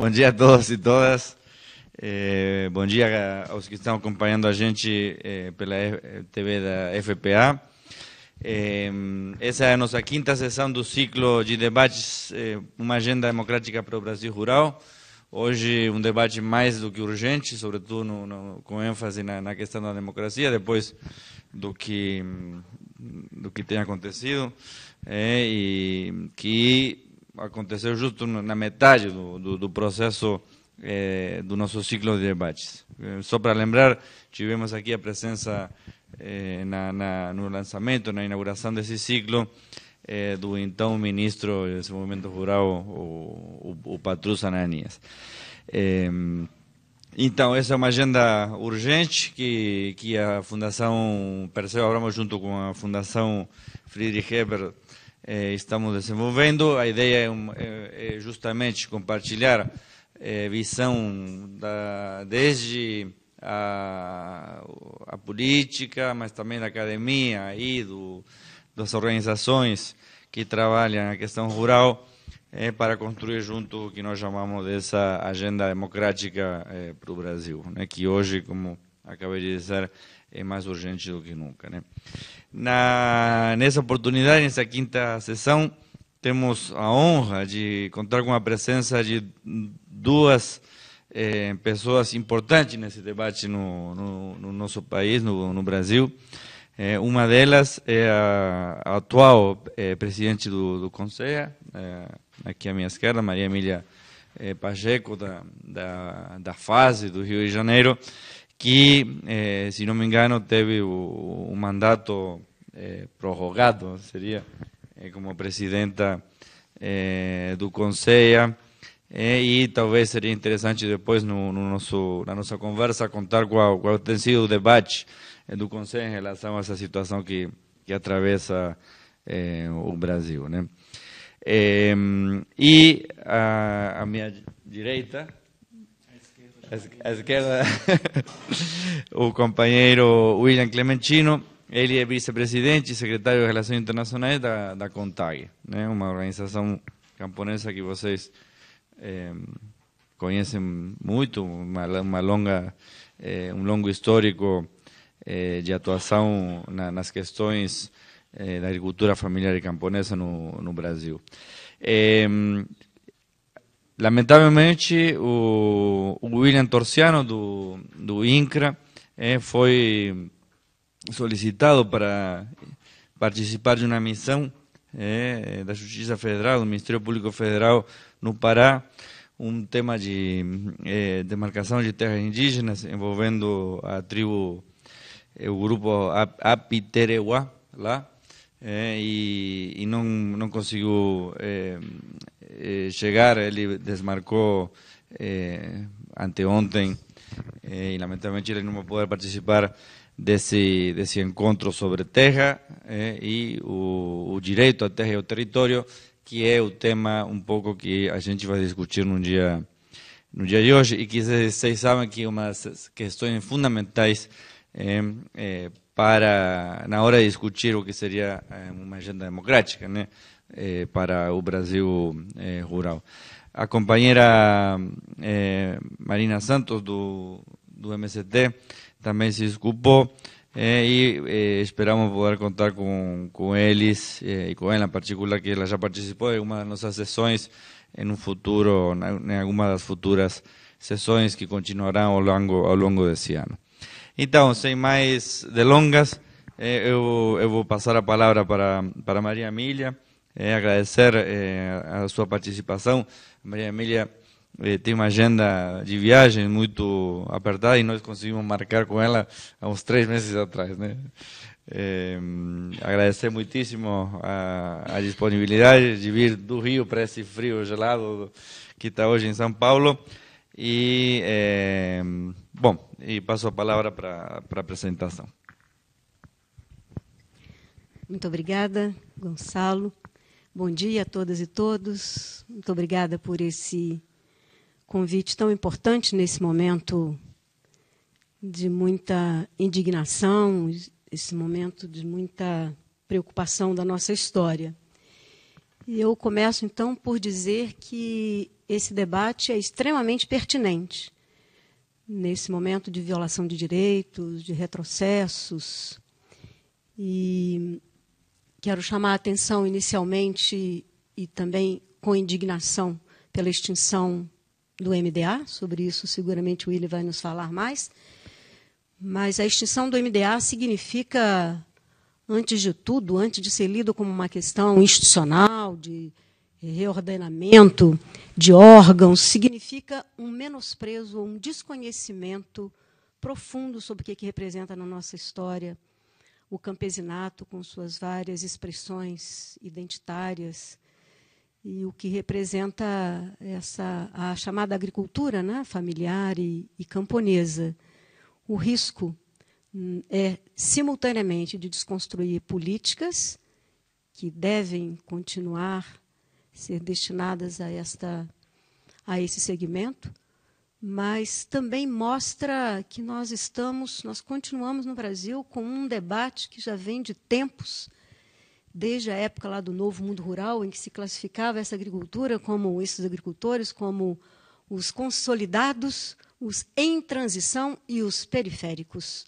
Eh, bom dia a todos e todas. bom dia aos que estão acompanhando a gente eh, pela eh, TV da FPA. essa é a nossa quinta sessão do ciclo de debates Uma Agenda Democrática para o Brasil Rural. Hoje, um debate mais do que urgente, sobretudo no, no, com ênfase na, na questão da democracia, depois do que, do que tem acontecido, e que aconteceu justo na metade do, do, do processo eh, do nosso ciclo de debates. Eh, só para lembrar, tivemos aqui a presença eh, na, na, no lançamento, na inauguração desse ciclo, do então ministro de Desenvolvimento Rural, o, o, o Patrus Ananias. Então, essa é uma agenda urgente que, que a Fundação Perseu Abramo, junto com a Fundação Friedrich Ebert, eh, estamos desenvolvendo. A ideia é, é, é justamente compartilhar eh, visão da, desde a, a, política, mas também da academia e do, das organizações que trabalham a questão rural eh, para construir junto o que nós chamamos dessa agenda democrática eh, para o Brasil, né, que hoje, como acabei de dizer, é mais urgente do que nunca. Né? Na, nessa oportunidade, nessa quinta sessão, temos a honra de contar com a presença de duas eh, pessoas importantes nesse debate no, no, no nosso país, no, no Brasil. Eh, uma delas é a, a atual eh, presidente do, do Conselho, aqui à minha esquerda, Maria Emília Pacheco, da, da, da FASE do Rio de Janeiro, que, eh, se não me engano, teve um mandato eh, prorrogado, seria, eh, como presidenta eh, do Conselho, e eh, talvez seria interessante depois, no, no, nosso, na nossa conversa, contar qual, qual tem sido o debate do Conselho em relação a essa situação que, que atravessa o eh, Brasil. Né? e a, a minha direita à esquerda, o companheiro William Clementino, ele é vice-presidente e secretário de Relações Internacionais da, da CONTAG, né? ¿eh? uma organização camponesa que vocês é, eh, conhecem muito, uma, uma longa, é, eh, um longo histórico é, de atuação na, nas questões da agricultura familiar e camponesa no, no Brasil. Lamentavelmente, o, William Torciano, do, do INCRA, é, foi solicitado para participar de uma missão é, da Justiça Federal, do Ministério Público Federal no Pará, um tema de é, demarcação de terras indígenas envolvendo a tribo, o grupo Apitereuá, lá, e, e, não, não conseguiu eh, chegar. Ele eh, desmarcou eh, anteontem eh, e, lamentavelmente, ele não vai poder participar desse, desse encontro sobre terra e eh, o, o direito à terra e ao território, que é o tema um pouco que a gente vai discutir num dia no dia de hoje e que vocês sabem eh, que uma das questões fundamentais para na hora de discutir o que seria uma agenda democrática, né? eh, para o Brasil eh, rural. A companheira eh, Marina Santos, do, do MCT também se desculpou eh, e eh, esperamos poder contar com, com eles e com ela em particular, que ela já participou de uma das nossas sessões em um futuro, em alguma das futuras sessões que continuarão ao longo, ao longo desse ano. Então, sem mais delongas, eu, eu vou passar a palavra para, para Maria Emília é, agradecer é, a sua participação. Maria Emília eh, é, tem uma agenda de viagem muito apertada e nós conseguimos marcar com ela há uns três meses atrás. Né? É, agradecer muitíssimo a, a, disponibilidade de vir do Rio para esse frio gelado que está hoje em São Paulo. E, é, bom, e passo a palavra para a apresentação. Muito obrigada, Gonçalo. Bom dia a todas e todos. Muito obrigada por esse convite tão importante nesse momento de muita indignação, esse momento de muita preocupação da nossa história. E eu começo então por dizer que esse debate é extremamente pertinente nesse momento de violação de direitos, de retrocessos. E quero chamar a atenção inicialmente e também com indignação pela extinção do MDA, sobre isso seguramente o Willi vai nos falar mais. Mas a extinção do MDA significa, antes de tudo, antes de ser lido como uma questão institucional, de reordenamento de órgãos, significa um menosprezo, um desconhecimento profundo sobre o que, que representa na nossa história o campesinato com suas várias expressões identitárias e o que representa essa a chamada agricultura, né, familiar e, e camponesa. O risco hum, é simultaneamente de desconstruir políticas que devem continuar ser destinadas a esta a esse segmento, mas também mostra que nós estamos, nós continuamos no Brasil com um debate que já vem de tempos, desde a época lá do novo mundo rural, em que se classificava essa agricultura como esses agricultores como os consolidados, os em transição e os periféricos.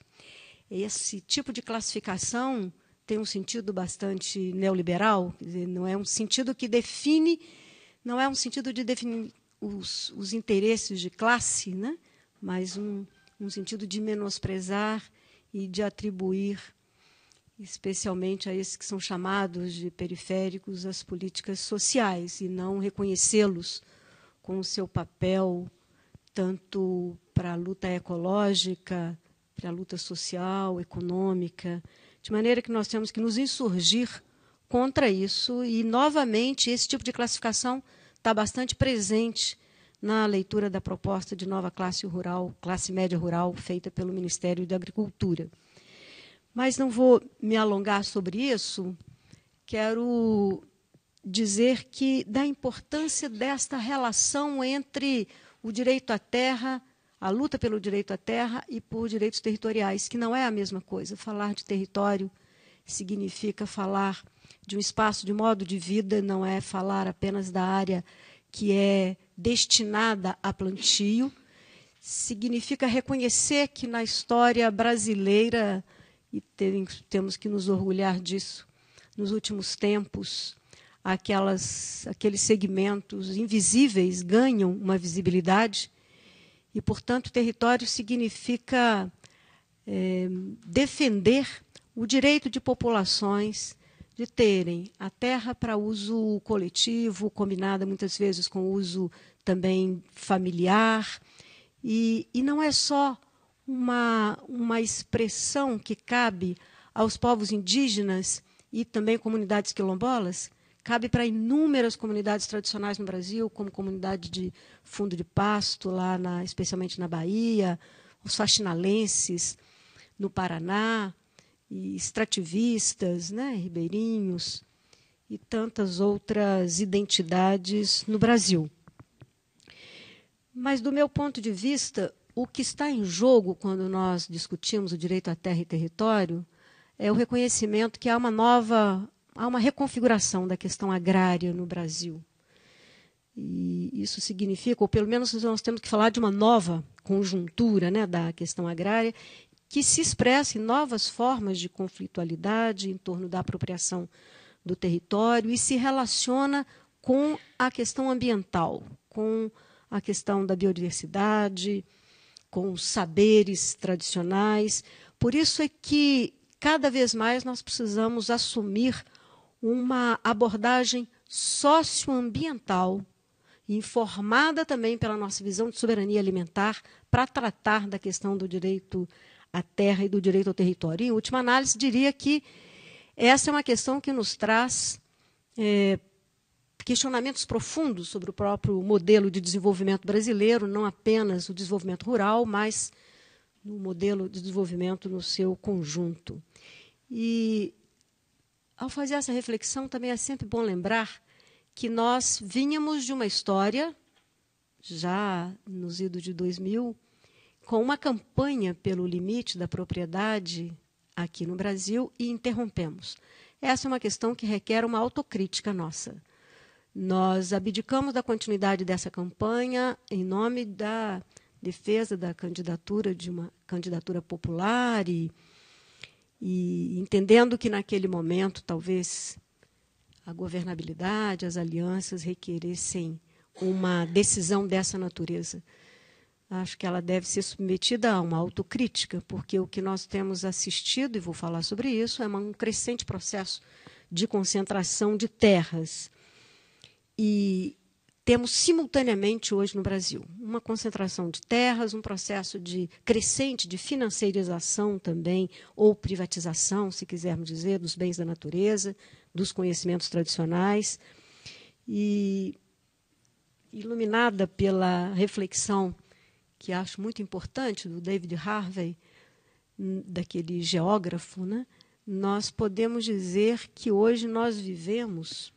Esse tipo de classificação tem um sentido bastante neoliberal, não é um sentido que define, não é um sentido de defini os, os interesses de classe, né? mas um, um sentido de menosprezar e de atribuir, especialmente a esses que são chamados de periféricos, as políticas sociais, e não reconhecê-los com o seu papel, tanto para a luta ecológica, para a luta social, econômica, de maneira que nós temos que nos insurgir contra isso, e, novamente, esse tipo de classificação está bastante presente na leitura da proposta de nova classe rural, classe média rural, feita pelo Ministério da Agricultura. Mas não vou me alongar sobre isso, quero dizer que da importância desta relação entre o direito à terra, a luta pelo direito à terra e por direitos territoriais, que não é a mesma coisa. Falar de território significa falar de um espaço, de modo de vida, não é falar apenas da área que é destinada a plantio, significa reconhecer que na história brasileira, e tem, temos que nos orgulhar disso, nos últimos tempos, aquelas, aqueles segmentos invisíveis ganham uma visibilidade, e, portanto, território significa é, defender o direito de populações de terem a terra para uso coletivo, combinada muitas vezes com uso também familiar. E, e não é só uma, uma expressão que cabe aos povos indígenas e também comunidades quilombolas, cabe para inúmeras comunidades tradicionais no Brasil, como comunidade de fundo de pasto, lá na, especialmente na Bahia, os faxinalenses no Paraná, e extrativistas, né, ribeirinhos e tantas outras identidades no Brasil. Mas, do meu ponto de vista, o que está em jogo quando nós discutimos o direito à terra e território é o reconhecimento que há uma nova, há uma reconfiguração da questão agrária no Brasil. E isso significa, ou pelo menos nós temos que falar de uma nova conjuntura né, da questão agrária, que se expressa em novas formas de conflitualidade em torno da apropriação do território e se relaciona com a questão ambiental, com a questão da biodiversidade, com os saberes tradicionais. Por isso é que cada vez mais nós precisamos assumir uma abordagem socioambiental, informada também pela nossa visão de soberania alimentar, para tratar da questão do direito à terra e do direito ao território. E, em última análise, diria que essa é uma questão que nos traz é, questionamentos profundos sobre o próprio modelo de desenvolvimento brasileiro, não apenas o desenvolvimento rural, mas o modelo de desenvolvimento no seu conjunto. E, ao fazer essa reflexão, também é sempre bom lembrar que nós vínhamos de uma história, já nos idos de 2000, com uma campanha pelo limite da propriedade aqui no Brasil e interrompemos. Essa é uma questão que requer uma autocrítica nossa. Nós abdicamos da continuidade dessa campanha em nome da defesa da candidatura de uma candidatura popular e, e entendendo que naquele momento talvez a governabilidade, as alianças requeressem uma decisão dessa natureza acho que ela deve ser submetida a uma autocrítica, porque o que nós temos assistido, e vou falar sobre isso, é um crescente processo de concentração de terras. E temos simultaneamente hoje no Brasil uma concentração de terras, um processo de crescente de financiarização também ou privatização, se quisermos dizer, dos bens da natureza, dos conhecimentos tradicionais. E iluminada pela reflexão que acho muito importante, do David Harvey, daquele geógrafo, né? nós podemos dizer que hoje nós vivemos,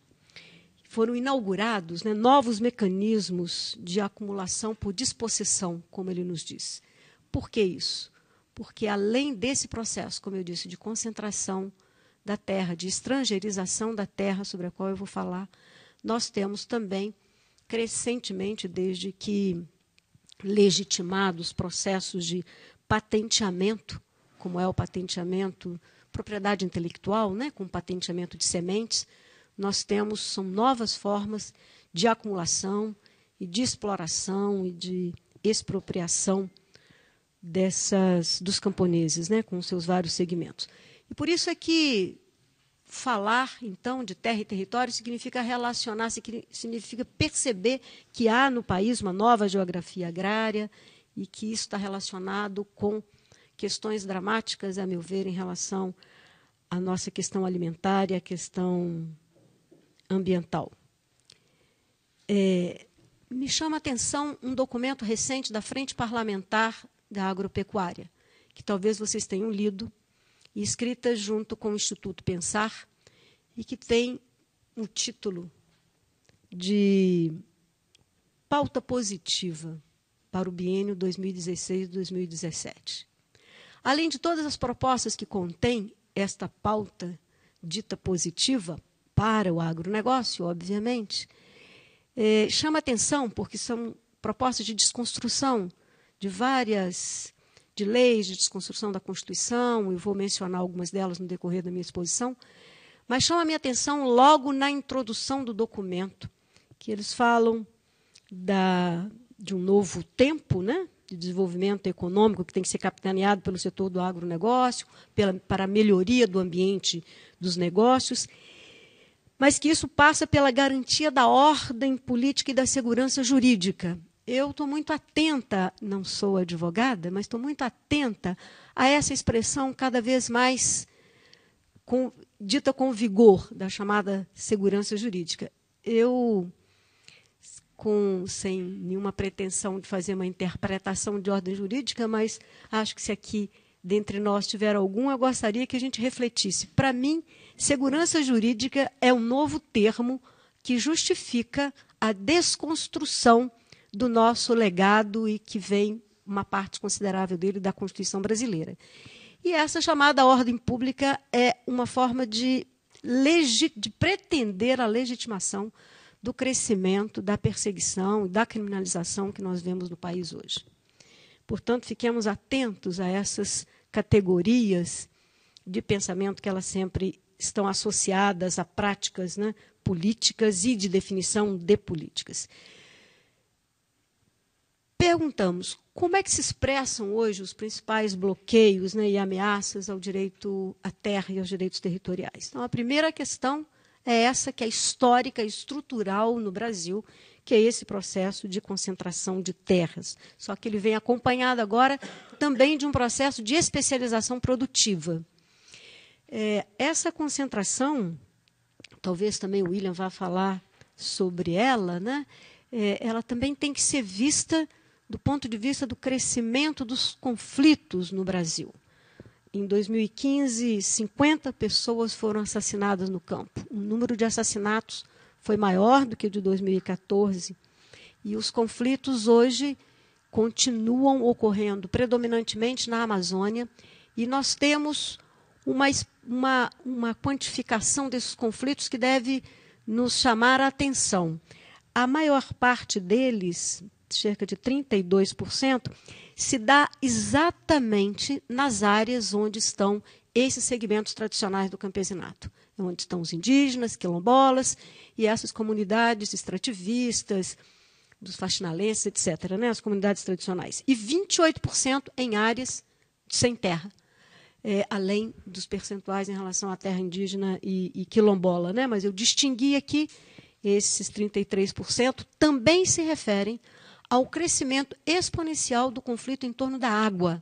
foram inaugurados né, novos mecanismos de acumulação por disposição, como ele nos diz. Por que isso? Porque além desse processo, como eu disse, de concentração da terra, de estrangeirização da terra, sobre a qual eu vou falar, nós temos também, crescentemente, desde que legitimado os processos de patenteamento, como é o patenteamento, propriedade intelectual, né, com patenteamento de sementes, nós temos são novas formas de acumulação e de exploração e de expropriação dessas dos camponeses, né, com seus vários segmentos. E por isso é que Falar, então, de terra e território significa relacionar, significa perceber que há no país uma nova geografia agrária e que isso está relacionado com questões dramáticas, a meu ver, em relação à nossa questão alimentar e à questão ambiental. É, me chama a atenção um documento recente da Frente Parlamentar da Agropecuária, que talvez vocês tenham lido, escrita junto com o Instituto Pensar, e que tem o título de Pauta Positiva para o biênio 2016-2017. Além de todas as propostas que contém esta pauta dita positiva para o agronegócio, obviamente, eh, chama atenção porque são propostas de desconstrução de várias de leis de desconstrução da Constituição, e vou mencionar algumas delas no decorrer da minha exposição, mas chama a minha atenção logo na introdução do documento, que eles falam da, de um novo tempo né, de desenvolvimento econômico que tem que ser capitaneado pelo setor do agronegócio, pela, para a melhoria do ambiente dos negócios, mas que isso passa pela garantia da ordem política e da segurança jurídica eu estou muito atenta, não sou advogada, mas estou muito atenta a essa expressão cada vez mais com, dita com vigor da chamada segurança jurídica. Eu, com, sem nenhuma pretensão de fazer uma interpretação de ordem jurídica, mas acho que se aqui dentre nós tiver algum, eu gostaria que a gente refletisse. Para mim, segurança jurídica é um novo termo que justifica a desconstrução do nosso legado e que vem uma parte considerável dele da Constituição brasileira. E essa chamada ordem pública é uma forma de, de pretender a legitimação do crescimento, da perseguição e da criminalização que nós vemos no país hoje. Portanto, fiquemos atentos a essas categorias de pensamento que elas sempre estão associadas a práticas né, políticas e de definição de políticas perguntamos como é que se expressam hoje os principais bloqueios né, e ameaças ao direito à terra e aos direitos territoriais. Então, a primeira questão é essa que é histórica, estrutural no Brasil, que é esse processo de concentração de terras. Só que ele vem acompanhado agora também de um processo de especialização produtiva. É, essa concentração, talvez também o William vá falar sobre ela, né? É, ela também tem que ser vista do ponto de vista do crescimento dos conflitos no Brasil. Em 2015, 50 pessoas foram assassinadas no campo. O número de assassinatos foi maior do que o de 2014. E os conflitos hoje continuam ocorrendo, predominantemente na Amazônia. E nós temos uma, uma, uma quantificação desses conflitos que deve nos chamar a atenção. A maior parte deles cerca de 32%, se dá exatamente nas áreas onde estão esses segmentos tradicionais do campesinato, é onde estão os indígenas, quilombolas e essas comunidades extrativistas, dos faxinalenses, etc., né? as comunidades tradicionais. E 28% em áreas sem terra, é, além dos percentuais em relação à terra indígena e, e quilombola. Né? Mas eu distingui aqui esses 33% também se referem ao crescimento exponencial do conflito em torno da água.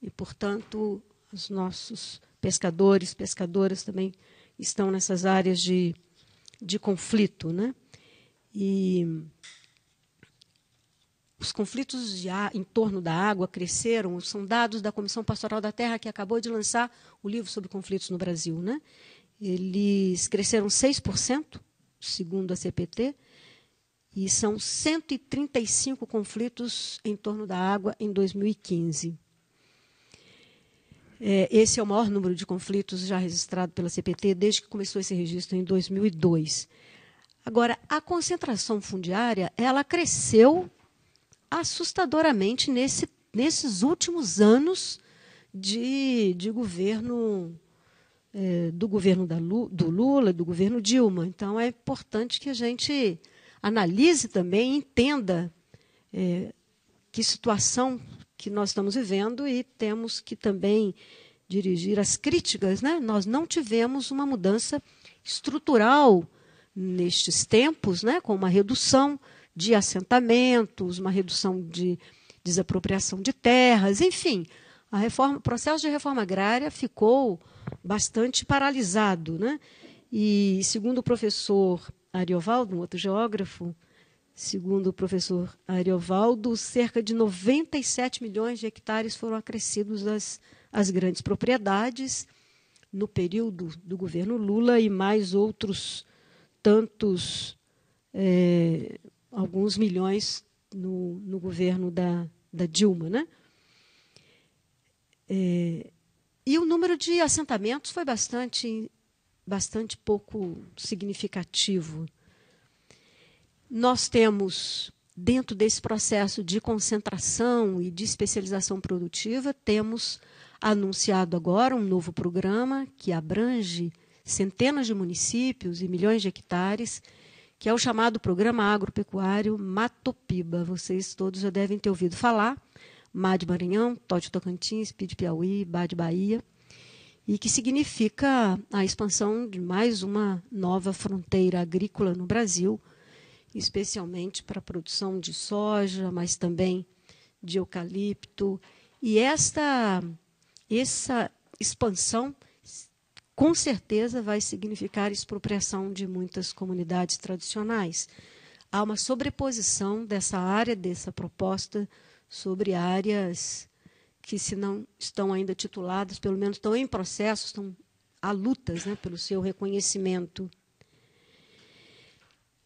E, portanto, os nossos pescadores, pescadoras também estão nessas áreas de, de conflito. Né? E os conflitos de, em torno da água cresceram, são dados da Comissão Pastoral da Terra, que acabou de lançar o livro sobre conflitos no Brasil. Né? Eles cresceram 6%, segundo a CPT, e são 135 conflitos em torno da água em 2015. É, esse é o maior número de conflitos já registrado pela CPT desde que começou esse registro em 2002. Agora, a concentração fundiária ela cresceu assustadoramente nesse, nesses últimos anos de, de governo é, do governo da, do Lula, do governo Dilma. Então, é importante que a gente analise também, entenda é, que situação que nós estamos vivendo e temos que também dirigir as críticas. Né? Nós não tivemos uma mudança estrutural nestes tempos, né? com uma redução de assentamentos, uma redução de desapropriação de terras, enfim. A reforma, o processo de reforma agrária ficou bastante paralisado. Né? E, segundo o professor Ariovaldo, um outro geógrafo, segundo o professor Ariovaldo, cerca de 97 milhões de hectares foram acrescidos às, às grandes propriedades no período do governo Lula e mais outros tantos, é, alguns milhões no, no governo da, da Dilma. Né? É, e o número de assentamentos foi bastante bastante pouco significativo. Nós temos, dentro desse processo de concentração e de especialização produtiva, temos anunciado agora um novo programa que abrange centenas de municípios e milhões de hectares, que é o chamado Programa Agropecuário Matopiba. Vocês todos já devem ter ouvido falar. de Maranhão, Tó de Tocantins, PID Piauí, de Bahia e que significa a expansão de mais uma nova fronteira agrícola no Brasil, especialmente para a produção de soja, mas também de eucalipto. E esta essa expansão com certeza vai significar expropriação de muitas comunidades tradicionais. Há uma sobreposição dessa área, dessa proposta, sobre áreas que, se não estão ainda tituladas, pelo menos estão em processo, estão a lutas né, pelo seu reconhecimento.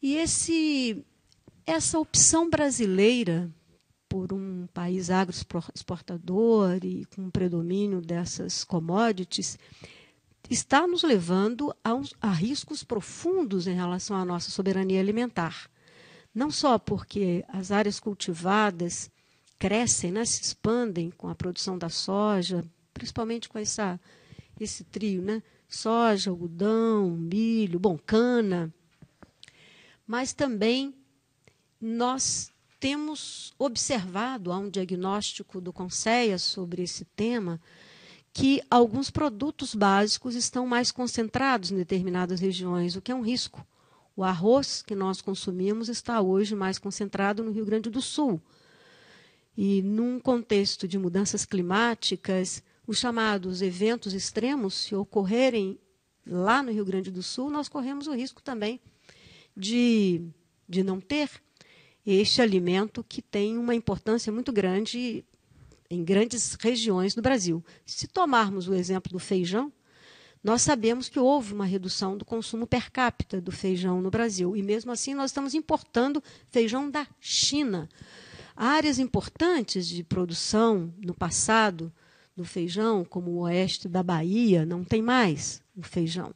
E esse, essa opção brasileira por um país agroexportador e com predomínio dessas commodities está nos levando a, uns, a riscos profundos em relação à nossa soberania alimentar. Não só porque as áreas cultivadas crescem, né, se expandem com a produção da soja, principalmente com essa, esse trio, né? Soja, algodão, milho, bom, cana. Mas também nós temos observado, há um diagnóstico do Conselho sobre esse tema, que alguns produtos básicos estão mais concentrados em determinadas regiões, o que é um risco. O arroz que nós consumimos está hoje mais concentrado no Rio Grande do Sul, e num contexto de mudanças climáticas, os chamados eventos extremos, se ocorrerem lá no Rio Grande do Sul, nós corremos o risco também de, de não ter este alimento que tem uma importância muito grande em grandes regiões do Brasil. Se tomarmos o exemplo do feijão, nós sabemos que houve uma redução do consumo per capita do feijão no Brasil. E mesmo assim, nós estamos importando feijão da China. Áreas importantes de produção no passado do feijão, como o oeste da Bahia, não tem mais o feijão.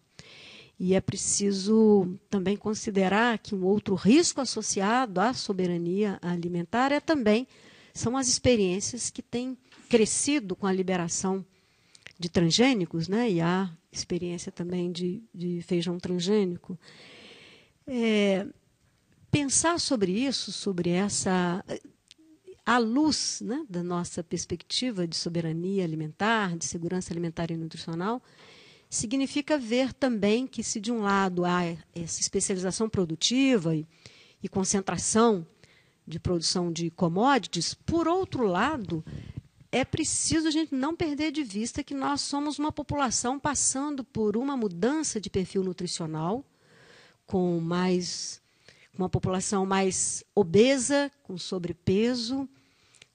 E é preciso também considerar que um outro risco associado à soberania alimentar é também são as experiências que têm crescido com a liberação de transgênicos, né? e há experiência também de, de feijão transgênico. É, pensar sobre isso, sobre essa à luz né, da nossa perspectiva de soberania alimentar, de segurança alimentar e nutricional, significa ver também que, se de um lado há essa especialização produtiva e, e concentração de produção de commodities, por outro lado, é preciso a gente não perder de vista que nós somos uma população passando por uma mudança de perfil nutricional, com mais uma população mais obesa, com sobrepeso,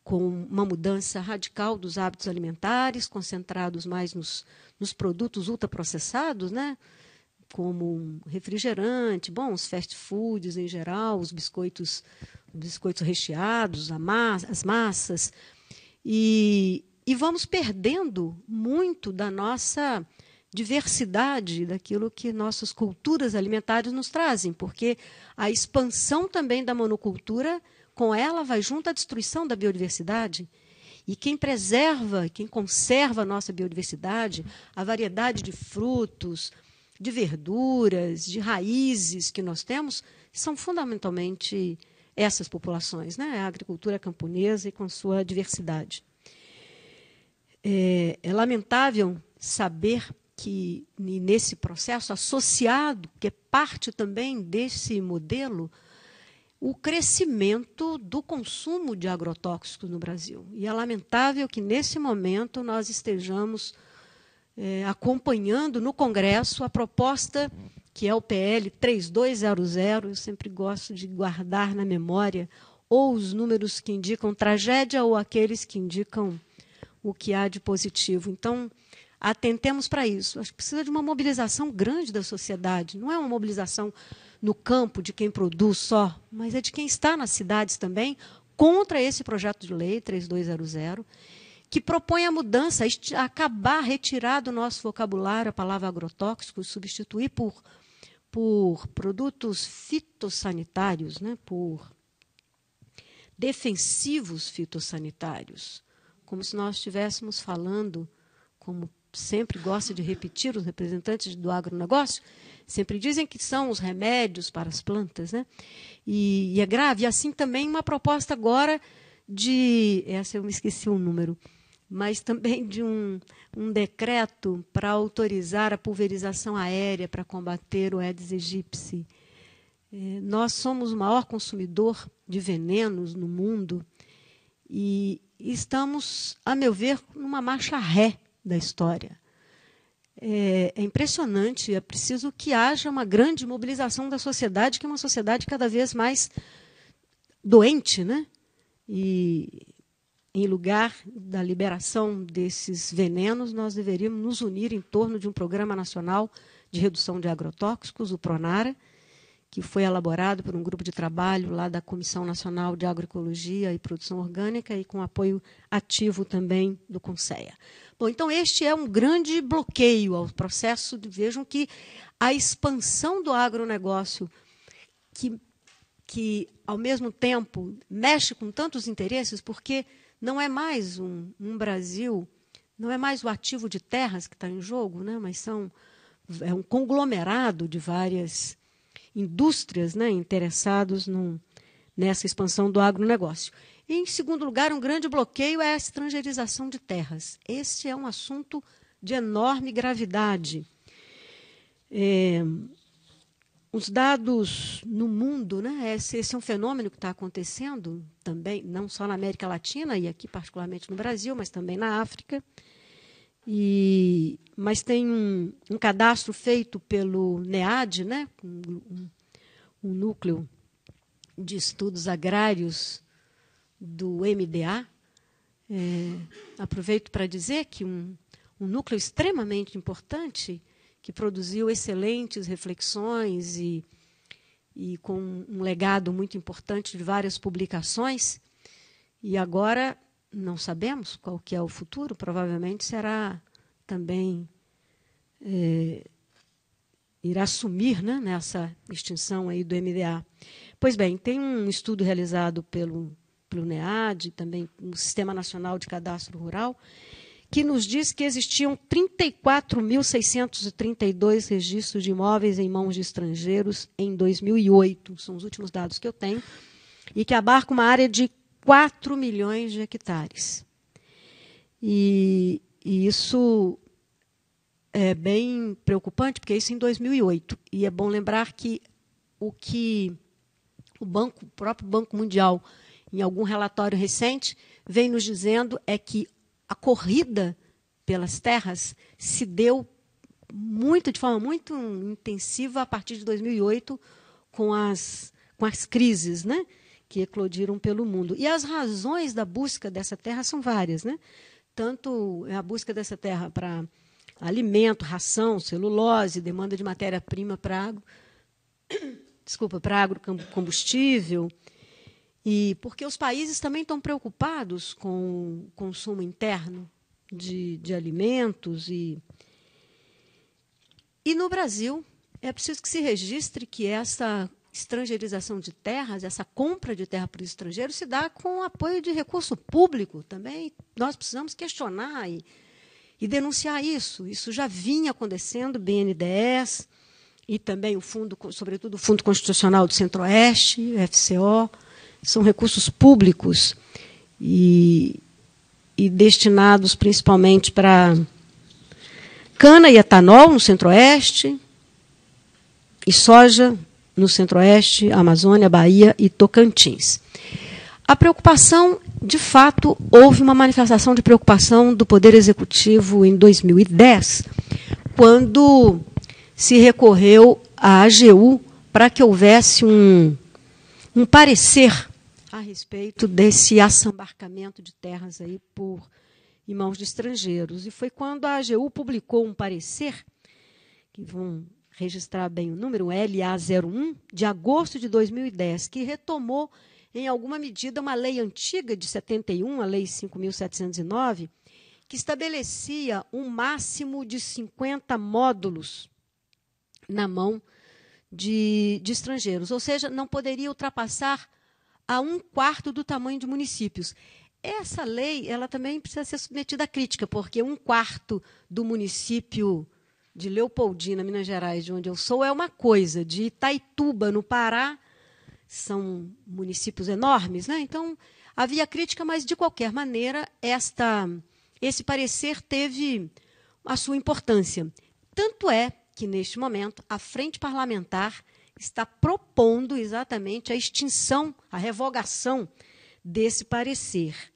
com uma mudança radical dos hábitos alimentares, concentrados mais nos, nos produtos ultraprocessados, né? como refrigerante, bom, os fast foods em geral, os biscoitos, biscoitos recheados, massa, as massas. E, e vamos perdendo muito da nossa diversidade daquilo que nossas culturas alimentares nos trazem, porque a expansão também da monocultura, com ela vai junto a destruição da biodiversidade. E quem preserva, quem conserva a nossa biodiversidade, a variedade de frutos, de verduras, de raízes que nós temos, são fundamentalmente essas populações, né? a agricultura camponesa e com sua diversidade. É, é lamentável saber que nesse processo associado, que é parte também desse modelo, o crescimento do consumo de agrotóxicos no Brasil. E é lamentável que nesse momento nós estejamos é, acompanhando no Congresso a proposta que é o PL 3200, eu sempre gosto de guardar na memória ou os números que indicam tragédia ou aqueles que indicam o que há de positivo. Então, Atentemos para isso. Acho que precisa de uma mobilização grande da sociedade. Não é uma mobilização no campo de quem produz só, mas é de quem está nas cidades também contra esse projeto de lei 3200 que propõe a mudança, acabar, retirar do nosso vocabulário a palavra agrotóxico e substituir por, por produtos fitossanitários, né? por defensivos fitossanitários, como se nós estivéssemos falando, como sempre gosta de repetir, os representantes do agronegócio sempre dizem que são os remédios para as plantas, né? E, e é grave. E assim também uma proposta agora de. Essa eu me esqueci o número mas também de um, um decreto para autorizar a pulverização aérea para combater o Aedes aegypti. É, nós somos o maior consumidor de venenos no mundo e estamos, a meu ver, numa marcha ré da história. É, é, impressionante, é preciso que haja uma grande mobilização da sociedade, que é uma sociedade cada vez mais doente, né? E em lugar da liberação desses venenos, nós deveríamos nos unir em torno de um programa nacional de redução de agrotóxicos, o Pronara, que foi elaborado por um grupo de trabalho lá da Comissão Nacional de Agroecologia e Produção Orgânica e com apoio ativo também do Conselho Bom, então este é um grande bloqueio ao processo. vejam que a expansão do agronegócio, que, que ao mesmo tempo mexe com tantos interesses, porque não é mais um, um Brasil, não é mais o ativo de terras que está em jogo, né? mas são, é um conglomerado de várias indústrias né? interessados nessa expansão do agronegócio. E, em segundo lugar, um grande bloqueio é a estrangeirização de terras. Esse é um assunto de enorme gravidade. É, os dados no mundo, né? Esse, esse é um fenômeno que está acontecendo também, não só na América Latina e aqui particularmente no Brasil, mas também na África. E, mas tem um, um cadastro feito pelo NEAD, né? um, um núcleo de estudos agrários do MDA. É, aproveito para dizer que um, um núcleo extremamente importante, que produziu excelentes reflexões e, e com um legado muito importante de várias publicações. E agora não sabemos qual que é o futuro, provavelmente será também é, irá assumir né, nessa extinção aí do MDA. Pois bem, tem um estudo realizado pelo Plunead, também no Sistema Nacional de Cadastro Rural, que nos diz que existiam 34.632 registros de imóveis em mãos de estrangeiros em 2008, são os últimos dados que eu tenho, e que abarca uma área de 4 milhões de hectares. E, e isso é bem preocupante, porque isso em 2008. E é bom lembrar que o que o banco, o próprio Banco Mundial, em algum relatório recente, vem nos dizendo é que a corrida pelas terras se deu muito de forma muito intensiva a partir de 2008 com as com as crises, né, que eclodiram pelo mundo. E as razões da busca dessa terra são várias, né? Tanto é a busca dessa terra para alimento, ração, celulose, demanda de matéria-prima para desculpa, para agrocombustível, combustível e porque os países também estão preocupados com o consumo interno de, de alimentos e e no Brasil é preciso que se registre que essa estrangeirização de terras, essa compra de terra por estrangeiro se dá com apoio de recurso público também. Nós precisamos questionar e, e denunciar isso. Isso já vinha acontecendo, BNDES e também o fundo, sobretudo o Fundo Constitucional do Centro-Oeste, FCO são recursos públicos e, e destinados principalmente para cana e etanol no centro-oeste, e soja no centro-oeste, Amazônia, Bahia e Tocantins. A preocupação, de fato, houve uma manifestação de preocupação do Poder Executivo em 2010, quando se recorreu à AGU para que houvesse um, um parecer a respeito desse assambarcamento de terras aí por irmãos de estrangeiros. E foi quando a AGU publicou um parecer, que vão registrar bem o número, LA01, de agosto de 2010, que retomou, em alguma medida, uma lei antiga de 71, a Lei 5.709, que estabelecia um máximo de 50 módulos na mão de, de estrangeiros, ou seja, não poderia ultrapassar a um quarto do tamanho de municípios. Essa lei ela também precisa ser submetida à crítica, porque um quarto do município de Leopoldina, Minas Gerais, de onde eu sou, é uma coisa. De Itaituba, no Pará, são municípios enormes, né? Então havia crítica, mas de qualquer maneira esta esse parecer teve a sua importância. Tanto é que neste momento a frente parlamentar está propondo exatamente a extinção, a revogação desse parecer.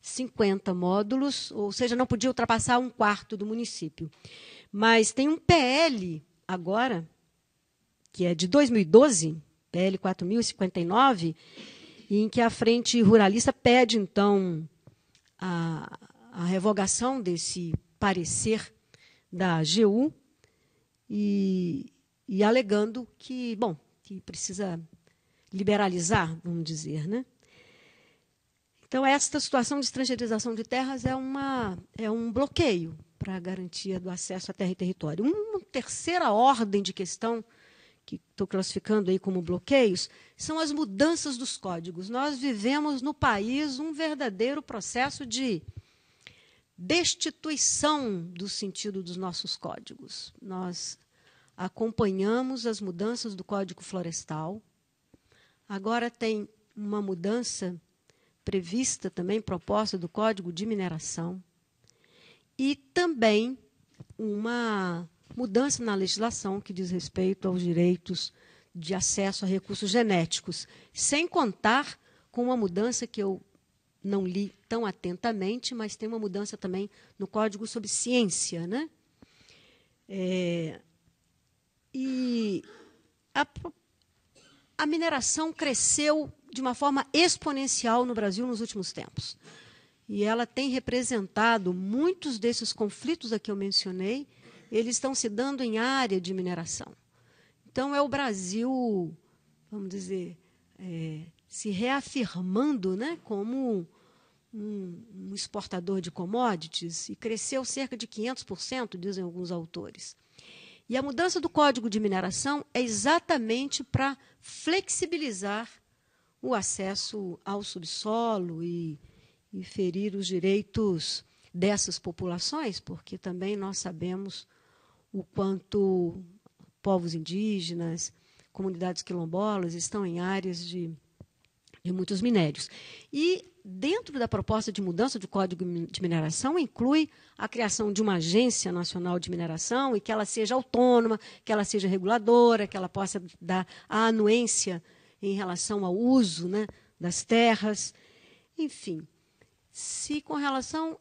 50 módulos, ou seja, não podia ultrapassar um quarto do município. Mas tem um PL agora, que é de 2012, PL 4059, em que a Frente Ruralista pede, então, a, a revogação desse parecer da AGU e, e alegando que, bom, que precisa liberalizar, vamos dizer, né? Então, esta situação de estrangeirização de terras é, uma, é um bloqueio para a garantia do acesso à terra e território. Uma terceira ordem de questão, que estou classificando aí como bloqueios, são as mudanças dos códigos. Nós vivemos no país um verdadeiro processo de destituição do sentido dos nossos códigos. Nós acompanhamos as mudanças do Código Florestal. Agora tem uma mudança prevista também, proposta do Código de Mineração. E também uma mudança na legislação que diz respeito aos direitos de acesso a recursos genéticos, sem contar com uma mudança que eu não li tão atentamente, mas tem uma mudança também no Código sobre Ciência. Né? É, e a, a mineração cresceu de uma forma exponencial no Brasil nos últimos tempos. E ela tem representado muitos desses conflitos a que eu mencionei, eles estão se dando em área de mineração. Então, é o Brasil, vamos dizer, é, se reafirmando né, como um, um exportador de commodities e cresceu cerca de 500%, dizem alguns autores. E a mudança do código de mineração é exatamente para flexibilizar o acesso ao subsolo e, e, ferir os direitos dessas populações, porque também nós sabemos o quanto povos indígenas, comunidades quilombolas estão em áreas de de muitos minérios. E dentro da proposta de mudança do Código de Mineração inclui a criação de uma agência nacional de mineração e que ela seja autônoma, que ela seja reguladora, que ela possa dar a anuência em relação ao uso né, das terras. Enfim, se com relação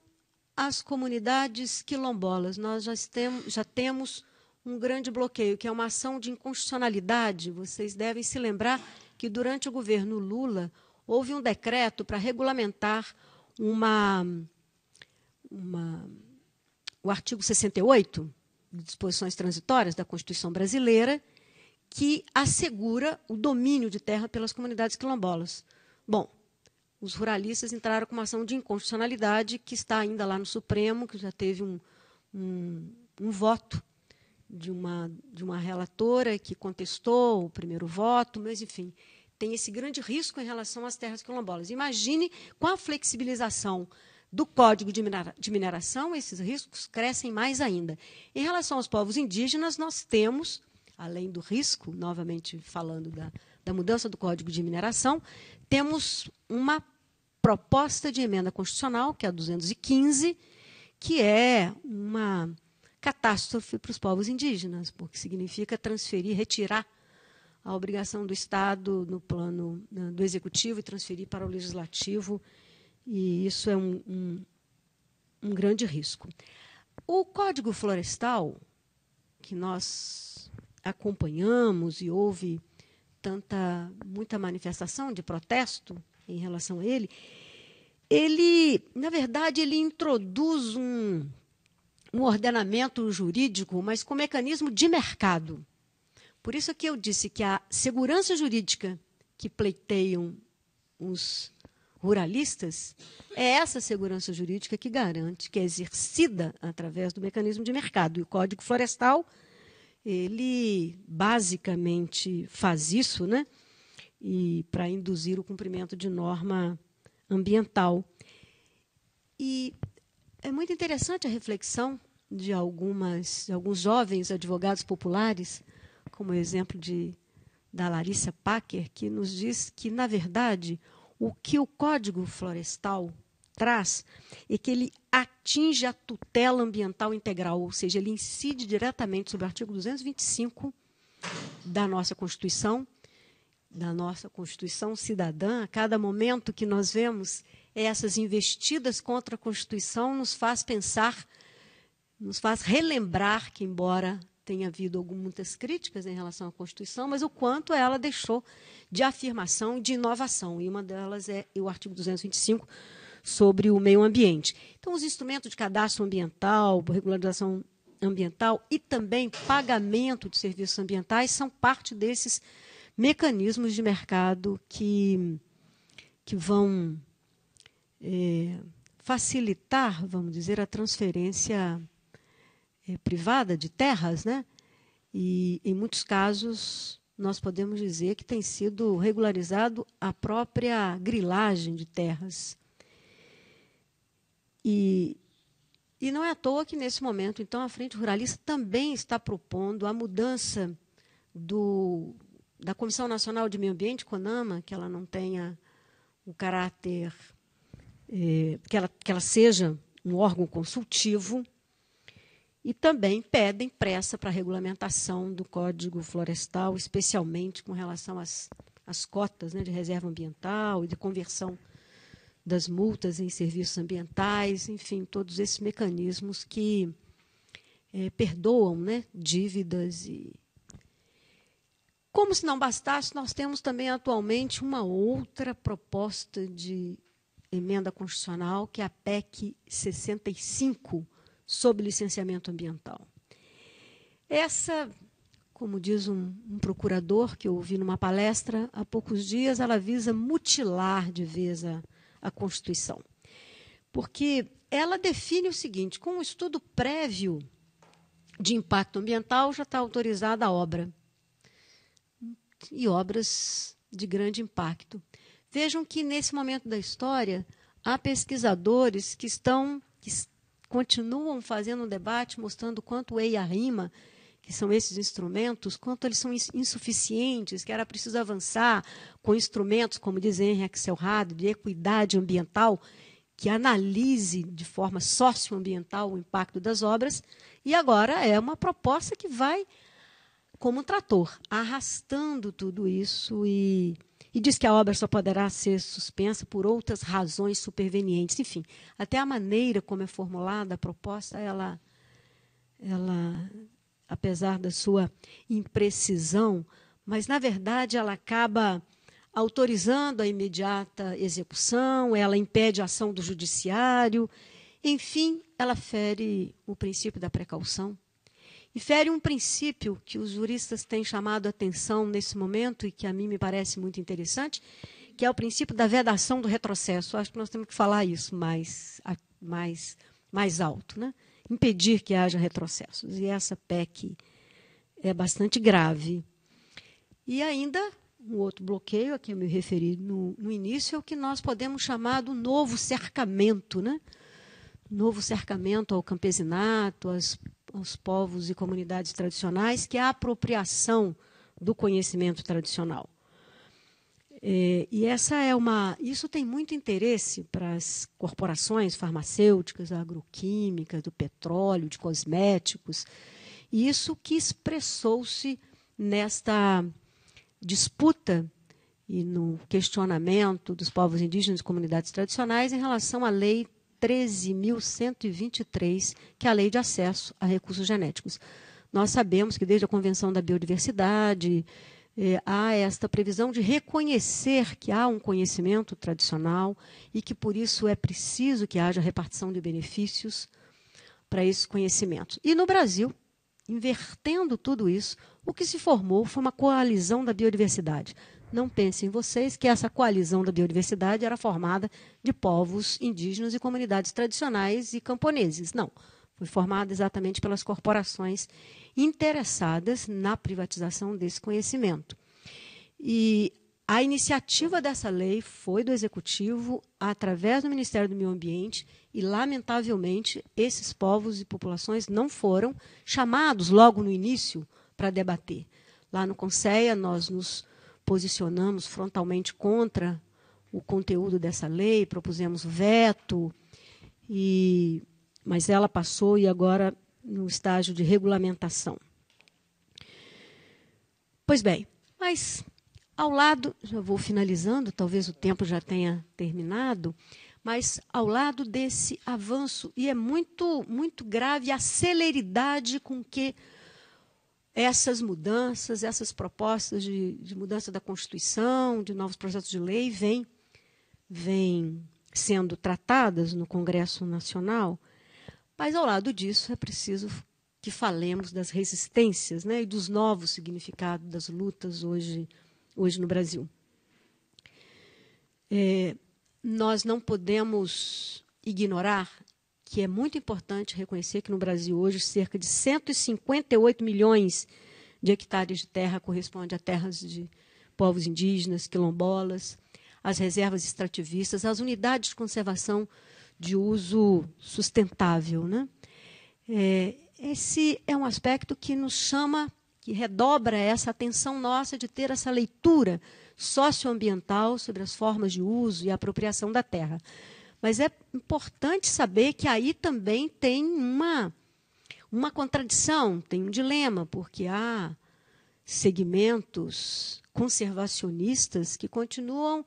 às comunidades quilombolas, nós já, temos, já temos um grande bloqueio, que é uma ação de inconstitucionalidade, vocês devem se lembrar que durante o governo Lula houve um decreto para regulamentar uma, uma, o artigo 68 de disposições transitórias da Constituição brasileira que assegura o domínio de terra pelas comunidades quilombolas. Bom, os ruralistas entraram com uma ação de inconstitucionalidade que está ainda lá no Supremo, que já teve um, um, um voto de uma, de uma relatora que contestou o primeiro voto, mas, enfim, tem esse grande risco em relação às terras quilombolas. Imagine com a flexibilização do Código de Mineração, esses riscos crescem mais ainda. Em relação aos povos indígenas, nós temos, além do risco, novamente falando da, da mudança do Código de Mineração, temos uma proposta de emenda constitucional, que é a 215, que é uma catástrofe para os povos indígenas, porque significa transferir, retirar a obrigação do Estado no plano né, do executivo e transferir para o legislativo, e isso é um, um, um grande risco. O Código Florestal, que nós acompanhamos e houve tanta muita manifestação de protesto em relação a ele, ele, na verdade, ele introduz um, um ordenamento jurídico, mas com mecanismo de mercado. Por isso que eu disse que a segurança jurídica que pleiteiam os ruralistas é essa segurança jurídica que garante, que é exercida através do mecanismo de mercado. E o Código Florestal, ele basicamente faz isso, né? E para induzir o cumprimento de norma ambiental. E é muito interessante a reflexão de algumas de alguns jovens advogados populares, como o exemplo de da Larissa Packer, que nos diz que na verdade o que o Código Florestal traz é que ele atinge a tutela ambiental integral, ou seja, ele incide diretamente sobre o artigo 225 da nossa Constituição, da nossa Constituição cidadã. A cada momento que nós vemos essas investidas contra a Constituição nos faz pensar nos faz relembrar que, embora tenha havido muitas críticas em relação à Constituição, mas o quanto ela deixou de afirmação, de inovação. E uma delas é o artigo 225 sobre o meio ambiente. Então, os instrumentos de cadastro ambiental, regularização ambiental e também pagamento de serviços ambientais são parte desses mecanismos de mercado que, que vão é, facilitar, vamos dizer, a transferência é, privada de terras, né? E em muitos casos nós podemos dizer que tem sido regularizado a própria grilagem de terras. E, e não é à toa que, nesse momento, então, a Frente Ruralista também está propondo a mudança do, da Comissão Nacional de Meio Ambiente, CONAMA, que ela não tenha o caráter, eh, que, ela, que ela seja um órgão consultivo, e também pedem pressa para a regulamentação do Código Florestal, especialmente com relação às, às cotas né, de reserva ambiental e de conversão das multas em serviços ambientais, enfim, todos esses mecanismos que é, perdoam né, dívidas e. Como se não bastasse, nós temos também atualmente uma outra proposta de emenda constitucional, que é a PEC 65, sobre licenciamento ambiental. Essa, como diz um, um procurador que eu ouvi numa palestra há poucos dias, ela visa mutilar de vez a, a Constituição. Porque ela define o seguinte: com o um estudo prévio de impacto ambiental, já está autorizada a obra. E obras de grande impacto. Vejam que, nesse momento da história, há pesquisadores que estão, que estão continuam fazendo um debate mostrando quanto o a rima, que são esses instrumentos, quanto eles são insuficientes, que era preciso avançar com instrumentos, como diz Henry Axelrad, de equidade ambiental, que analise de forma socioambiental o impacto das obras, e agora é uma proposta que vai como um trator, arrastando tudo isso e e diz que a obra só poderá ser suspensa por outras razões supervenientes. Enfim, até a maneira como é formulada a proposta, ela, ela apesar da sua imprecisão, mas na verdade ela acaba autorizando a imediata execução, ela impede a ação do judiciário, enfim, ela fere o princípio da precaução e fere um princípio que os juristas têm chamado a atenção nesse momento e que a mim me parece muito interessante, que é o princípio da vedação do retrocesso. Acho que nós temos que falar isso mais, mais, mais alto, né? impedir que haja retrocessos. E essa PEC é bastante grave. E ainda um outro bloqueio a que eu me referi no, no início é o que nós podemos chamar do novo cercamento, né? novo cercamento ao campesinato, aos, aos povos e comunidades tradicionais, que é a apropriação do conhecimento tradicional. É, e essa é uma, isso tem muito interesse para as corporações farmacêuticas, agroquímicas, do petróleo, de cosméticos. E isso que expressou-se nesta disputa e no questionamento dos povos indígenas e comunidades tradicionais em relação à lei 13.123, que é a Lei de Acesso a Recursos Genéticos. Nós sabemos que desde a Convenção da Biodiversidade eh, há esta previsão de reconhecer que há um conhecimento tradicional e que por isso é preciso que haja repartição de benefícios para esses conhecimentos. E no Brasil, invertendo tudo isso, o que se formou foi uma coalizão da biodiversidade não pensem vocês que essa coalizão da biodiversidade era formada de povos indígenas e comunidades tradicionais e camponeses. Não. Foi formada exatamente pelas corporações interessadas na privatização desse conhecimento. E a iniciativa dessa lei foi do Executivo, através do Ministério do Meio Ambiente, e, lamentavelmente, esses povos e populações não foram chamados logo no início para debater. Lá no Conselho, nós nos posicionamos frontalmente contra o conteúdo dessa lei, propusemos veto, e, mas ela passou e agora no estágio de regulamentação. Pois bem, mas ao lado, já vou finalizando, talvez o tempo já tenha terminado, mas ao lado desse avanço, e é muito, muito grave a celeridade com que essas mudanças, essas propostas de, de mudança da Constituição, de novos projetos de lei, vêm vem sendo tratadas no Congresso Nacional, mas ao lado disso é preciso que falemos das resistências né, e dos novos significados das lutas hoje, hoje no Brasil. É, nós não podemos ignorar que é muito importante reconhecer que no Brasil hoje cerca de 158 milhões de hectares de terra corresponde a terras de povos indígenas, quilombolas, as reservas extrativistas, as unidades de conservação de uso sustentável. Né? É, esse é um aspecto que nos chama, que redobra essa atenção nossa de ter essa leitura socioambiental sobre as formas de uso e apropriação da terra. Mas é importante saber que aí também tem uma, uma contradição, tem um dilema, porque há segmentos conservacionistas que continuam,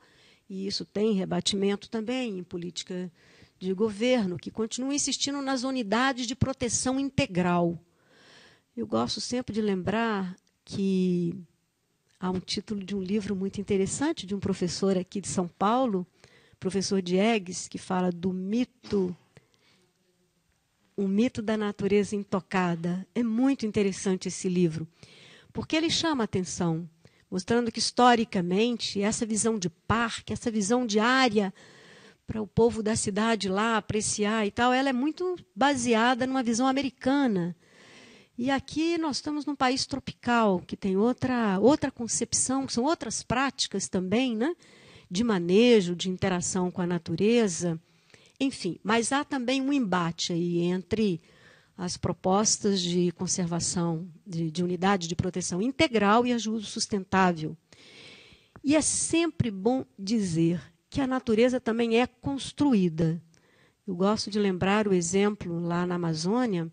e isso tem rebatimento também em política de governo, que continuam insistindo nas unidades de proteção integral. Eu gosto sempre de lembrar que há um título de um livro muito interessante de um professor aqui de São Paulo, professor Diegues, que fala do mito, o mito da natureza intocada. É muito interessante esse livro, porque ele chama atenção, mostrando que, historicamente, essa visão de parque, essa visão de área para o povo da cidade lá apreciar e tal, ela é muito baseada numa visão americana. E aqui nós estamos num país tropical, que tem outra, outra concepção, que são outras práticas também, né? de manejo, de interação com a natureza. Enfim, mas há também um embate aí entre as propostas de conservação, de, de unidade de proteção integral e ajuda sustentável. E é sempre bom dizer que a natureza também é construída. Eu gosto de lembrar o exemplo lá na Amazônia,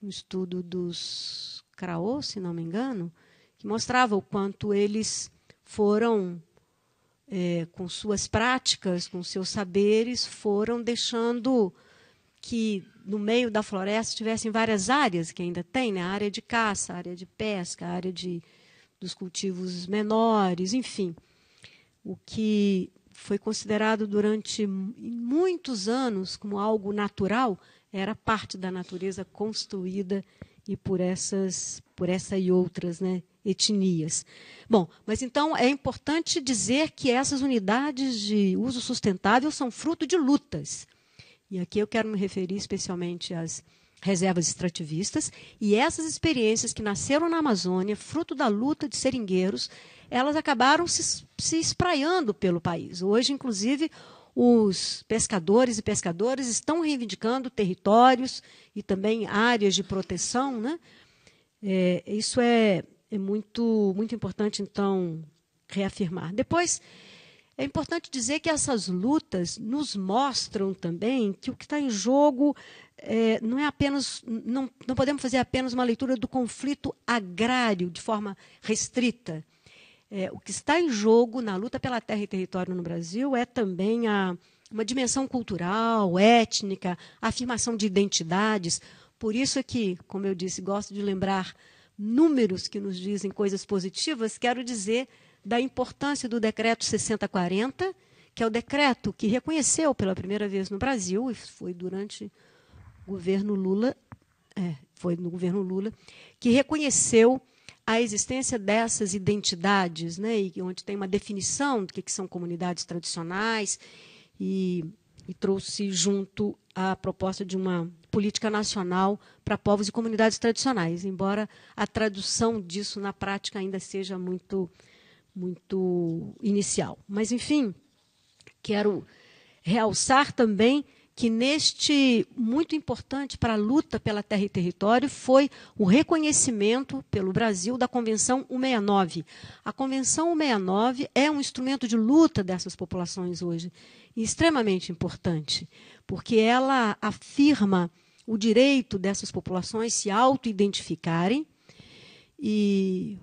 um estudo dos Kraô, se não me engano, que mostrava o quanto eles foram é, com suas práticas, com seus saberes, foram deixando que no meio da floresta tivessem várias áreas que ainda tem, né? A área de caça, área de pesca, área de, dos cultivos menores, enfim. O que foi considerado durante muitos anos como algo natural era parte da natureza construída e por essas por essa e outras, né, etnias. Bom, mas então é importante dizer que essas unidades de uso sustentável são fruto de lutas. E aqui eu quero me referir especialmente às reservas extrativistas e essas experiências que nasceram na Amazônia, fruto da luta de seringueiros, elas acabaram se, se espraiando pelo país. Hoje, inclusive, os pescadores e pescadoras estão reivindicando territórios e também áreas de proteção. Né? É, isso é é muito, muito importante, então, reafirmar. Depois, é importante dizer que essas lutas nos mostram também que o que está em jogo é, não é apenas. Não, não podemos fazer apenas uma leitura do conflito agrário de forma restrita. É, o que está em jogo na luta pela terra e território no Brasil é também a, uma dimensão cultural, étnica, afirmação de identidades. Por isso é que, como eu disse, gosto de lembrar números que nos dizem coisas positivas, quero dizer da importância do decreto 6040, que é o decreto que reconheceu pela primeira vez no Brasil, e foi durante o governo Lula, é, foi no governo Lula, que reconheceu a existência dessas identidades, né, e onde tem uma definição do que, são comunidades tradicionais, e, e trouxe junto a proposta de uma política nacional para povos e comunidades tradicionais, embora a tradução disso na prática ainda seja muito, muito inicial. Mas, enfim, quero realçar também que neste muito importante para a luta pela terra e território foi o reconhecimento pelo Brasil da Convenção 169. A Convenção 169 é um instrumento de luta dessas populações hoje, extremamente importante, porque ela afirma o direito dessas populações se auto-identificarem e,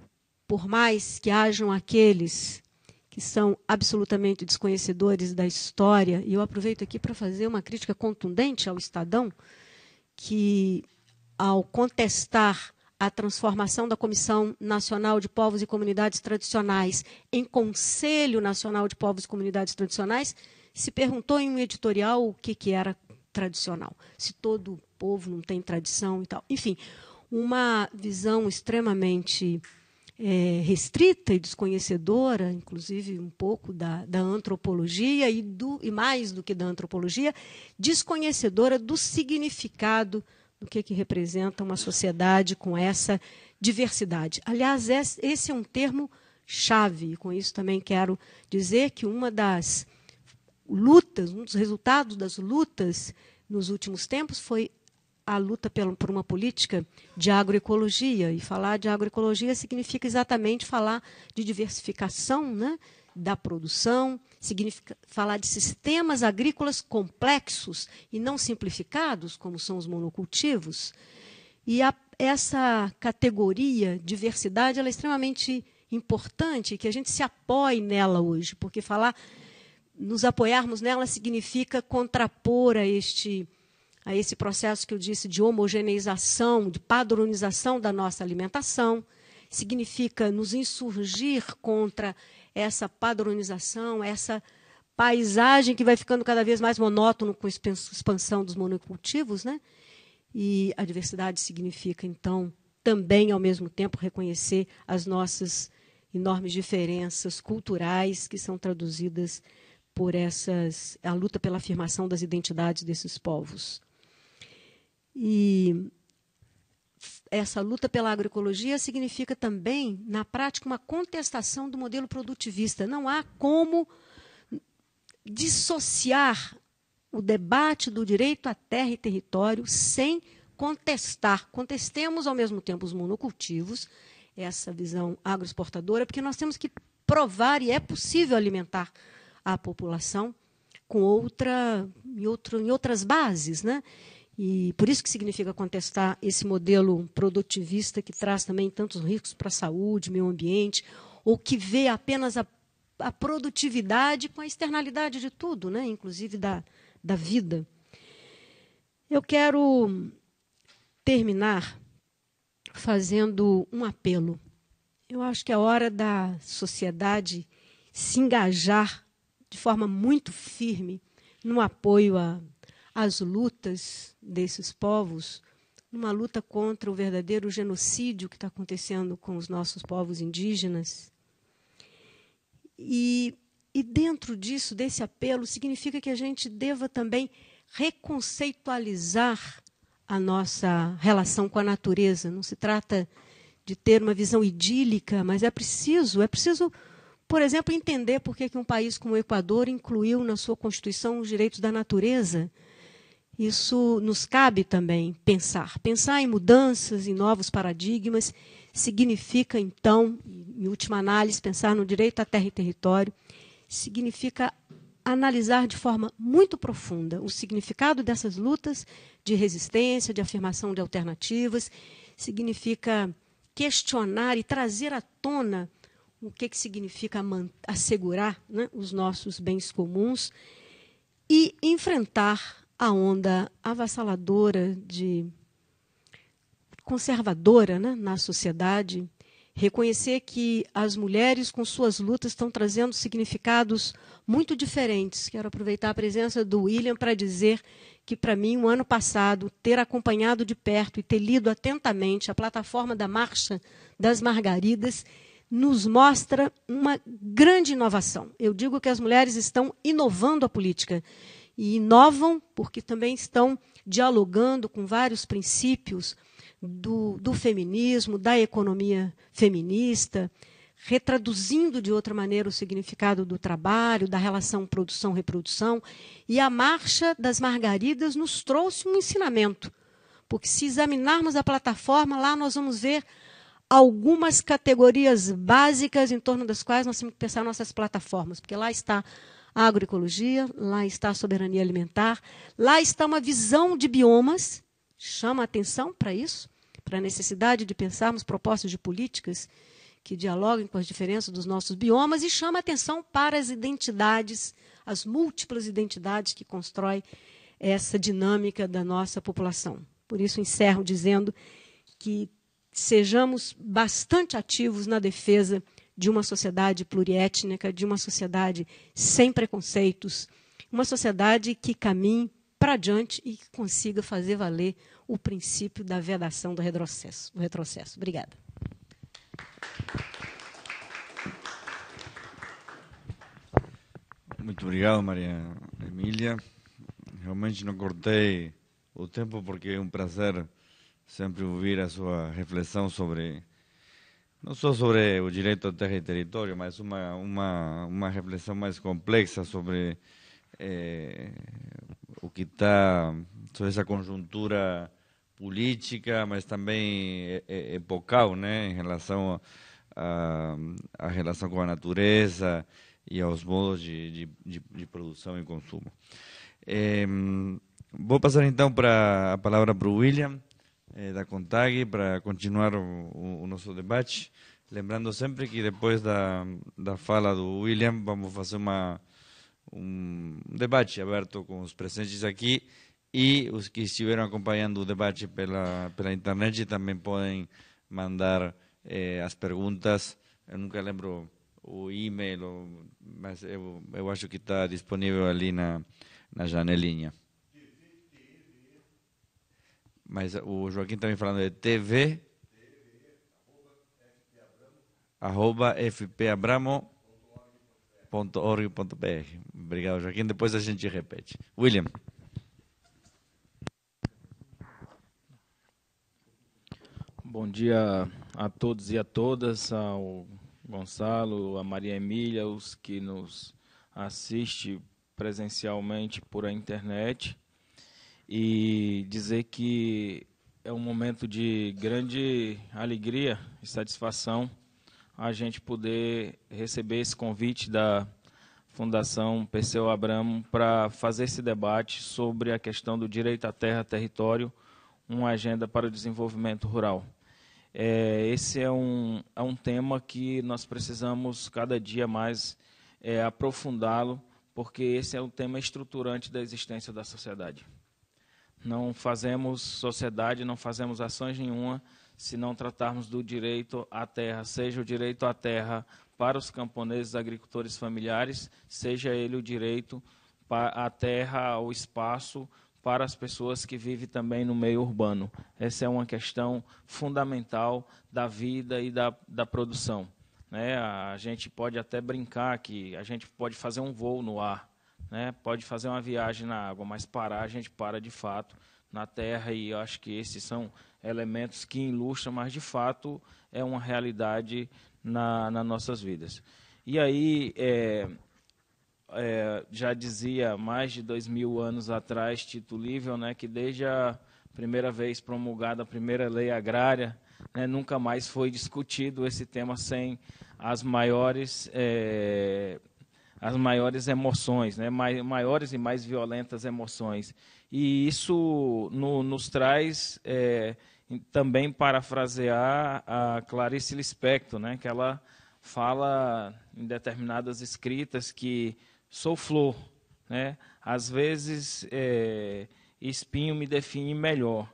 por mais que hajam aqueles que são absolutamente desconhecedores da história, e eu aproveito aqui para fazer uma crítica contundente ao Estadão, que, ao contestar a transformação da Comissão Nacional de Povos e Comunidades Tradicionais em Conselho Nacional de Povos e Comunidades Tradicionais, se perguntou em um editorial o que, que era tradicional. Se todo povo, não tem tradição e tal. Enfim, uma visão extremamente é, restrita e desconhecedora, inclusive um pouco da, da antropologia e, do, e mais do que da antropologia, desconhecedora do significado do que, que representa uma sociedade com essa diversidade. Aliás, esse é um termo chave, e com isso também quero dizer que uma das lutas, um dos resultados das lutas nos últimos tempos foi a luta por uma política de agroecologia. E falar de agroecologia significa exatamente falar de diversificação né, da produção, significa falar de sistemas agrícolas complexos e não simplificados, como são os monocultivos. E a, essa categoria diversidade é extremamente importante que a gente se apoie nela hoje, porque falar nos apoiarmos nela significa contrapor a este a esse processo que eu disse de homogeneização, de padronização da nossa alimentação, significa nos insurgir contra essa padronização, essa paisagem que vai ficando cada vez mais monótono com a expansão dos monocultivos, né? E a diversidade significa então também ao mesmo tempo reconhecer as nossas enormes diferenças culturais que são traduzidas por essas a luta pela afirmação das identidades desses povos. E essa luta pela agroecologia significa também, na prática, uma contestação do modelo produtivista. Não há como dissociar o debate do direito à terra e território sem contestar. Contestemos ao mesmo tempo os monocultivos, essa visão agroexportadora, porque nós temos que provar e é possível alimentar a população com outra em, outro, em outras bases, né? E por isso que significa contestar esse modelo produtivista que traz também tantos riscos para a saúde, meio ambiente, ou que vê apenas a, a produtividade com a externalidade de tudo, né? inclusive da, da vida. Eu quero terminar fazendo um apelo. Eu acho que é hora da sociedade se engajar de forma muito firme no apoio a as lutas desses povos numa luta contra o verdadeiro genocídio que está acontecendo com os nossos povos indígenas. E, e dentro disso, desse apelo, significa que a gente deva também reconceitualizar a nossa relação com a natureza. Não se trata de ter uma visão idílica, mas é preciso, é preciso, por exemplo, entender por que um país como o Equador incluiu na sua Constituição os direitos da natureza isso nos cabe também pensar. Pensar em mudanças, em novos paradigmas, significa, então, em última análise, pensar no direito à terra e território, significa analisar de forma muito profunda o significado dessas lutas de resistência, de afirmação de alternativas, significa questionar e trazer à tona o que, que significa assegurar né, os nossos bens comuns e enfrentar a onda avassaladora de conservadora né, na sociedade, reconhecer que as mulheres com suas lutas estão trazendo significados muito diferentes. Quero aproveitar a presença do William para dizer que, para mim, o um ano passado, ter acompanhado de perto e ter lido atentamente a plataforma da Marcha das Margaridas nos mostra uma grande inovação. Eu digo que as mulheres estão inovando a política e inovam, porque também estão dialogando com vários princípios do, do feminismo, da economia feminista, retraduzindo de outra maneira o significado do trabalho, da relação produção-reprodução. E a Marcha das Margaridas nos trouxe um ensinamento, porque se examinarmos a plataforma, lá nós vamos ver algumas categorias básicas em torno das quais nós temos que pensar nossas plataformas, porque lá está agroecologia, lá está a soberania alimentar, lá está uma visão de biomas. Chama a atenção para isso, para a necessidade de pensarmos propostas de políticas que dialoguem com as diferenças dos nossos biomas e chama a atenção para as identidades, as múltiplas identidades que constrói essa dinâmica da nossa população. Por isso, encerro dizendo que sejamos bastante ativos na defesa de uma sociedade pluriétnica, de uma sociedade sem preconceitos, uma sociedade que caminhe para adiante e que consiga fazer valer o princípio da vedação do retrocesso. Do retrocesso. Obrigada. Muito obrigado, Maria Emília. Realmente não cortei o tempo porque é um prazer sempre ouvir a sua reflexão sobre não só sobre o direito à terra e território, mas uma, uma, uma reflexão mais complexa sobre é, o que está, sobre essa conjuntura política, mas também eh, eh, epocal, né, em relação à relação com a natureza e aos modos de, de, de produção e consumo. É, vou passar então para a palavra para o William eh, da CONTAG para continuar o, o, nosso debate. Lembrando sempre que depois da, da fala do William, vamos fazer uma, um debate aberto com os presentes aqui e os que estiveram acompanhando o debate pela, pela internet também podem mandar eh, as perguntas. Eu nunca lembro o e-mail, mas eu, eu acho que está disponível ali na, na janelinha. Mas o Joaquim também falando é TV. arroba fpabramo.org.br. Obrigado, Joaquim. Depois a gente repete. William. Bom dia a todos e a todas, ao Gonçalo, a Maria Emília, os que nos assistem presencialmente por a internet e dizer que é um momento de grande alegria e satisfação a gente poder receber esse convite da Fundação Perseu Abramo para fazer esse debate sobre a questão do direito à terra, território, uma agenda para o desenvolvimento rural. É, esse é um, é um tema que nós precisamos cada dia mais é, aprofundá-lo, porque esse é um tema estruturante da existência da sociedade. Não fazemos sociedade, não fazemos ações nenhuma se não tratarmos do direito à terra, seja o direito à terra para os camponeses, agricultores familiares, seja ele o direito à terra, ao espaço para as pessoas que vivem também no meio urbano. Essa é uma questão fundamental da vida e da, da produção. Né? A gente pode até brincar que a gente pode fazer um voo no ar, né, pode fazer uma viagem na água, mas parar a gente para de fato na terra e eu acho que esses são elementos que ilustram, mas de fato é uma realidade na, nas nossas vidas. E aí, é, é, já dizia mais de dois mil anos atrás, Tito Livio, né, que desde a primeira vez promulgada a primeira lei agrária, né, nunca mais foi discutido esse tema sem as maiores é, as maiores emoções, né? maiores e mais violentas emoções. E isso no, nos traz é, também parafrasear a Clarice Lispector, né? que ela fala em determinadas escritas que sou flor, né? às vezes é, espinho me define melhor,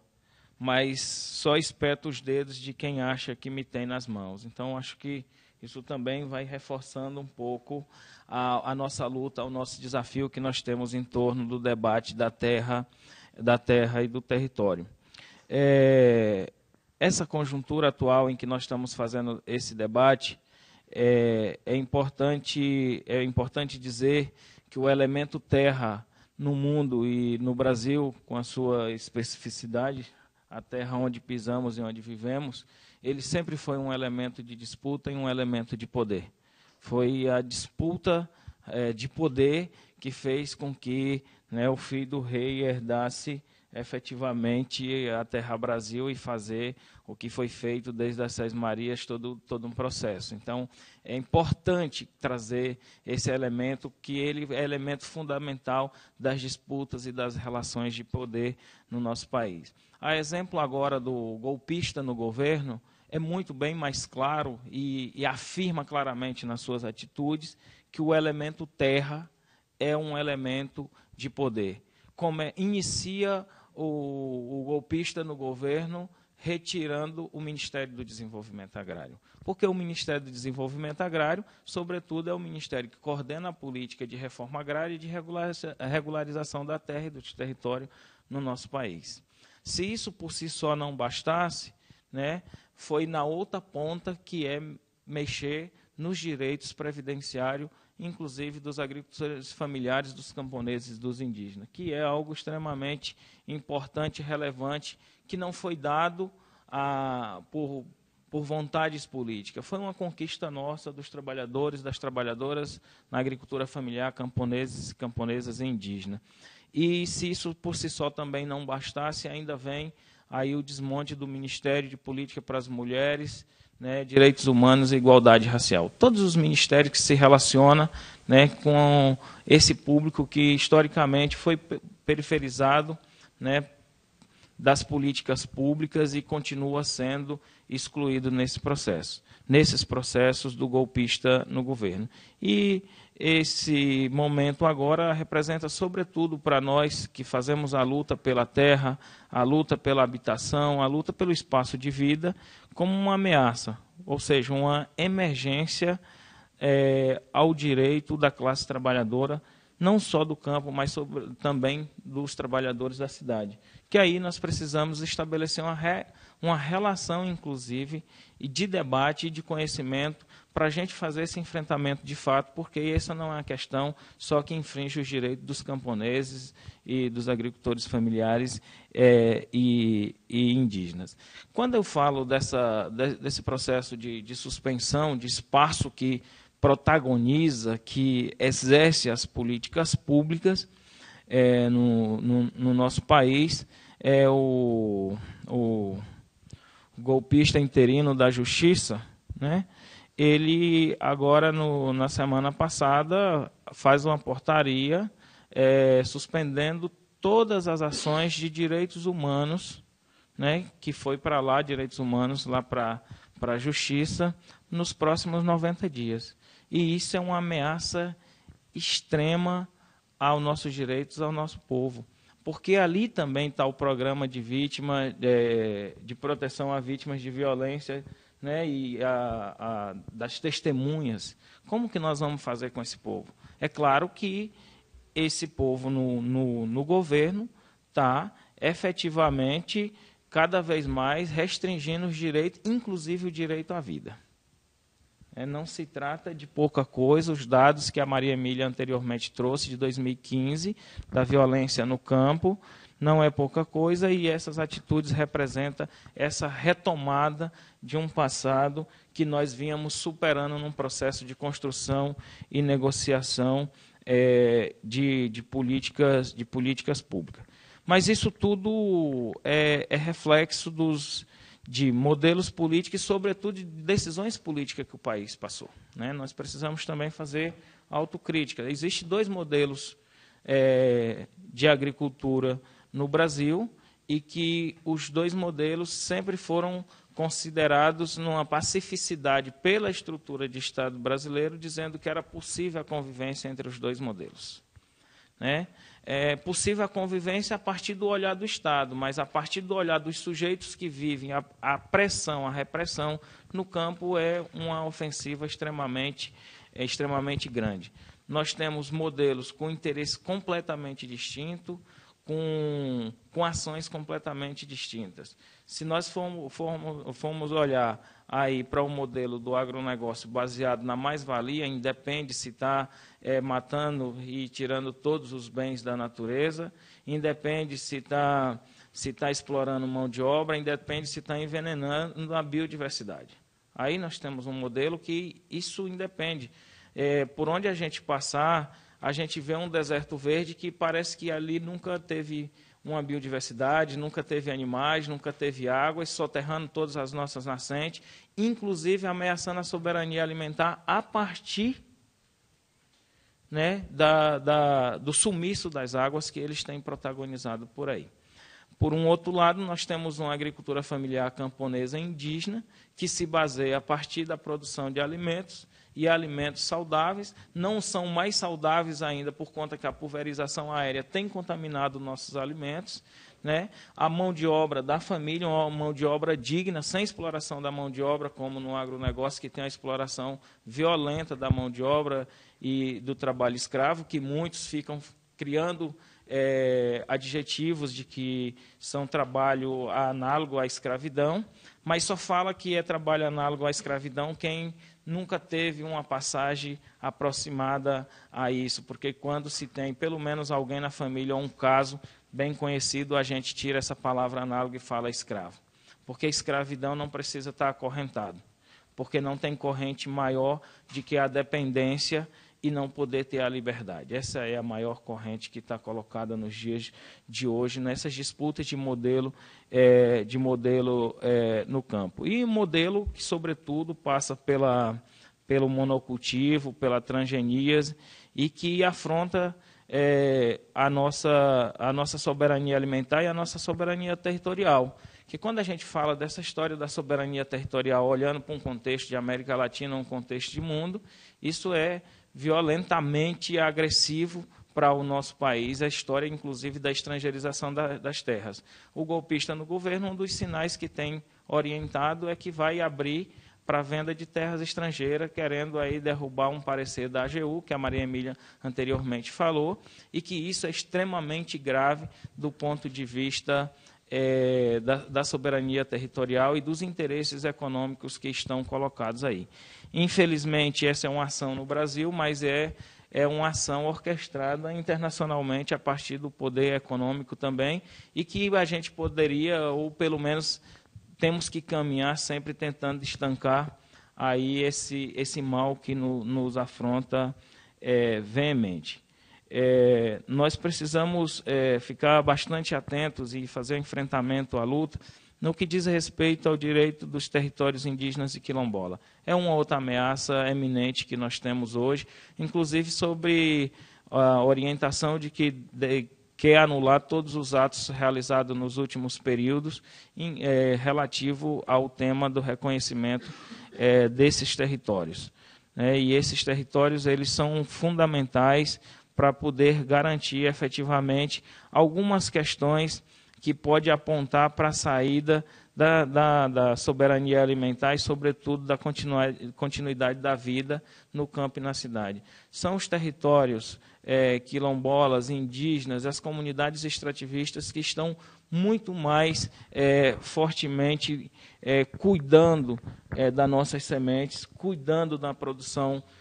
mas só espeto os dedos de quem acha que me tem nas mãos. Então, acho que isso também vai reforçando um pouco a nossa luta, ao nosso desafio que nós temos em torno do debate da terra, da terra e do território. É, essa conjuntura atual em que nós estamos fazendo esse debate é, é importante é importante dizer que o elemento terra no mundo e no Brasil, com a sua especificidade, a terra onde pisamos e onde vivemos, ele sempre foi um elemento de disputa e um elemento de poder foi a disputa é, de poder que fez com que né, o filho do rei herdasse efetivamente a terra Brasil e fazer o que foi feito desde as Seis Marias, todo, todo um processo. Então, é importante trazer esse elemento, que ele é elemento fundamental das disputas e das relações de poder no nosso país. A exemplo agora do golpista no governo, é muito bem mais claro e, e afirma claramente nas suas atitudes que o elemento terra é um elemento de poder. Como é, inicia o, o golpista no governo retirando o Ministério do Desenvolvimento Agrário. Porque o Ministério do Desenvolvimento Agrário, sobretudo, é o ministério que coordena a política de reforma agrária e de regularização da terra e do território no nosso país. Se isso por si só não bastasse, né, foi na outra ponta, que é mexer nos direitos previdenciários, inclusive dos agricultores familiares, dos camponeses, dos indígenas, que é algo extremamente importante, relevante, que não foi dado a, ah, por, por vontades políticas. Foi uma conquista nossa dos trabalhadores, das trabalhadoras na agricultura familiar, camponeses, camponesas e indígenas. E se isso por si só também não bastasse, ainda vem aí o desmonte do Ministério de Política para as Mulheres, né, Direitos Humanos e Igualdade Racial. Todos os ministérios que se relacionam né, com esse público que historicamente foi periferizado né, das políticas públicas e continua sendo excluído nesse processo, nesses processos do golpista no governo. E esse momento agora representa, sobretudo para nós que fazemos a luta pela terra, a luta pela habitação, a luta pelo espaço de vida, como uma ameaça, ou seja, uma emergência é, ao direito da classe trabalhadora, não só do campo, mas sobre, também dos trabalhadores da cidade. Que aí nós precisamos estabelecer uma, re, uma relação, inclusive, de debate e de conhecimento para a gente fazer esse enfrentamento de fato, porque essa não é uma questão só que infringe os direitos dos camponeses e dos agricultores familiares é, e, e, indígenas. Quando eu falo dessa, desse processo de, de suspensão, de espaço que protagoniza, que exerce as políticas públicas é, no, no, no, nosso país, é o, o golpista interino da Justiça, né? ele agora no, na semana passada faz uma portaria é, suspendendo todas as ações de direitos humanos, né, que foi para lá, direitos humanos, lá para a justiça, nos próximos 90 dias. E isso é uma ameaça extrema aos nossos direitos, ao nosso povo. Porque ali também está o programa de vítima, é, de proteção a vítimas de violência né, e a, a, das testemunhas, como que nós vamos fazer com esse povo? É claro que esse povo no, no, no governo está efetivamente cada vez mais restringindo os direitos, inclusive o direito à vida. É, não se trata de pouca coisa. Os dados que a Maria Emília anteriormente trouxe, de 2015, da violência no campo, não é pouca coisa, e essas atitudes representam essa retomada de um passado que nós vínhamos superando num processo de construção e negociação é, de, de, políticas, de políticas públicas. Mas isso tudo é, é reflexo dos, de modelos políticos e, sobretudo, de decisões políticas que o país passou. Né? Nós precisamos também fazer autocrítica. Existem dois modelos é, de agricultura no Brasil e que os dois modelos sempre foram considerados numa pacificidade pela estrutura de Estado brasileiro, dizendo que era possível a convivência entre os dois modelos. Né? É possível a convivência a partir do olhar do Estado, mas a partir do olhar dos sujeitos que vivem a, a pressão, a repressão no campo é uma ofensiva extremamente, é extremamente grande. Nós temos modelos com interesse completamente distinto, com, com ações completamente distintas. Se nós formos, formos, formos olhar aí para o um modelo do agronegócio baseado na mais-valia, independe se está é, matando e tirando todos os bens da natureza, independe se está se tá explorando mão de obra, independe se está envenenando a biodiversidade. Aí nós temos um modelo que isso independe. É, por onde a gente passar, a gente vê um deserto verde que parece que ali nunca teve uma biodiversidade, nunca teve animais, nunca teve água, soterrando todas as nossas nascentes, inclusive ameaçando a soberania alimentar a partir né, da, da, do sumiço das águas que eles têm protagonizado por aí. Por um outro lado, nós temos uma agricultura familiar camponesa indígena que se baseia a partir da produção de alimentos e alimentos saudáveis, não são mais saudáveis ainda por conta que a pulverização aérea tem contaminado nossos alimentos. Né? A mão de obra da família, é uma mão de obra digna, sem exploração da mão de obra, como no agronegócio, que tem a exploração violenta da mão de obra e do trabalho escravo, que muitos ficam criando é, adjetivos de que são trabalho análogo à escravidão, mas só fala que é trabalho análogo à escravidão quem nunca teve uma passagem aproximada a isso, porque quando se tem pelo menos alguém na família ou um caso bem conhecido, a gente tira essa palavra análoga e fala escravo. Porque a escravidão não precisa estar acorrentado, porque não tem corrente maior de que a dependência e não poder ter a liberdade. Essa é a maior corrente que está colocada nos dias de hoje, nessas disputas de modelo, é, de modelo é, no campo. E modelo que, sobretudo, passa pela, pelo monocultivo, pela transgenias, e que afronta é, a, nossa, a nossa soberania alimentar e a nossa soberania territorial que quando a gente fala dessa história da soberania territorial, olhando para um contexto de América Latina, um contexto de mundo, isso é violentamente agressivo para o nosso país, a história, inclusive, da estrangeirização da, das terras. O golpista no governo, um dos sinais que tem orientado é que vai abrir para venda de terras estrangeiras, querendo aí derrubar um parecer da AGU, que a Maria Emília anteriormente falou, e que isso é extremamente grave do ponto de vista é, da, da, soberania territorial e dos interesses econômicos que estão colocados aí. Infelizmente, essa é uma ação no Brasil, mas é, é uma ação orquestrada internacionalmente a partir do poder econômico também, e que a gente poderia, ou pelo menos temos que caminhar sempre tentando estancar aí esse, esse mal que no, nos afronta é, veemente é, nós precisamos é, ficar bastante atentos e fazer o um enfrentamento à luta no que diz respeito ao direito dos territórios indígenas e quilombola. É uma outra ameaça eminente que nós temos hoje, inclusive sobre a orientação de que de, quer anular todos os atos realizados nos últimos períodos em, é, relativo ao tema do reconhecimento é, desses territórios. É, e esses territórios eles são fundamentais para poder garantir efetivamente algumas questões que pode apontar para a saída da, da, da, soberania alimentar e, sobretudo, da continuidade da vida no campo e na cidade. São os territórios é, quilombolas, indígenas, as comunidades extrativistas que estão muito mais é, fortemente é, cuidando é, das nossas sementes, cuidando da produção alimentar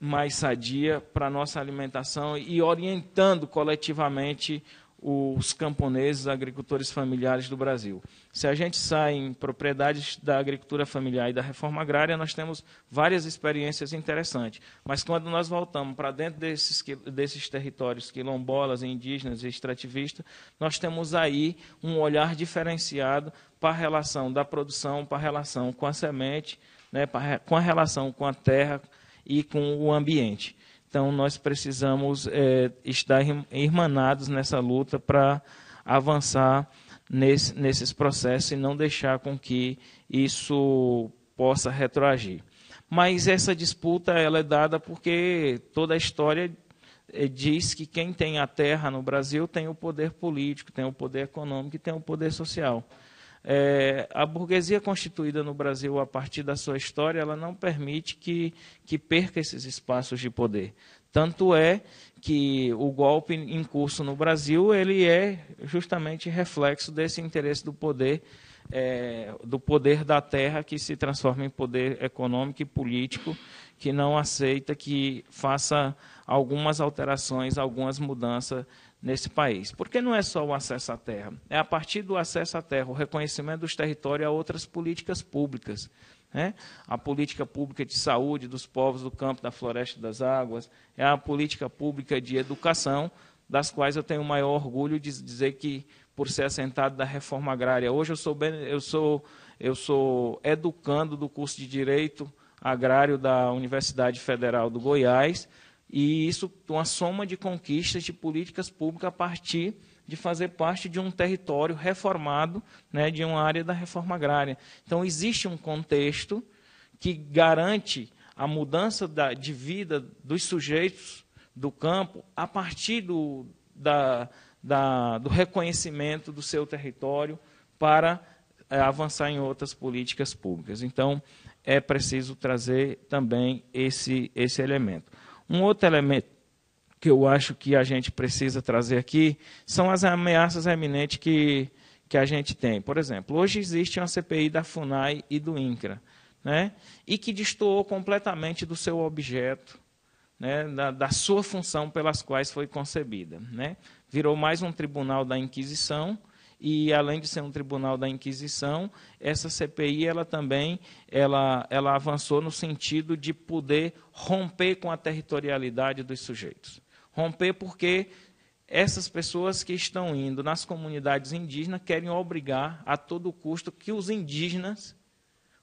mais sadia para a nossa alimentação e orientando coletivamente os camponeses, agricultores familiares do Brasil. Se a gente sai em propriedades da agricultura familiar e da reforma agrária, nós temos várias experiências interessantes. Mas quando nós voltamos para dentro desses, desses territórios quilombolas, indígenas e extrativistas, nós temos aí um olhar diferenciado para a relação da produção, para a relação com a semente, né, com a relação com a terra, e com o ambiente. Então, nós precisamos é, estar irmanados nessa luta para avançar nesse, nesses processos e não deixar com que isso possa retroagir. Mas essa disputa ela é dada porque toda a história é, diz que quem tem a terra no Brasil tem o poder político, tem o poder econômico e tem o poder social. É, a burguesia constituída no Brasil a partir da sua história, ela não permite que, que perca esses espaços de poder. Tanto é que o golpe em curso no Brasil ele é justamente reflexo desse interesse do poder é, do poder da terra que se transforma em poder econômico e político que não aceita que faça algumas alterações, algumas mudanças nesse país. Porque não é só o acesso à terra, é a partir do acesso à terra, o reconhecimento dos territórios a outras políticas públicas. Né? A política pública de saúde dos povos do campo, da floresta das águas, é a política pública de educação, das quais eu tenho o maior orgulho de dizer que, por ser assentado da reforma agrária, hoje eu sou, eu sou, eu sou educando do curso de Direito Agrário da Universidade Federal do Goiás, e isso, uma soma de conquistas de políticas públicas a partir de fazer parte de um território reformado, né, de uma área da reforma agrária. Então, existe um contexto que garante a mudança da, de vida dos sujeitos do campo a partir do, da, da, do reconhecimento do seu território para é, avançar em outras políticas públicas. Então, é preciso trazer também esse, esse elemento. Um outro elemento que eu acho que a gente precisa trazer aqui são as ameaças eminentes que, que a gente tem. Por exemplo, hoje existe uma CPI da FUNAI e do INCRA, né? e que destoou completamente do seu objeto, né? da, da sua função pelas quais foi concebida. Né? Virou mais um tribunal da Inquisição, e além de ser um tribunal da Inquisição, essa CPI ela também ela, ela avançou no sentido de poder romper com a territorialidade dos sujeitos. Romper porque essas pessoas que estão indo nas comunidades indígenas querem obrigar a todo custo que os indígenas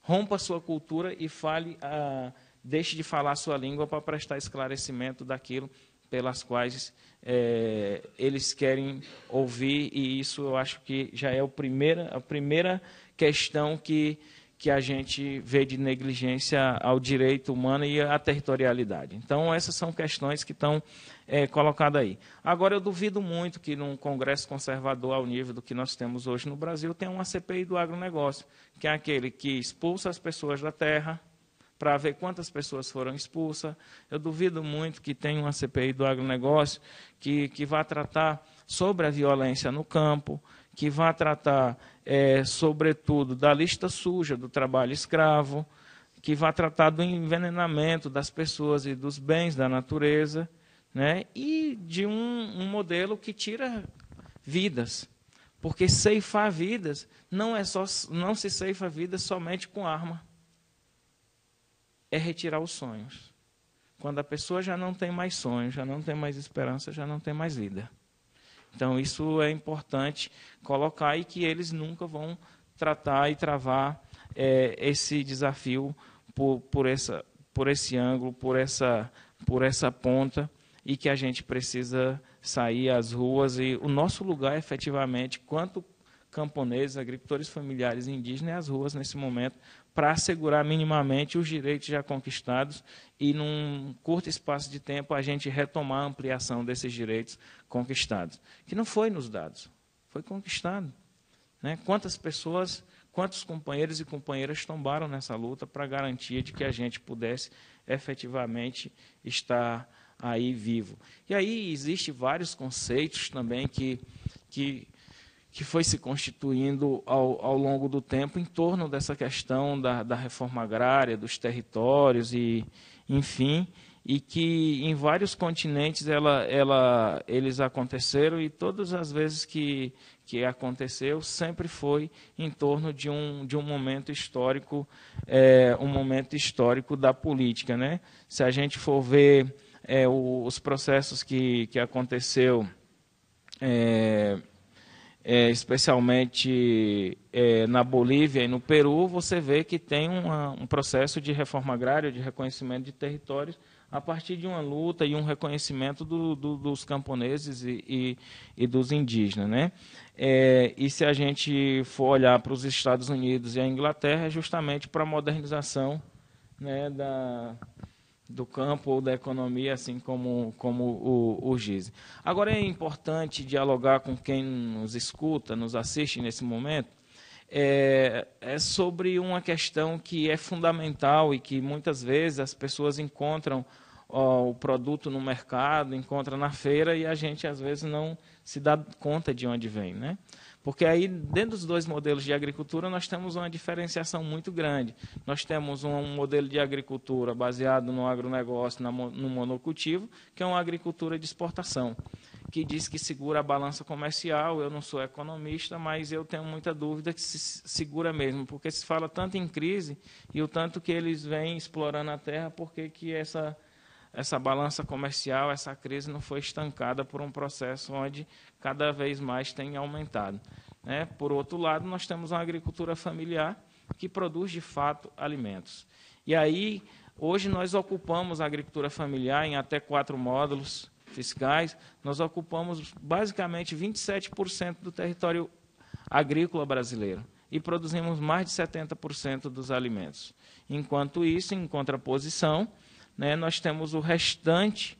rompa sua cultura e fale, ah, deixe de falar sua língua para prestar esclarecimento daquilo pelas quais é, eles querem ouvir, e isso eu acho que já é primeira, a primeira questão que, que a gente vê de negligência ao direito humano e à territorialidade. Então, essas são questões que estão é, colocadas aí. Agora, eu duvido muito que num Congresso conservador ao nível do que nós temos hoje no Brasil tenha uma CPI do agronegócio, que é aquele que expulsa as pessoas da terra para ver quantas pessoas foram expulsas. Eu duvido muito que tenha uma CPI do agronegócio que, que vá tratar sobre a violência no campo, que vá tratar, é, sobretudo, da lista suja do trabalho escravo, que vá tratar do envenenamento das pessoas e dos bens da natureza, né? e de um, um modelo que tira vidas. Porque ceifar vidas não é só não se ceifa vidas somente com arma é retirar os sonhos. Quando a pessoa já não tem mais sonhos, já não tem mais esperança, já não tem mais vida. Então, isso é importante colocar e que eles nunca vão tratar e travar é, esse desafio por, por, essa, por esse ângulo, por essa, por essa ponta, e que a gente precisa sair às ruas. E o nosso lugar, efetivamente, quanto camponeses, agricultores familiares indígenas, é as ruas nesse momento, para assegurar minimamente os direitos já conquistados e, num curto espaço de tempo, a gente retomar a ampliação desses direitos conquistados, que não foi nos dados, foi conquistado. Né? Quantas pessoas, quantos companheiros e companheiras tombaram nessa luta para garantia de que a gente pudesse efetivamente estar aí vivo. E aí existe vários conceitos também que, que que foi se constituindo ao, ao, longo do tempo em torno dessa questão da, da, reforma agrária, dos territórios e, enfim, e que em vários continentes ela, ela, eles aconteceram e todas as vezes que, que aconteceu sempre foi em torno de um, de um momento histórico, é, um momento histórico da política, né? Se a gente for ver é, o, os processos que que aconteceu é, é, especialmente é, na Bolívia e no Peru, você vê que tem uma, um processo de reforma agrária, de reconhecimento de territórios, a partir de uma luta e um reconhecimento do, do, dos camponeses e, e, e, dos indígenas. Né? É, e se a gente for olhar para os Estados Unidos e a Inglaterra, é justamente para a modernização né, da, do campo ou da economia, assim como, como o, o GISE. Agora é importante dialogar com quem nos escuta, nos assiste nesse momento, é, é, sobre uma questão que é fundamental e que muitas vezes as pessoas encontram ó, o produto no mercado, encontram na feira e a gente às vezes não se dá conta de onde vem. Né? Porque aí, dentro dos dois modelos de agricultura, nós temos uma diferenciação muito grande. Nós temos um modelo de agricultura baseado no agronegócio, no monocultivo, que é uma agricultura de exportação, que diz que segura a balança comercial. Eu não sou economista, mas eu tenho muita dúvida que se segura mesmo, porque se fala tanto em crise e o tanto que eles vêm explorando a terra, por que essa essa balança comercial, essa crise não foi estancada por um processo onde cada vez mais tem aumentado. Né? Por outro lado, nós temos uma agricultura familiar que produz de fato alimentos. E aí, hoje nós ocupamos a agricultura familiar em até quatro módulos fiscais, nós ocupamos basicamente 27% do território agrícola brasileiro e produzimos mais de 70% dos alimentos. Enquanto isso, em contraposição, né, nós temos o restante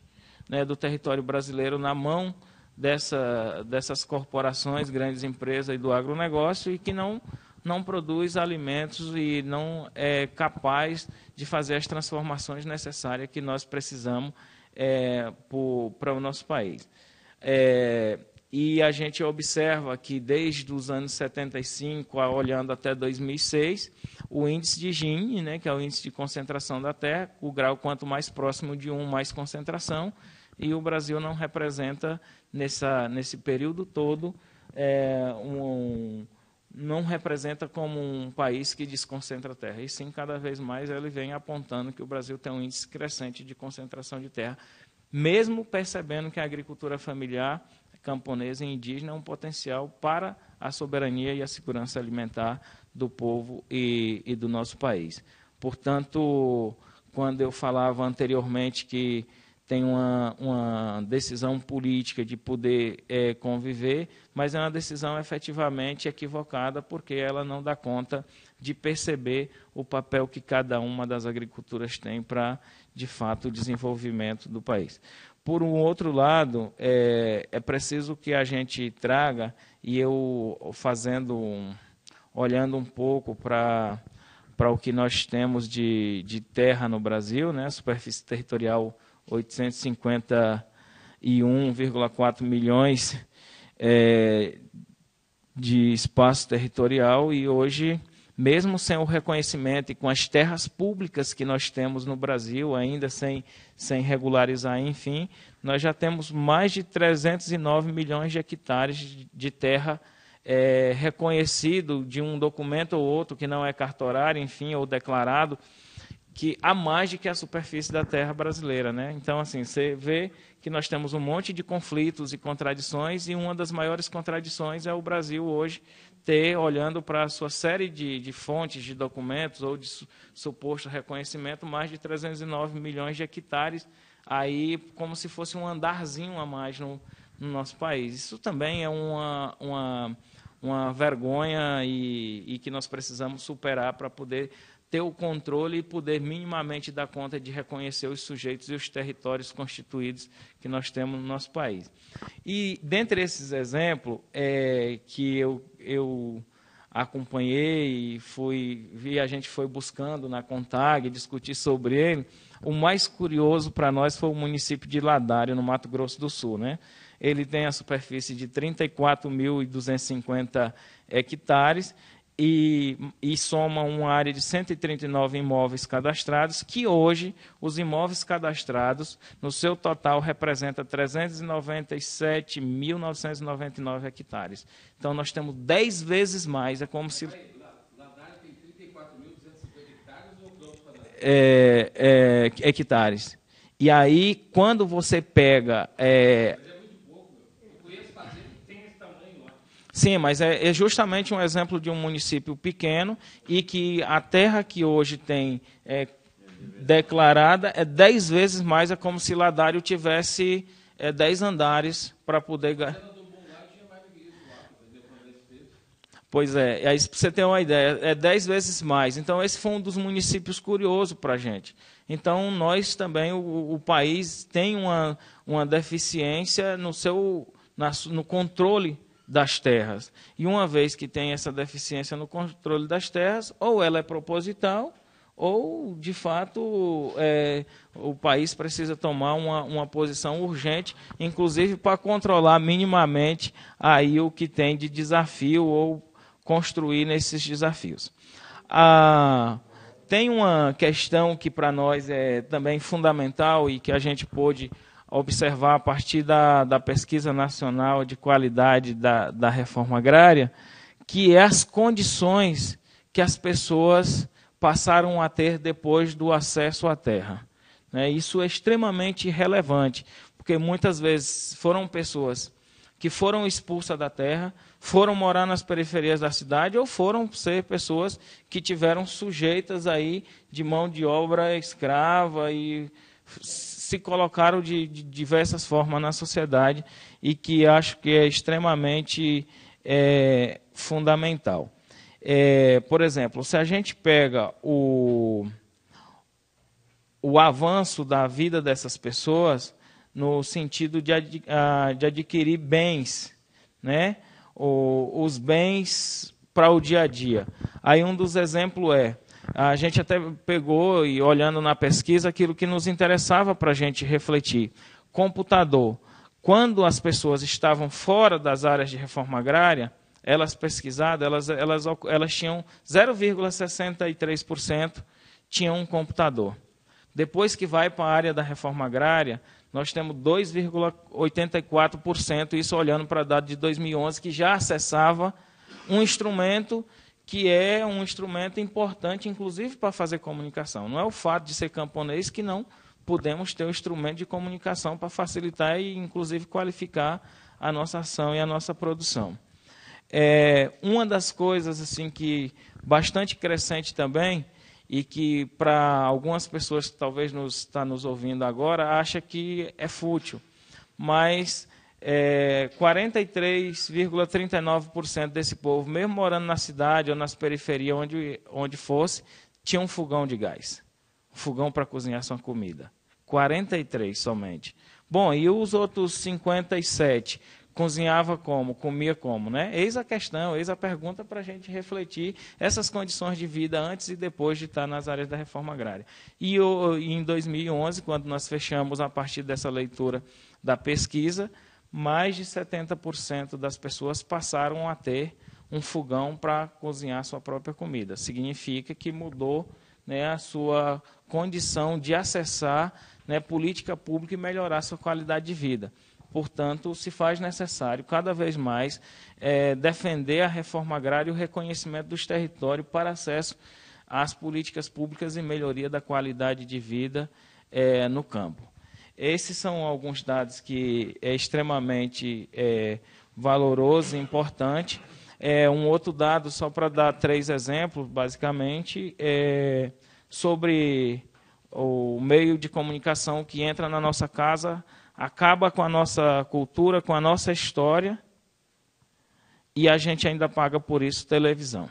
né, do território brasileiro na mão dessa, dessas corporações, grandes empresas e do agronegócio e que não, não produz alimentos e não é capaz de fazer as transformações necessárias que nós precisamos é, para o nosso país. É, e a gente observa que desde os anos 75, olhando até 2006, o índice de Gini, né, que é o índice de concentração da Terra, o grau quanto mais próximo de 1, um, mais concentração, e o Brasil não representa, nessa, nesse período todo, é, um, não representa como um país que desconcentra a terra. E sim, cada vez mais ele vem apontando que o Brasil tem um índice crescente de concentração de terra, mesmo percebendo que a agricultura familiar camponesa e indígena é um potencial para a soberania e a segurança alimentar do povo e, e do nosso país. Portanto, quando eu falava anteriormente que tem uma, uma decisão política de poder é, conviver, mas é uma decisão efetivamente equivocada, porque ela não dá conta de perceber o papel que cada uma das agriculturas tem para, de fato, o desenvolvimento do país. Por um outro lado, é, é preciso que a gente traga, e eu fazendo olhando um pouco para para o que nós temos de, de terra no Brasil, né? superfície territorial 851,4 milhões é, de espaço territorial, e hoje mesmo sem o reconhecimento e com as terras públicas que nós temos no Brasil, ainda sem, sem regularizar, enfim, nós já temos mais de 309 milhões de hectares de terra é, reconhecido de um documento ou outro que não é cartorário, enfim, ou declarado, que há mais do que a superfície da terra brasileira. Né? Então, assim, você vê que nós temos um monte de conflitos e contradições, e uma das maiores contradições é o Brasil hoje ter, olhando para a sua série de, de, fontes, de documentos ou de su, suposto reconhecimento, mais de 309 milhões de hectares, aí como se fosse um andarzinho a mais no, no nosso país. Isso também é uma, uma, uma vergonha e, e que nós precisamos superar para poder ter o controle e poder minimamente dar conta de reconhecer os sujeitos e os territórios constituídos que nós temos no nosso país. E, dentre esses exemplos é, que eu, eu acompanhei e fui, vi, a gente foi buscando na CONTAG, discutir sobre ele, o mais curioso para nós foi o município de Ladário, no Mato Grosso do Sul. Né? Ele tem a superfície de 34.250 hectares e, e soma uma área de 139 imóveis cadastrados, que hoje os imóveis cadastrados, no seu total, representa 397.999 hectares. Então, nós temos 10 vezes mais, é como se... É, é, hectares. E aí, quando você pega... É, Sim, mas é, é, justamente um exemplo de um município pequeno e que a terra que hoje tem é, declarada é dez vezes mais, é como se Ladário tivesse é, dez andares para poder... Pois é, aí é para você ter uma ideia, é dez vezes mais. Então, esse foi um dos municípios curioso para a gente. Então, nós também, o, o, país tem uma, uma deficiência no, seu, na, no controle das terras. E uma vez que tem essa deficiência no controle das terras, ou ela é proposital, ou, de fato, é, o país precisa tomar uma, uma posição urgente, inclusive para controlar minimamente aí o que tem de desafio ou construir nesses desafios. Ah, tem uma questão que para nós é também fundamental e que a gente pôde observar a partir da, da pesquisa nacional de qualidade da, da reforma agrária, que é as condições que as pessoas passaram a ter depois do acesso à terra. Né? Isso é extremamente relevante, porque muitas vezes foram pessoas que foram expulsas da terra, foram morar nas periferias da cidade ou foram ser pessoas que tiveram sujeitas aí de mão de obra escrava e se colocaram de, de diversas formas na sociedade e que acho que é extremamente é, fundamental. É, por exemplo, se a gente pega o, o avanço da vida dessas pessoas no sentido de, ad, de adquirir bens, né? O, os bens para o dia a dia. Aí um dos exemplos é a gente até pegou e olhando na pesquisa aquilo que nos interessava para a gente refletir. Computador. Quando as pessoas estavam fora das áreas de reforma agrária, elas pesquisadas, elas, elas, elas tinham 0,63% tinham um computador. Depois que vai para a área da reforma agrária, nós temos 2,84%, isso olhando para a data de 2011, que já acessava um instrumento que é um instrumento importante, inclusive, para fazer comunicação. Não é o fato de ser camponês que não podemos ter um instrumento de comunicação para facilitar e, inclusive, qualificar a nossa ação e a nossa produção. É, uma das coisas assim que bastante crescente também e que para algumas pessoas que talvez nos está nos ouvindo agora acha que é fútil, mas é, 43,39% desse povo, mesmo morando na cidade ou nas periferias, onde, onde fosse, tinha um fogão de gás. Um fogão para cozinhar sua comida. 43 somente. Bom, e os outros 57? Cozinhava como? Comia como? Né? Eis a questão, eis a pergunta para a gente refletir essas condições de vida antes e depois de estar nas áreas da reforma agrária. E em 2011, quando nós fechamos a partir dessa leitura da pesquisa, mais de 70% das pessoas passaram a ter um fogão para cozinhar sua própria comida. Significa que mudou né, a sua condição de acessar né, política pública e melhorar sua qualidade de vida. Portanto, se faz necessário cada vez mais é, defender a reforma agrária e o reconhecimento dos territórios para acesso às políticas públicas e melhoria da qualidade de vida é, no campo. Esses são alguns dados que é extremamente é, valoroso e importante. É, um outro dado, só para dar três exemplos, basicamente, é sobre o meio de comunicação que entra na nossa casa, acaba com a nossa cultura, com a nossa história, e a gente ainda paga por isso televisão.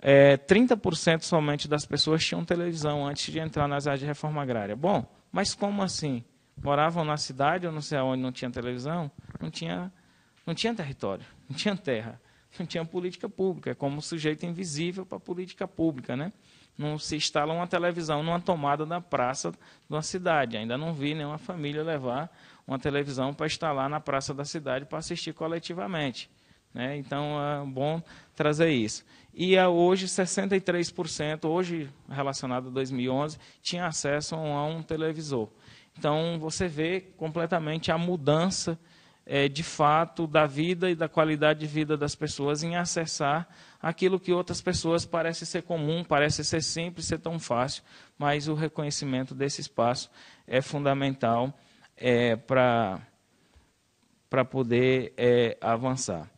É, 30% somente das pessoas tinham televisão antes de entrar nas áreas de reforma agrária. Bom, mas como assim? Moravam na cidade, ou não sei aonde, não tinha televisão, não tinha, não tinha território, não tinha terra, não tinha política pública. É como um sujeito invisível para a política pública, né? Não se instala uma televisão numa tomada da praça de uma cidade. Ainda não vi nenhuma família levar uma televisão para instalar na praça da cidade para assistir coletivamente. Né? Então, é bom trazer isso. E eh, hoje, 63%, hoje relacionado a 2011, tinha acesso a um televisor. Então, você vê completamente a mudança, é, de fato, da vida e da qualidade de vida das pessoas em acessar aquilo que outras pessoas parece ser comum, parece ser simples, ser tão fácil, mas o reconhecimento desse espaço é fundamental é, eh, para poder é, avançar.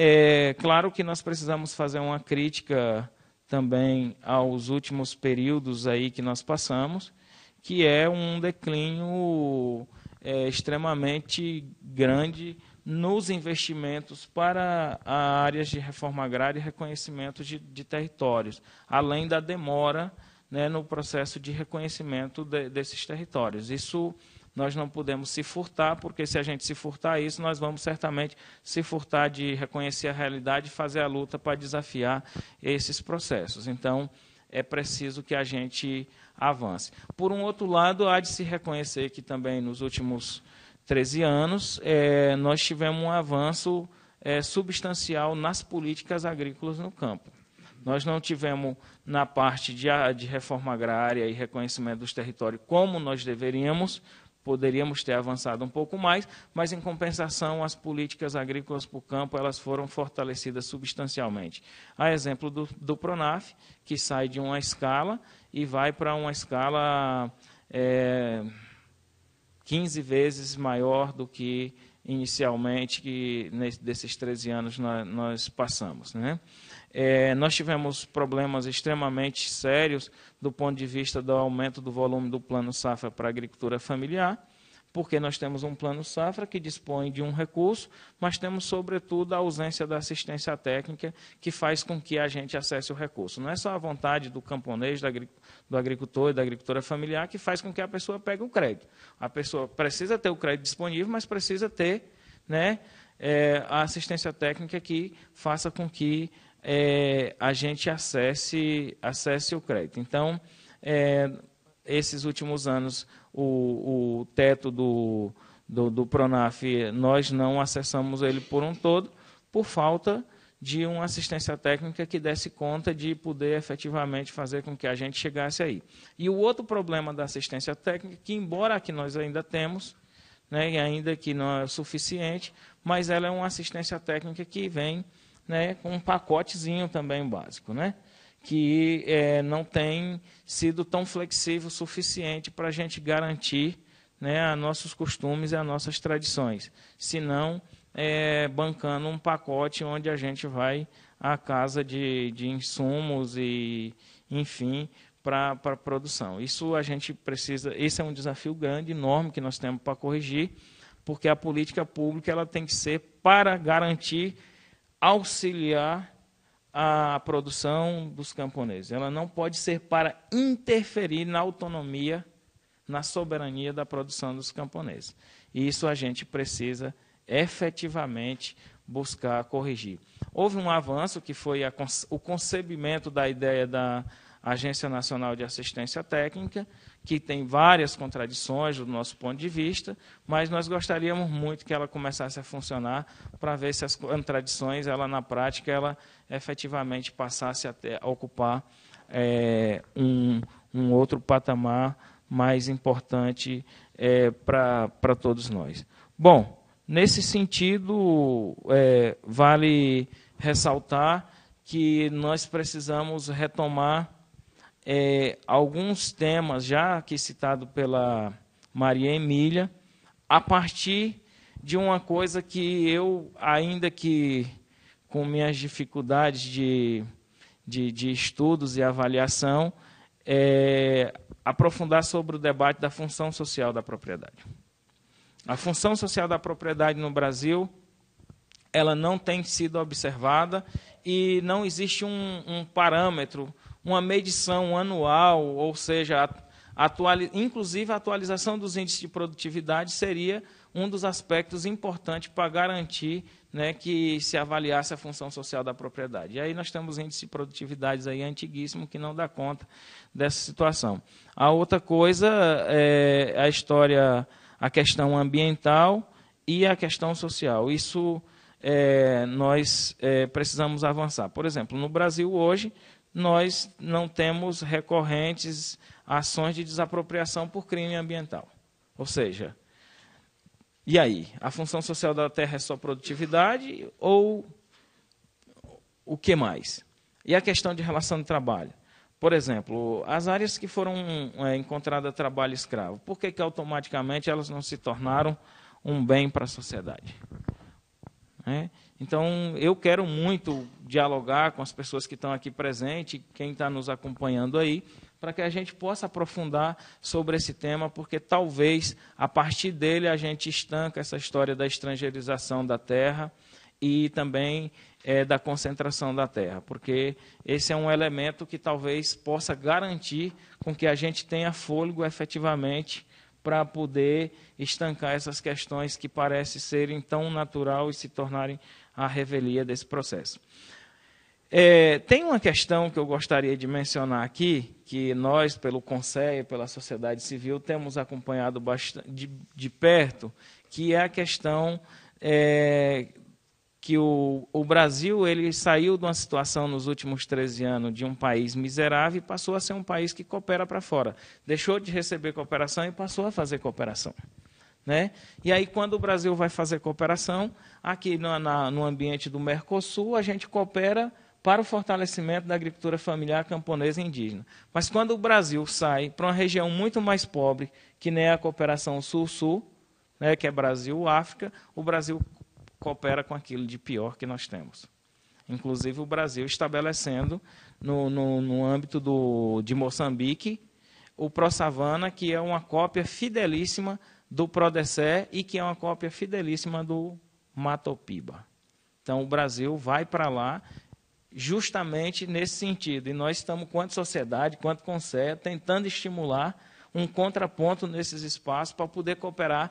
É claro que nós precisamos fazer uma crítica também aos últimos períodos aí que nós passamos, que é um declínio é, extremamente grande nos investimentos para áreas de reforma agrária e reconhecimento de, de territórios, além da demora né, no processo de reconhecimento de, desses territórios. Isso nós não podemos se furtar, porque se a gente se furtar isso, nós vamos certamente se furtar de reconhecer a realidade e fazer a luta para desafiar esses processos. Então, é preciso que a gente avance. Por um outro lado, há de se reconhecer que também nos últimos 13 anos é, nós tivemos um avanço é, substancial nas políticas agrícolas no campo. Nós não tivemos na parte de, de reforma agrária e reconhecimento dos territórios como nós deveríamos, poderíamos ter avançado um pouco mais, mas em compensação as políticas agrícolas para o campo elas foram fortalecidas substancialmente. A exemplo do, do Pronaf, que sai de uma escala e vai para uma escala é, 15 vezes maior do que inicialmente que nesses 13 anos nós, nós passamos, né? É, nós tivemos problemas extremamente sérios do ponto de vista do aumento do volume do plano safra para a agricultura familiar, porque nós temos um plano safra que dispõe de um recurso, mas temos, sobretudo, a ausência da assistência técnica que faz com que a gente acesse o recurso. Não é só a vontade do camponês, do agricultor e da agricultura familiar que faz com que a pessoa pegue o crédito. A pessoa precisa ter o crédito disponível, mas precisa ter né, é, a assistência técnica que faça com que é, a gente acesse, acesse o crédito. Então, é, esses últimos anos, o, o teto do, do, do, Pronaf, nós não acessamos ele por um todo, por falta de uma assistência técnica que desse conta de poder efetivamente fazer com que a gente chegasse aí. E o outro problema da assistência técnica, que embora que nós ainda temos, né, ainda que não é suficiente, mas ela é uma assistência técnica que vem né, com um pacotezinho também básico, né, que é, não tem sido tão flexível o suficiente para a gente garantir né, a nossos costumes e as nossas tradições, senão é, bancando um pacote onde a gente vai à casa de, de insumos e, enfim, para a produção. Isso a gente precisa, esse é um desafio grande, enorme que nós temos para corrigir, porque a política pública ela tem que ser para garantir, auxiliar a produção dos camponeses. Ela não pode ser para interferir na autonomia, na soberania da produção dos camponeses. E isso a gente precisa efetivamente buscar corrigir. Houve um avanço que foi a, o concebimento da ideia da a Agência Nacional de Assistência Técnica, que tem várias contradições do nosso ponto de vista, mas nós gostaríamos muito que ela começasse a funcionar para ver se as contradições, ela na prática, ela efetivamente passasse a, ter, a ocupar é, um, um, outro patamar mais importante é, para todos nós. Bom, nesse sentido, é, vale ressaltar que nós precisamos retomar é, alguns temas já aqui citado pela Maria Emília, a partir de uma coisa que eu, ainda que com minhas dificuldades de, de, de estudos e avaliação, é, aprofundar sobre o debate da função social da propriedade. A função social da propriedade no Brasil ela não tem sido observada e não existe um, um parâmetro uma medição anual, ou seja, atuali inclusive a atualização dos índices de produtividade seria um dos aspectos importantes para garantir né, que se avaliasse a função social da propriedade. E aí nós temos índices de produtividades aí antiguíssimo que não dá conta dessa situação. A outra coisa é a história, a questão ambiental e a questão social. Isso é, nós é, precisamos avançar. Por exemplo, no Brasil hoje nós não temos recorrentes ações de desapropriação por crime ambiental. Ou seja, e aí? A função social da terra é só produtividade ou o que mais? E a questão de relação de trabalho? Por exemplo, as áreas que foram é, encontradas trabalho escravo, por que, que automaticamente elas não se tornaram um bem para a sociedade? É? Então, eu quero muito dialogar com as pessoas que estão aqui presentes, quem está nos acompanhando aí, para que a gente possa aprofundar sobre esse tema, porque talvez a partir dele a gente estanca essa história da estrangeirização da terra e também é, da concentração da terra, porque esse é um elemento que talvez possa garantir com que a gente tenha fôlego efetivamente para poder estancar essas questões que parecem serem tão natural e se tornarem a revelia desse processo. É, tem uma questão que eu gostaria de mencionar aqui, que nós, pelo Conselho, pela sociedade civil, temos acompanhado bastante, de, de perto, que é a questão é, que o, o, Brasil ele saiu de uma situação nos últimos 13 anos de um país miserável e passou a ser um país que coopera para fora. Deixou de receber cooperação e passou a fazer cooperação. Né? E aí, quando o Brasil vai fazer cooperação, aqui no, na, no ambiente do Mercosul, a gente coopera para o fortalecimento da agricultura familiar camponesa e indígena. Mas quando o Brasil sai para uma região muito mais pobre, que nem a cooperação Sul-Sul, né, que é Brasil-África, o Brasil coopera com aquilo de pior que nós temos. Inclusive, o Brasil estabelecendo, no, no, no âmbito do, de Moçambique, o ProSavana, que é uma cópia fidelíssima do Prodecé e que é uma cópia fidelíssima do Matopiba. Então, o Brasil vai para lá justamente nesse sentido. E nós estamos, quanto sociedade, quanto conselho, tentando estimular um contraponto nesses espaços para poder cooperar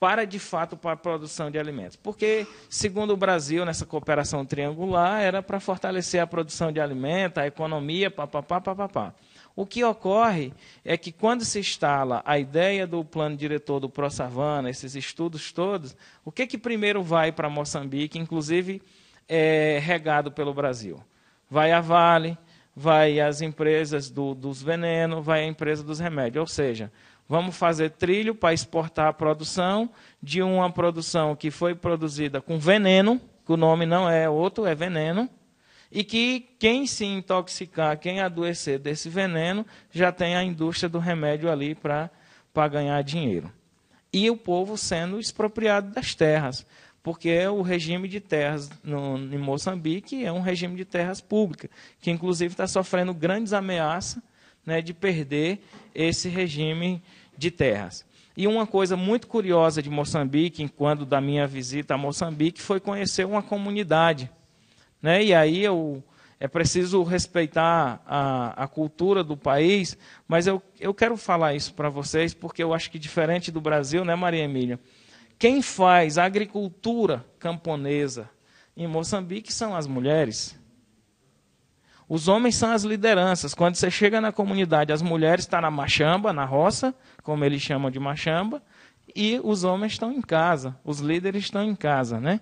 para, de fato, para a produção de alimentos. Porque, segundo o Brasil, nessa cooperação triangular, era para fortalecer a produção de alimentos, a economia, papapá, papapá. pá, pá, pá. O que ocorre é que quando se instala a ideia do plano diretor do ProSavana, esses estudos todos, o que, que primeiro vai para Moçambique, inclusive é, regado pelo Brasil? Vai a Vale, vai as empresas do, dos venenos, vai a empresa dos remédios. Ou seja, vamos fazer trilho para exportar a produção de uma produção que foi produzida com veneno, que o nome não é outro, é veneno, e que quem se intoxicar, quem adoecer desse veneno, já tem a indústria do remédio ali para ganhar dinheiro. E o povo sendo expropriado das terras, porque o regime de terras no, em Moçambique é um regime de terras pública, que inclusive está sofrendo grandes ameaças né, de perder esse regime de terras. E uma coisa muito curiosa de Moçambique, enquanto da minha visita a Moçambique, foi conhecer uma comunidade né? E aí eu, é preciso respeitar a, a cultura do país, mas eu, eu quero falar isso para vocês, porque eu acho que diferente do Brasil, né, Maria Emília? Quem faz a agricultura camponesa em Moçambique são as mulheres. Os homens são as lideranças. Quando você chega na comunidade, as mulheres estão tá na machamba, na roça, como eles chamam de machamba, e os homens estão em casa, os líderes estão em casa, né?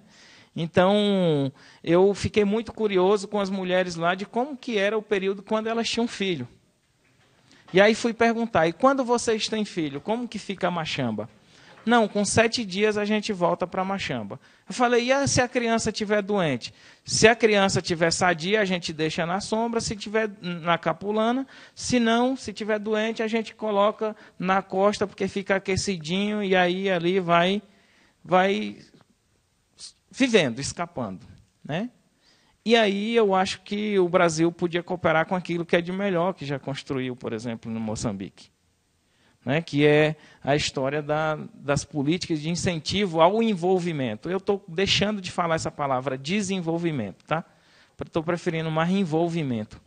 Então, eu fiquei muito curioso com as mulheres lá de como que era o período quando elas tinham filho. E aí fui perguntar, e quando vocês têm filho, como que fica a machamba? Não, com sete dias a gente volta para a machamba. Eu falei, e se a criança tiver doente? Se a criança tiver sadia, a gente deixa na sombra, se tiver na capulana, se não, se tiver doente, a gente coloca na costa, porque fica aquecidinho, e aí ali vai, vai vivendo, escapando. Né? E aí eu acho que o Brasil podia cooperar com aquilo que é de melhor, que já construiu, por exemplo, no Moçambique. Né, que é a história da, das políticas de incentivo ao envolvimento. Eu estou deixando de falar essa palavra desenvolvimento, tá? Estou preferindo mais envolvimento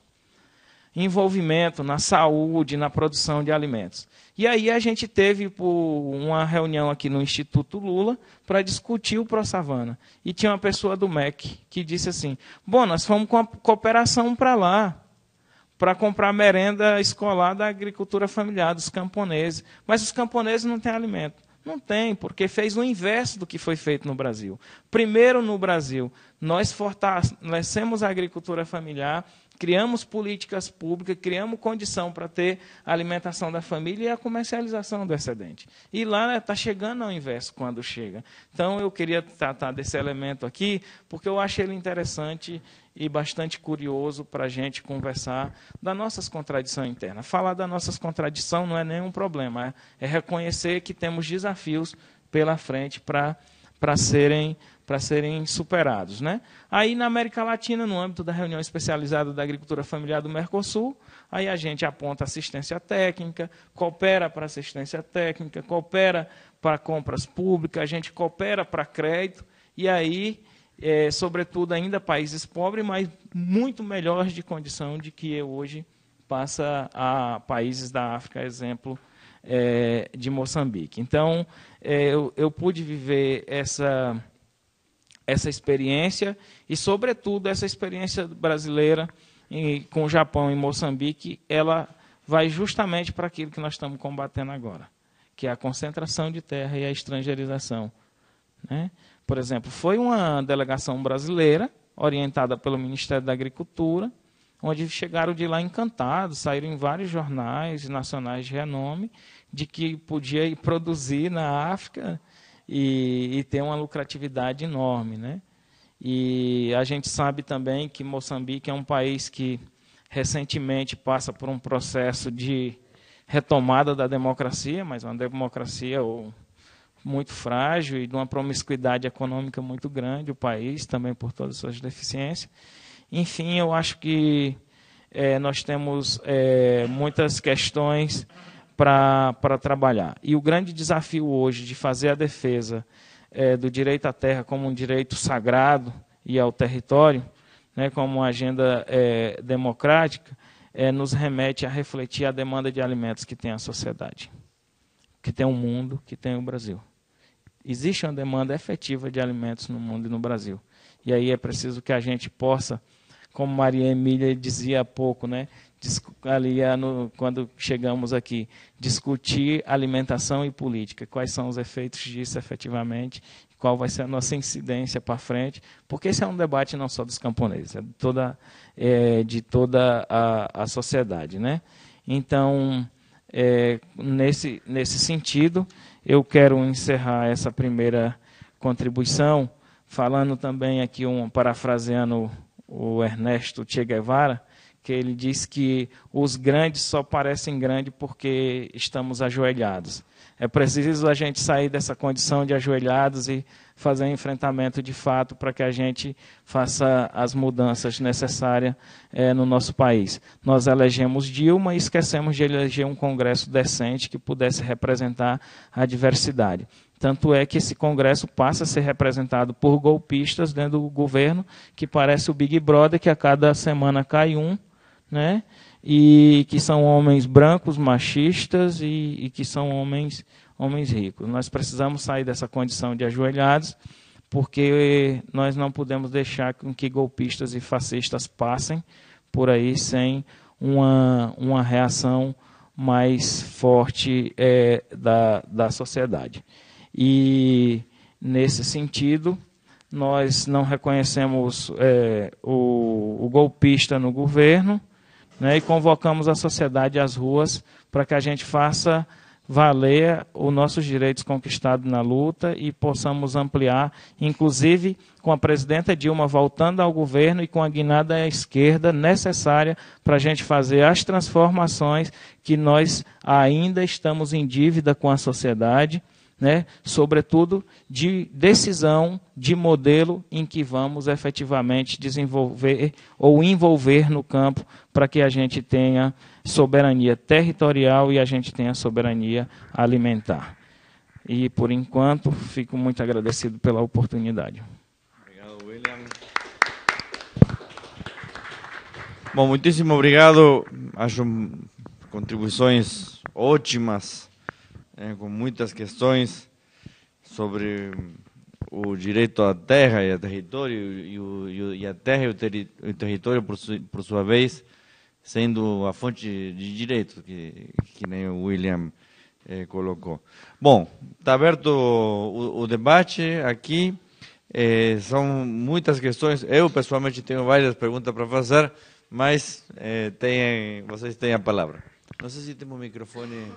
envolvimento na saúde, na produção de alimentos. E aí a gente teve uma reunião aqui no Instituto Lula para discutir o ProSavana. E tinha uma pessoa do MEC que disse assim: Bom, nós fomos com a cooperação para lá, para comprar merenda escolar da agricultura familiar, dos camponeses. Mas os camponeses não têm alimento. Não tem, porque fez o inverso do que foi feito no Brasil. Primeiro, no Brasil, nós fortalecemos a agricultura familiar criamos políticas públicas, criamos condição para ter a alimentação da família e a comercialização do excedente. E lá está chegando ao inverso quando chega. Então eu queria tratar desse elemento aqui, porque eu achei ele interessante e bastante curioso para a gente conversar das nossas contradições internas. Falar das nossas contradições não é nenhum problema, é, é reconhecer que temos desafios pela frente para, para serem para serem superados. Né? Aí na América Latina, no âmbito da reunião especializada da agricultura familiar do Mercosul, aí a gente aponta assistência técnica, coopera para assistência técnica, coopera para compras públicas, a gente coopera para crédito, e aí, é, sobretudo, ainda países pobres, mas muito melhores de condição de que hoje passa a países da África, exemplo, é, de Moçambique. Então, é, eu, eu pude viver essa essa experiência e, sobretudo, essa experiência brasileira em, com o Japão e Moçambique, ela vai justamente para aquilo que nós estamos combatendo agora, que é a concentração de terra e a estrangeirização. Né? Por exemplo, foi uma delegação brasileira, orientada pelo Ministério da Agricultura, onde chegaram de lá encantados, saíram em vários jornais nacionais de renome, de que podia ir produzir na África e, e tem uma lucratividade enorme. Né? E a gente sabe também que Moçambique é um país que recentemente passa por um processo de retomada da democracia, mas uma democracia muito frágil e de uma promiscuidade econômica muito grande, o país também por todas as suas deficiências. Enfim, eu acho que é, nós temos é, muitas questões para trabalhar. E o grande desafio hoje de fazer a defesa é, do direito à terra como um direito sagrado e ao território, né, como uma agenda é, democrática, é, nos remete a refletir a demanda de alimentos que tem a sociedade, que tem o mundo, que tem o Brasil. Existe uma demanda efetiva de alimentos no mundo e no Brasil. E aí é preciso que a gente possa, como Maria Emília dizia há pouco, né, ali é, no, quando chegamos aqui, discutir alimentação e política, quais são os efeitos disso efetivamente, qual vai ser a nossa incidência para frente, porque esse é um debate não só dos camponeses, é de toda, é, de toda a, a, sociedade. Né? Então, é, nesse, nesse sentido, eu quero encerrar essa primeira contribuição, falando também aqui, um, parafraseando o Ernesto Che Guevara, que ele diz que os grandes só parecem grandes porque estamos ajoelhados. É preciso a gente sair dessa condição de ajoelhados e fazer um enfrentamento de fato para que a gente faça as mudanças necessárias é, no nosso país. Nós elegemos Dilma e esquecemos de eleger um Congresso decente que pudesse representar a diversidade. Tanto é que esse Congresso passa a ser representado por golpistas dentro do governo, que parece o Big Brother, que a cada semana cai um né? e que são homens brancos, machistas e, e que são homens, homens ricos. Nós precisamos sair dessa condição de ajoelhados, porque nós não podemos deixar com que golpistas e fascistas passem por aí sem uma, uma reação mais forte é, da, da sociedade. E, nesse sentido, nós não reconhecemos é, o, o golpista no governo né, e convocamos a sociedade às ruas para que a gente faça valer os nossos direitos conquistados na luta e possamos ampliar, inclusive com a presidenta Dilma voltando ao governo e com a guinada à esquerda necessária para a gente fazer as transformações que nós ainda estamos em dívida com a sociedade, né? sobretudo de decisão, de modelo em que vamos efetivamente desenvolver ou envolver no campo para que a gente tenha soberania territorial e a gente tenha soberania alimentar. E, por enquanto, fico muito agradecido pela oportunidade. Obrigado, William. Bom, muitíssimo obrigado. Acho contribuições ótimas, eh, com muitas questões sobre o direito à terra e ao território, e, o, e a terra e o, o território, por, su, por sua vez, sendo a fonte de direito, que, que nem o William eh, colocou. Bom, está aberto o, o, debate aqui. Eh, são muitas questões. Eu, pessoalmente, tenho várias perguntas para fazer, mas eh, tem, vocês têm a palavra. Não sei se tem um microfone.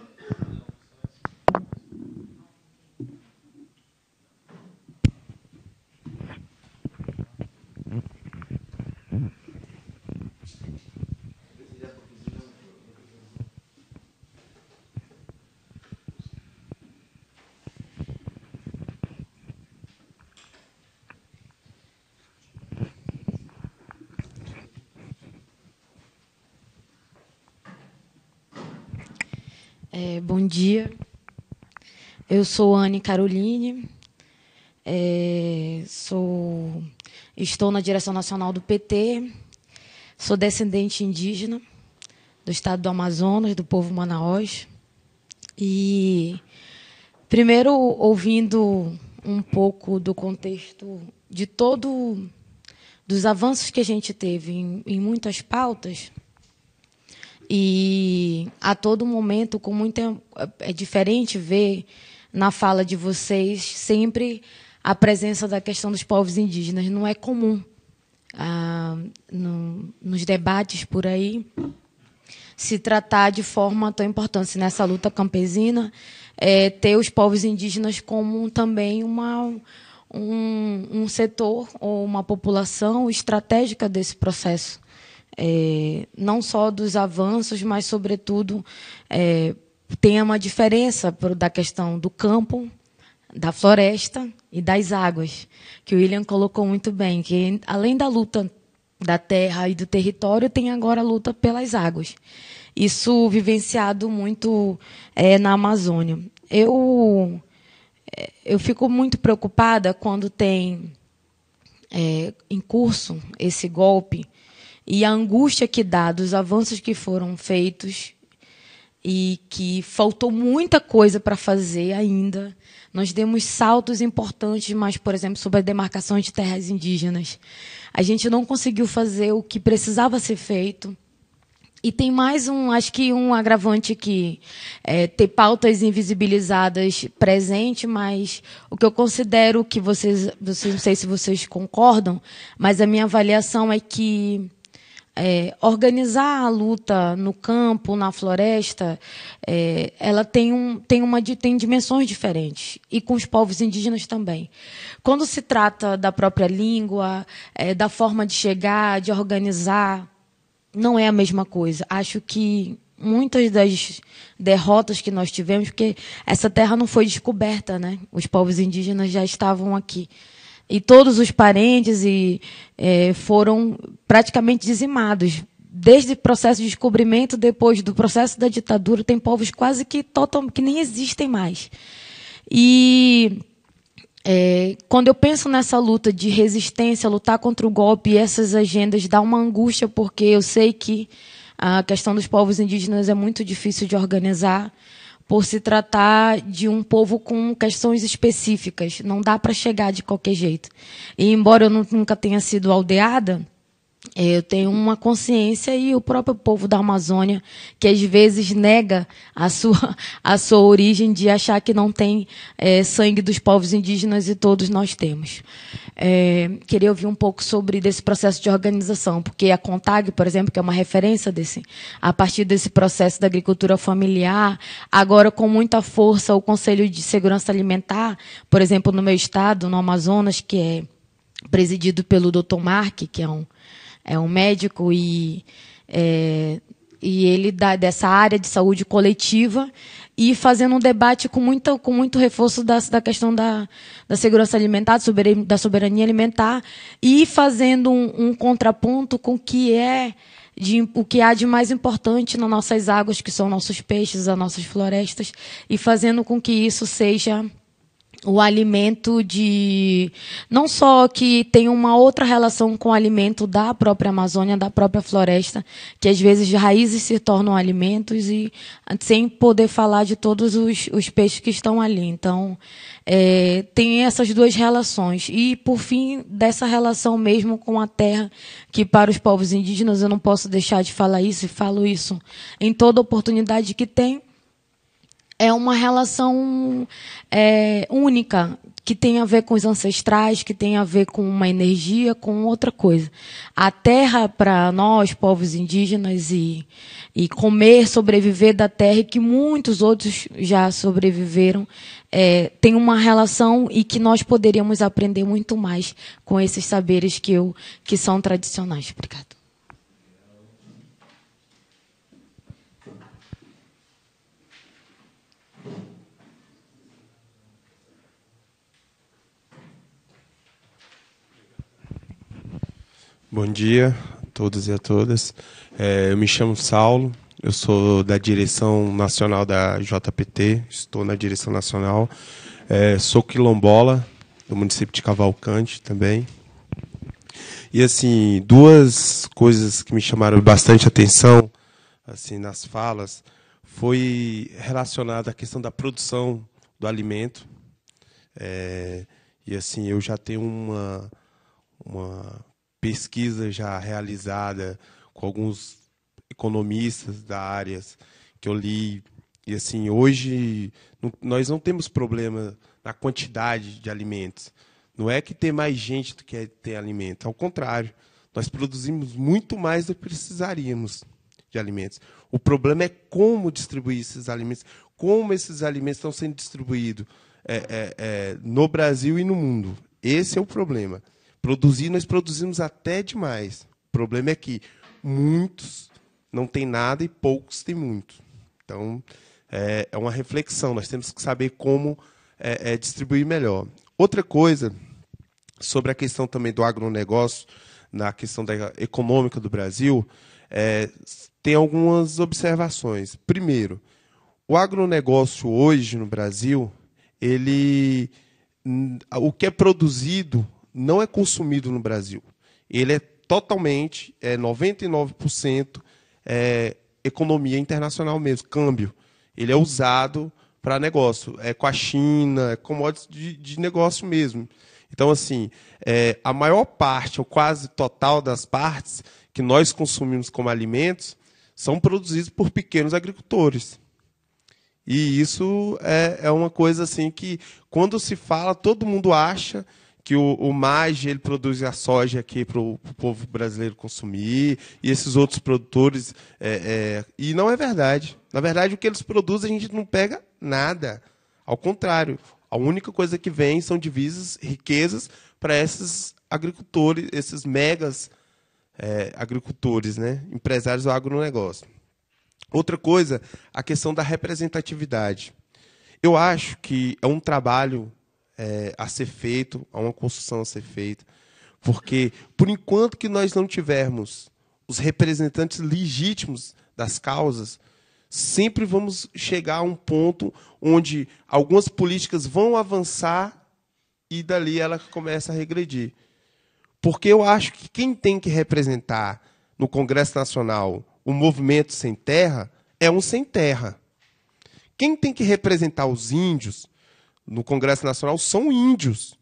É, bom dia. Eu sou Anne Caroline. É, sou, estou na direção nacional do PT. Sou descendente indígena do estado do Amazonas, do povo Manaus. E primeiro ouvindo um pouco do contexto de todo dos avanços que a gente teve em, em muitas pautas e a todo momento com muita é, é diferente ver na fala de vocês sempre a presença da questão dos povos indígenas não é comum ah, no, nos debates por aí se tratar de forma tão importante nessa luta campesina é, ter os povos indígenas como também uma um, um setor ou uma população estratégica desse processo é, não só dos avanços, mas, sobretudo, é, tem uma diferença pro, da questão do campo, da floresta e das águas, que o William colocou muito bem, que além da luta da terra e do território, tem agora a luta pelas águas. Isso vivenciado muito é, na Amazônia. Eu, é, eu fico muito preocupada quando tem é, em curso esse golpe e a angústia que dá dos avanços que foram feitos e que faltou muita coisa para fazer ainda. Nós demos saltos importantes, mas, por exemplo, sobre a demarcação de terras indígenas, a gente não conseguiu fazer o que precisava ser feito. E tem mais um, acho que um agravante que é, ter pautas invisibilizadas presente, mas o que eu considero que vocês, vocês, não sei se vocês concordam, mas a minha avaliação é que é, organizar a luta no campo, na floresta, é, ela tem, um, tem, uma, tem dimensões diferentes, e com os povos indígenas também. Quando se trata da própria língua, é, da forma de chegar, de organizar, não é a mesma coisa. Acho que muitas das derrotas que nós tivemos, porque essa terra não foi descoberta, né? Os povos indígenas já estavam aqui e todos os parentes e é, foram praticamente dizimados. Desde o processo de descobrimento, depois do processo da ditadura, tem povos quase que total, que nem existem mais. E é, quando eu penso nessa luta de resistência, lutar contra o golpe e essas agendas, dá uma angústia, porque eu sei que a questão dos povos indígenas é muito difícil de organizar por se tratar de um povo com questões específicas. Não dá para chegar de qualquer jeito. E embora eu nunca tenha sido aldeada, é, eu tenho uma consciência e o próprio povo da Amazônia que às vezes nega a sua a sua origem de achar que não tem é, sangue dos povos indígenas e todos nós temos é, queria ouvir um pouco sobre desse processo de organização porque a Contag por exemplo que é uma referência desse a partir desse processo da agricultura familiar agora com muita força o Conselho de Segurança Alimentar por exemplo no meu estado no Amazonas que é presidido pelo Dr. Mark, que é um é um médico e, é, e ele dessa área de saúde coletiva e fazendo um debate com, muito com muito reforço da, da questão da, da segurança alimentar, da soberania alimentar, e fazendo um, um contraponto com o que é de, o que há de mais importante nas nossas águas, que são nossos peixes, as nossas florestas, e fazendo com que isso seja o alimento de não só que tem uma outra relação com o alimento da própria Amazônia, da própria floresta, que às vezes raízes se tornam alimentos e sem poder falar de todos os, os peixes que estão ali. Então, é, tem essas duas relações e por fim dessa relação mesmo com a terra, que para os povos indígenas eu não posso deixar de falar isso e falo isso em toda oportunidade que tem é uma relação é, única, que tem a ver com os ancestrais, que tem a ver com uma energia, com outra coisa. A terra, para nós, povos indígenas, e, e comer, sobreviver da terra, e que muitos outros já sobreviveram, é, tem uma relação e que nós poderíamos aprender muito mais com esses saberes que, eu, que são tradicionais. Obrigada. Bom dia a todos e a todas. É, eu me chamo Saulo, eu sou da direção nacional da JPT, estou na direção nacional. É, sou quilombola, do município de Cavalcante também. E assim, duas coisas que me chamaram bastante atenção assim nas falas foi relacionada à questão da produção do alimento. É, e assim, eu já tenho uma, uma pesquisa já realizada com alguns economistas da área que eu li. E assim, hoje não, nós não temos problema na quantidade de alimentos. Não é que tem mais gente do que tem alimento. Ao contrário, nós produzimos muito mais do que precisaríamos de alimentos. O problema é como distribuir esses alimentos, como esses alimentos estão sendo distribuídos é, é, é, no Brasil e no mundo. Esse é o problema. Produzir, nós produzimos até demais. O problema é que muitos não têm nada e poucos têm muito. Então, é, é, uma reflexão. Nós temos que saber como é, é, distribuir melhor. Outra coisa, sobre a questão também do agronegócio, na questão da econômica do Brasil, é, tem algumas observações. Primeiro, o agronegócio hoje no Brasil, ele o que é produzido não é consumido no Brasil. Ele é totalmente, é 99% é, economia internacional mesmo, câmbio. Ele é usado para negócio, é com a China, é commodities de, de negócio mesmo. Então, assim, é, a maior parte, ou quase total das partes que nós consumimos como alimentos, são produzidos por pequenos agricultores. E isso é, é uma coisa assim que, quando se fala, todo mundo acha que o, o MAG ele produz a soja aqui para o povo brasileiro consumir e esses outros produtores é, é, e não é verdade. Na verdade, o que eles produzem a gente não pega nada. Ao contrário, a única coisa que vem são divisas, riquezas para esses agricultores, esses megas é, agricultores, né? empresários do agronegócio. Outra coisa, a questão da representatividade. Eu acho que é um trabalho é, a ser feito, há uma construção a ser feita. Porque, por enquanto que nós não tivermos os representantes legítimos das causas, sempre vamos chegar a um ponto onde algumas políticas vão avançar e dali ela começa a regredir. Porque eu acho que quem tem que representar no Congresso Nacional o movimento sem terra é um sem terra. Quem tem que representar os índios, no Congresso Nacional são índios.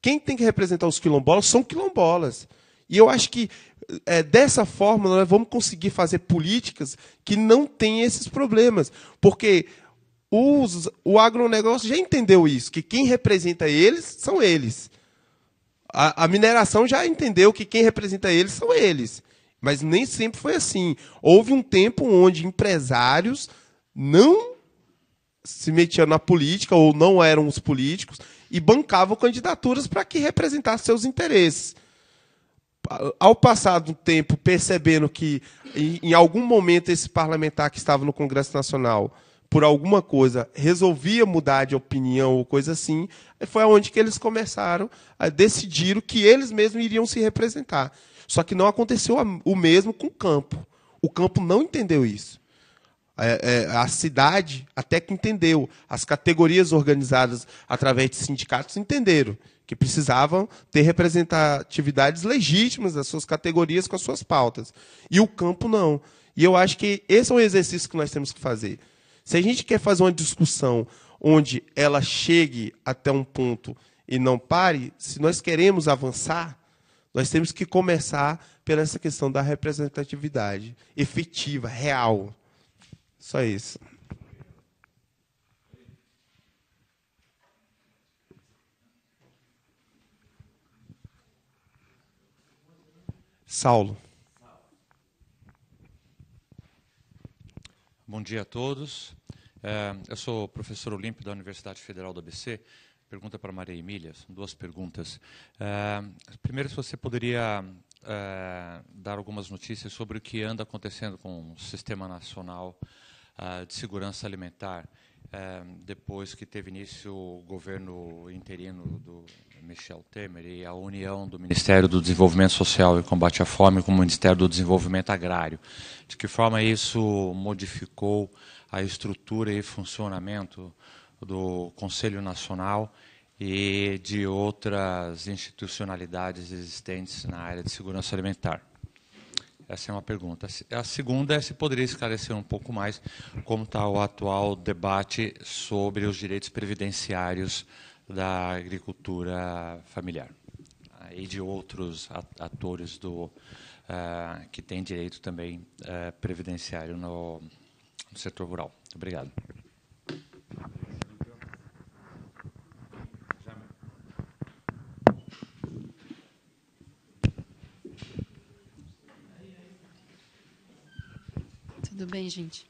Quem tem que representar os quilombolas são quilombolas. E eu acho que é, dessa forma nós vamos conseguir fazer políticas que não têm esses problemas. Porque os, o agronegócio já entendeu isso, que quem representa eles são eles. A, a mineração já entendeu que quem representa eles são eles. Mas nem sempre foi assim. Houve um tempo onde empresários não se metia na política ou não eram os políticos e bancavam candidaturas para que representassem seus interesses. Ao passar do tempo, percebendo que em algum momento esse parlamentar que estava no Congresso Nacional, por alguma coisa, resolvia mudar de opinião ou coisa assim, foi onde que eles começaram a decidir que eles mesmos iriam se representar. Só que não aconteceu o mesmo com o campo. O campo não entendeu isso. É, é, a cidade até que entendeu, as categorias organizadas através de sindicatos entenderam que precisavam ter representatividades legítimas das suas categorias com as suas pautas. E o campo não. E eu acho que esse é um exercício que nós temos que fazer. Se a gente quer fazer uma discussão onde ela chegue até um ponto e não pare, se nós queremos avançar, nós temos que começar pela essa questão da representatividade efetiva, real. Só isso. Saulo. Bom dia a todos. É, eu sou professor olímpico da Universidade Federal do ABC. Pergunta para Maria Emília, são duas perguntas. É, primeiro, se você poderia é, dar algumas notícias sobre o que anda acontecendo com o Sistema Nacional ah, de segurança alimentar, eh, depois que teve início o governo interino do Michel Temer e a união do Ministério do Desenvolvimento Social e Combate à Fome com o Ministério do Desenvolvimento Agrário. De que forma isso modificou a estrutura e funcionamento do Conselho Nacional e de outras institucionalidades existentes na área de segurança alimentar? Essa é uma pergunta. A segunda é se poderia esclarecer um pouco mais como está o atual debate sobre os direitos previdenciários da agricultura familiar ah, e de outros atores do uh, que têm direito também uh, previdenciário no, no setor rural. obrigado. Tudo bem, gente?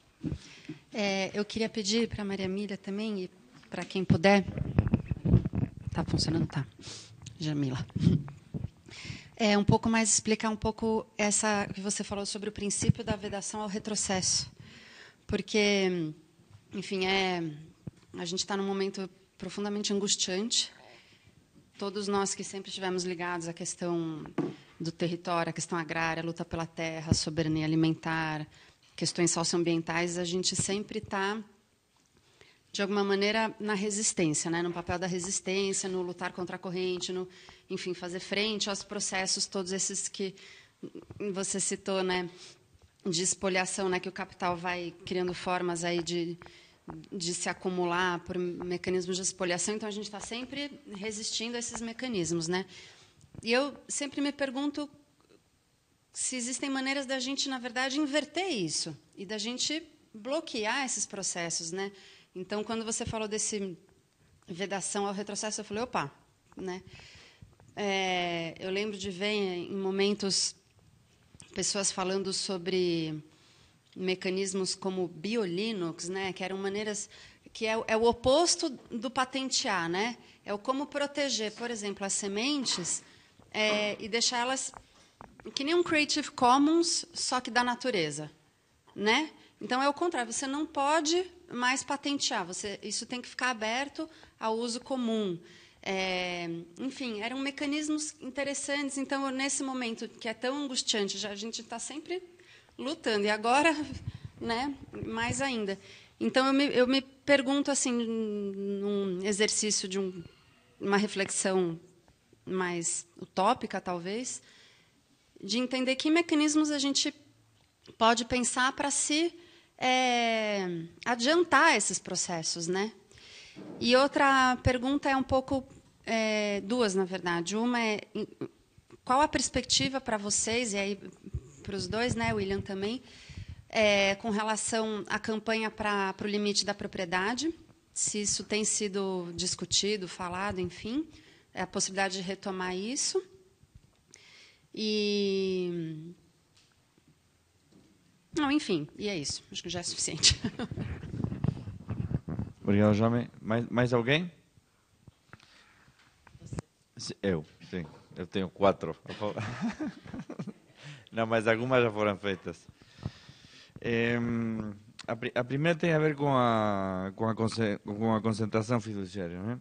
É, eu queria pedir para a Maria Milha também, e para quem puder. Está funcionando? Tá. Jamila. É, um pouco mais explicar um pouco essa que você falou sobre o princípio da vedação ao retrocesso. Porque, enfim, é, a gente está num momento profundamente angustiante. Todos nós que sempre estivemos ligados à questão do território, à questão agrária, à luta pela terra, à soberania alimentar, questões socioambientais, a gente sempre está, de alguma maneira, na resistência, né? no papel da resistência, no lutar contra a corrente, no, enfim, fazer frente aos processos, todos esses que você citou, né? de espoliação, né? que o capital vai criando formas aí de, de se acumular por mecanismos de espoliação, então a gente está sempre resistindo a esses mecanismos. Né? E eu sempre me pergunto se existem maneiras da gente, na verdade, inverter isso e da gente bloquear esses processos, né? Então, quando você falou desse vedação ao retrocesso, eu falei, opa, né? É, eu lembro de ver em momentos pessoas falando sobre mecanismos como BioLinux, né? Que eram maneiras que é, é o oposto do patentear, né? É o como proteger, por exemplo, as sementes é, e deixá-las que nem um Creative Commons, só que da natureza, né? Então é o contrário, você não pode mais patentear, você, isso tem que ficar aberto ao uso comum. É, enfim, eram mecanismos interessantes. Então, nesse momento que é tão angustiante, já, a gente está sempre lutando. E agora, né, mais ainda. Então, eu me, eu me pergunto, assim, num exercício de um, uma reflexão mais utópica, talvez, de entender que mecanismos a gente pode pensar para se é, adiantar esses processos, né? E outra pergunta é um pouco é, duas, na verdade. Uma é qual a perspectiva para vocês e aí para os dois, né, William também, é, com relação à campanha para o limite da propriedade, se isso tem sido discutido, falado, enfim, é a possibilidade de retomar isso. E. Não, enfim, e é isso. Acho que já é suficiente. Obrigado, Jovem. Mais, mais alguém? Eu, sim. Eu tenho quatro. Não, mas algumas já foram feitas. É, a, a, primeira tem a ver com a, com a, com a concentração fiduciária, né?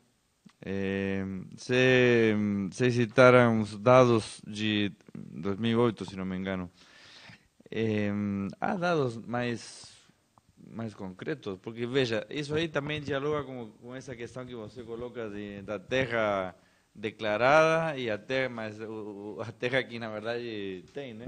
É, se, se citaram os dados de 2008, se não me engano. há eh, ah, dados mais, mais concretos? Porque, veja, isso aí também dialoga com, com essa questão que você coloca de, da terra declarada e a terra, mas o, a terra que, na verdade, eh, tem, né?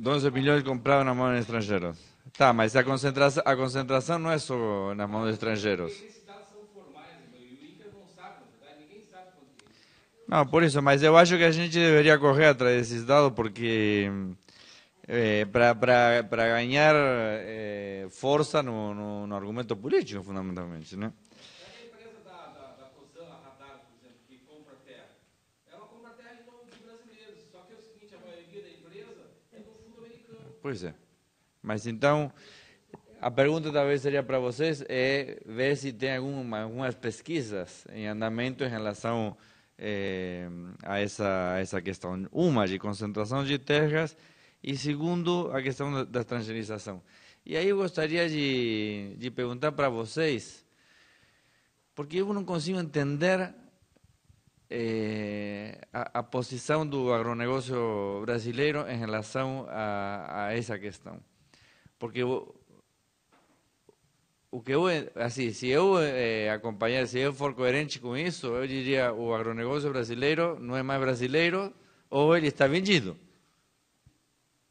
12 milhões comprados na mão de estrangeiros. Tá, mas a concentração, a concentração não é só na mão de estrangeiros. Não, por isso, mas eu acho que a gente deveria correr atrás desses dados, porque é, eh, para ganhar é, força no, no, no argumento político, fundamentalmente, né? Pois é. Mas então, a pergunta talvez seria para vocês é ver se tem alguma, algumas pesquisas em andamento em relação eh, a, essa, a essa questão. Uma, de concentração de terras, e segundo, a questão da, da transgenização. E aí eu gostaria de, de perguntar para vocês, porque eu não consigo entender eh, a, a, posição do agronegócio brasileiro em relação a, a essa questão. Porque o, o que eu, assim, se eu eh, acompanhar, se eu for coerente com isso, eu diria o agronegócio brasileiro não é mais brasileiro ou ele está vendido.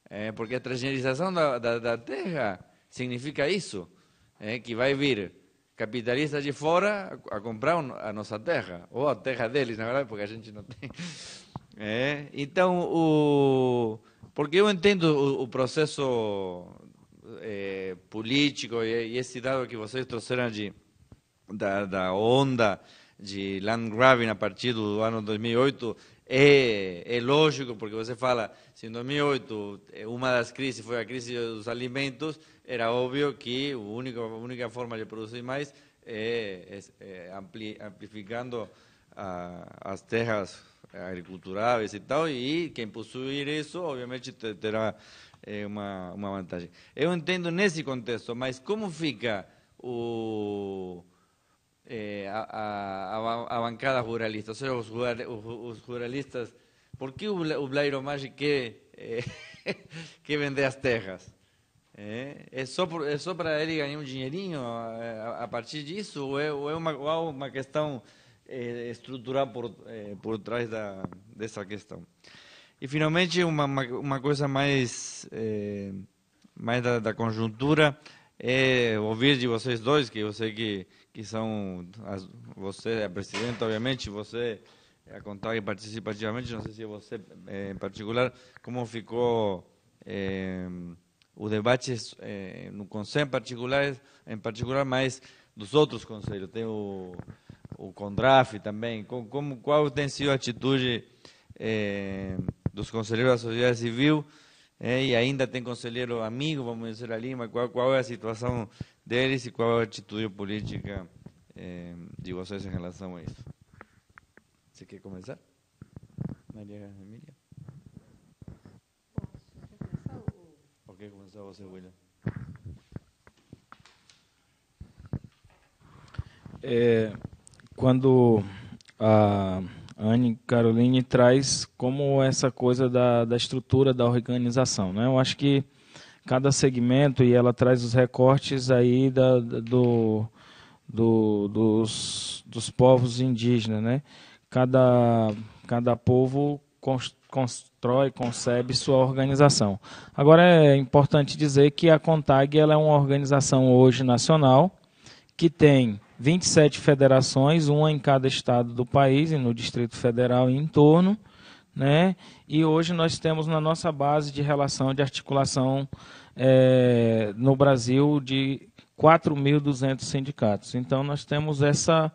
É, porque a transgenerização da, da, da terra significa isso, é, que vai vir capitalistas de fora a comprar a nossa terra, ou a terra deles, na verdade, porque a gente não tem. É, então, o, porque eu entendo o, o processo é, político e, e, esse dado que vocês trouxeram de, da, da onda de land grabbing a partir do ano 2008 é, é lógico, porque você fala, se em 2008 eh, uma das crises foi a crise dos alimentos, era óbvio que a única, a única forma de produzir mais é, é, é ampli, amplificando a, as terras agriculturais e tal, e quem possuir isso, obviamente, terá eh, uma, uma vantagem. Eu entendo nesse contexto, mas como fica o eh, a, a, a, bancada ruralista, o sea, os ruralistas, ¿por qué Ublairo Maggi que, eh, que vende as terras? É, eh, é só, por, é só para ele ganhar um dinheirinho eh, a, a partir disso? Ou é, ou é uma, ou é uma questão é, estrutural por, é, por trás da, dessa questão? E, finalmente, uma, uma coisa mais, mais da, da conjuntura é ouvir de vocês dois, que eu sei que que são. As, você é a presidenta, obviamente, você é a CONTAG participativamente, não sei se você é, em particular, como ficou é, o debate é, no Conselho em particular, em particular, mas dos outros conselhos, tem o, o CONDRAF também. Como, como, qual tem sido a atitude dos conselheiros da sociedade civil? e ainda tem conselheiro amigo, vamos dizer ali, mas qual, qual é a situação deles e qual é a atitude política de vocês em relação a isso. Você quer começar? Maria Emília? Por que começar você, eh, William? É, quando a Anne Caroline traz como essa coisa da, da estrutura da organização, né? Eu acho que cada segmento e ela traz os recortes aí da, do, do, dos, dos povos indígenas, né? Cada, cada povo constrói, concebe sua organização. Agora é importante dizer que a CONTAG ela é uma organização hoje nacional que tem 27 federações, uma em cada estado do país e no Distrito Federal e em torno, né? E hoje nós temos na nossa base de relação de articulação é, no Brasil de 4.200 sindicatos. Então, nós temos essa,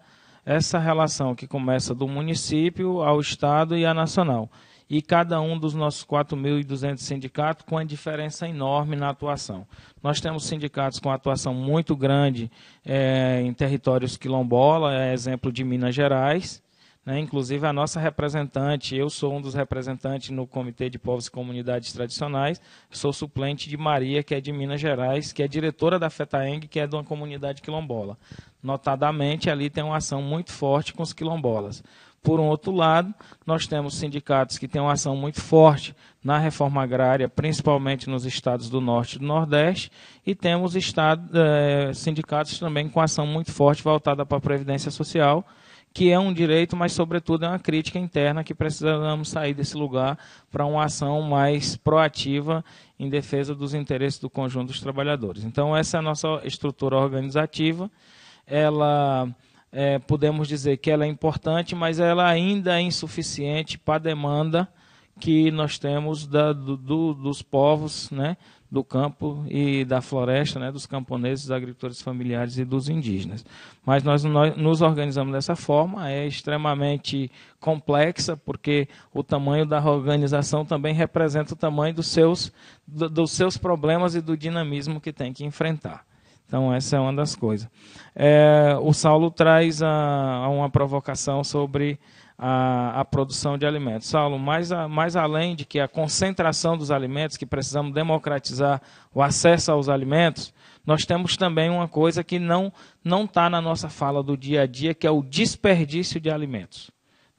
essa relação que começa do município ao Estado e à nacional. E cada um dos nossos 4.200 sindicatos com a diferença enorme na atuação. Nós temos sindicatos com atuação muito grande é, em territórios quilombola, é exemplo de Minas Gerais, né? Inclusive, a nossa representante, eu sou um dos representantes no Comitê de Povos e Comunidades Tradicionais, sou suplente de Maria, que é de Minas Gerais, que é diretora da FETAENG, que é de uma comunidade quilombola. Notadamente, ali tem uma ação muito forte com os quilombolas. Por um outro lado, nós temos sindicatos que têm uma ação muito forte na reforma agrária, principalmente nos estados do Norte e do Nordeste, e temos estado, eh, sindicatos também com ação muito forte voltada para a Previdência Social, que é um direito, mas, sobretudo, é uma crítica interna que precisamos sair desse lugar para uma ação mais proativa em defesa dos interesses do conjunto dos trabalhadores. Então, essa é a nossa estrutura organizativa. Ela. É, podemos dizer que ela é importante, mas ela ainda é insuficiente para a demanda que nós temos da, do, do, dos povos né, do campo e da floresta, né, dos camponeses, dos agricultores familiares e dos indígenas. Mas nós, nós nos organizamos dessa forma, é extremamente complexa, porque o tamanho da organização também representa o tamanho dos seus, do, dos seus problemas e do dinamismo que tem que enfrentar. Então, essa é uma das coisas. É, o Saulo traz a, a uma provocação sobre a, a produção de alimentos. Saulo, mais, a, mais além de que a concentração dos alimentos, que precisamos democratizar o acesso aos alimentos, nós temos também uma coisa que não não está na nossa fala do dia a dia, que é o desperdício de alimentos.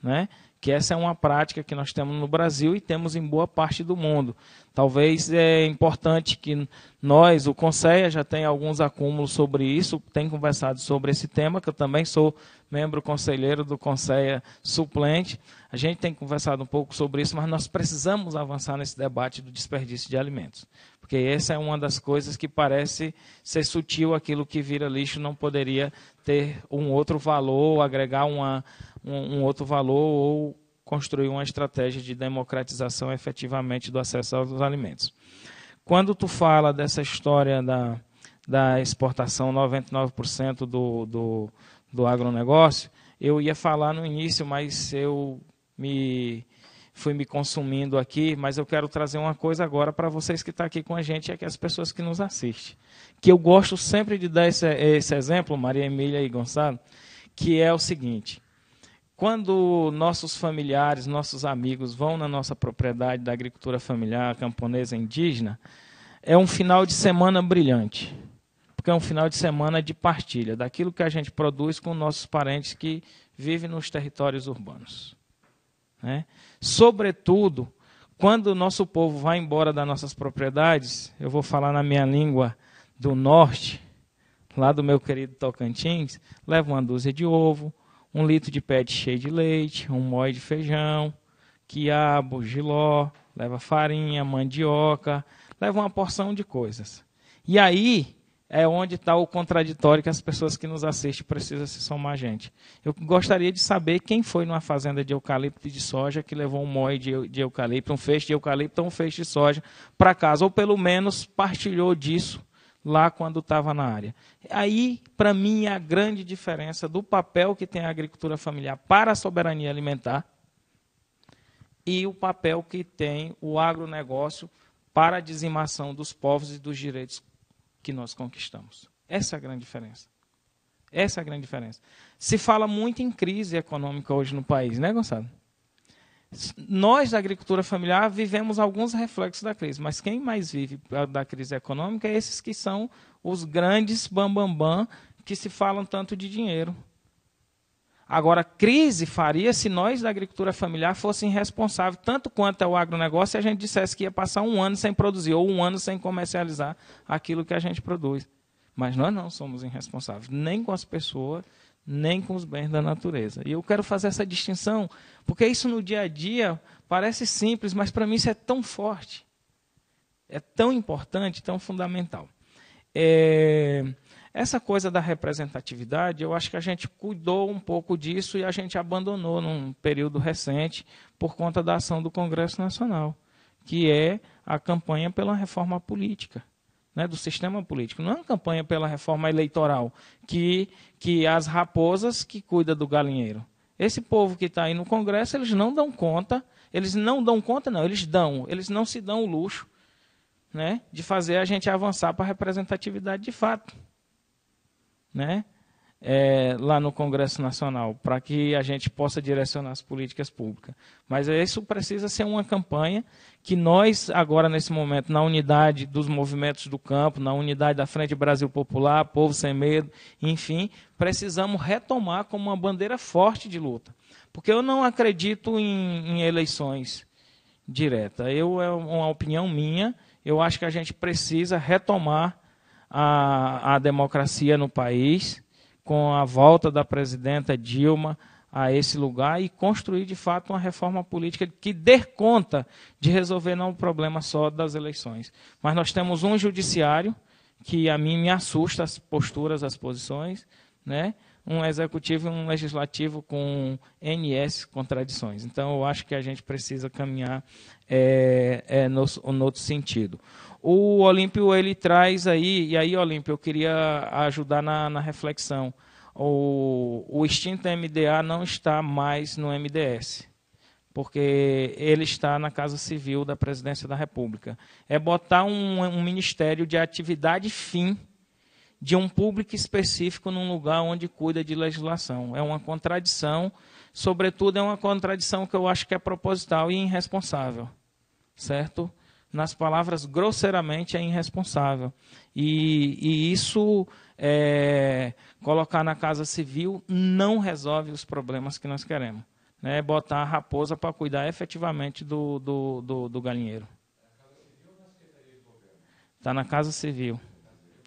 Né? que essa é uma prática que nós temos no Brasil e temos em boa parte do mundo. Talvez é importante que nós, o Conselho já tem alguns acúmulos sobre isso, tem conversado sobre esse tema, que eu também sou membro conselheiro do Conselho suplente. A gente tem conversado um pouco sobre isso, mas nós precisamos avançar nesse debate do desperdício de alimentos. Porque essa é uma das coisas que parece ser sutil, aquilo que vira lixo não poderia ter um outro valor, agregar uma, um, um outro valor ou construir uma estratégia de democratização efetivamente do acesso aos alimentos. Quando tu fala dessa história da, da exportação 99% do, do, do agronegócio, eu ia falar no início, mas eu me fui me consumindo aqui, mas eu quero trazer uma coisa agora para vocês que estão tá aqui com a gente, é que as pessoas que nos assistem. Que eu gosto sempre de dar esse, esse exemplo, Maria Emília e Gonçalo, que é o seguinte: quando nossos familiares, nossos amigos vão na nossa propriedade da agricultura familiar, camponesa indígena, é um final de semana brilhante. Porque é um final de semana de partilha daquilo que a gente produz com nossos parentes que vivem nos territórios urbanos. Né? Sobretudo, quando o nosso povo vai embora das nossas propriedades, eu vou falar na minha língua do norte, lá do meu querido Tocantins, leva uma dúzia de ovo, um litro de pet cheio de leite, um mói de feijão, quiabo, giló, leva farinha, mandioca, leva uma porção de coisas. E aí é onde está o contraditório que as pessoas que nos assistem precisam se somar a gente. Eu gostaria de saber quem foi numa fazenda de eucalipto e de soja que levou um mói de, de eucalipto, um feixe de eucalipto, um feixe de soja para casa, ou pelo menos partilhou disso lá quando estava na área. Aí, para mim, é a grande diferença do papel que tem a agricultura familiar para a soberania alimentar e o papel que tem o agronegócio para a dizimação dos povos e dos direitos que nós conquistamos. Essa é a grande diferença. Essa é a grande diferença. Se fala muito em crise econômica hoje no país, né, Gonçalo? Nós da agricultura familiar vivemos alguns reflexos da crise, mas quem mais vive da crise econômica é esses que são os grandes bambambam bam, bam, que se falam tanto de dinheiro. Agora, crise faria se nós da agricultura familiar fossem responsáveis, tanto quanto é o agronegócio, se a gente dissesse que ia passar um ano sem produzir ou um ano sem comercializar aquilo que a gente produz. Mas nós não somos irresponsáveis, nem com as pessoas nem com os bens da natureza. E eu quero fazer essa distinção, porque isso no dia a dia parece simples, mas para mim isso é tão forte, é tão importante, tão fundamental. É... Essa coisa da representatividade, eu acho que a gente cuidou um pouco disso e a gente abandonou num período recente por conta da ação do Congresso Nacional, que é a campanha pela reforma política né, do sistema político. Não é uma campanha pela reforma eleitoral que, que as raposas que cuida do galinheiro. Esse povo que está aí no Congresso, eles não dão conta, eles não dão conta, não, eles dão, eles não se dão o luxo né, de fazer a gente avançar para a representatividade de fato. Né? é, lá no Congresso Nacional, para que a gente possa direcionar as políticas públicas. Mas isso precisa ser uma campanha que nós, agora nesse momento, na unidade dos movimentos do campo, na unidade da Frente Brasil Popular, Povo Sem Medo, enfim, precisamos retomar como uma bandeira forte de luta. Porque eu não acredito em, em eleições diretas. Eu, é uma opinião minha, eu acho que a gente precisa retomar a, a democracia no país com a volta da presidenta Dilma a esse lugar e construir de fato uma reforma política que dê conta de resolver não o problema só das eleições. Mas nós temos um judiciário que a mim me assusta as posturas, as posições, né? Um executivo e um legislativo com NS contradições. Então, eu acho que a gente precisa caminhar é, é, no, no outro sentido o Olímpio ele traz aí, e aí, Olímpio, eu queria ajudar na, na reflexão. O, o extinto MDA não está mais no MDS, porque ele está na Casa Civil da Presidência da República. É botar um, um ministério de atividade fim de um público específico num lugar onde cuida de legislação. É uma contradição, sobretudo é uma contradição que eu acho que é proposital e irresponsável, certo? nas palavras grosseiramente é irresponsável. E, e isso é, colocar na casa civil não resolve os problemas que nós queremos. Né? Botar a raposa para cuidar efetivamente do, do, do, do galinheiro. Está na casa civil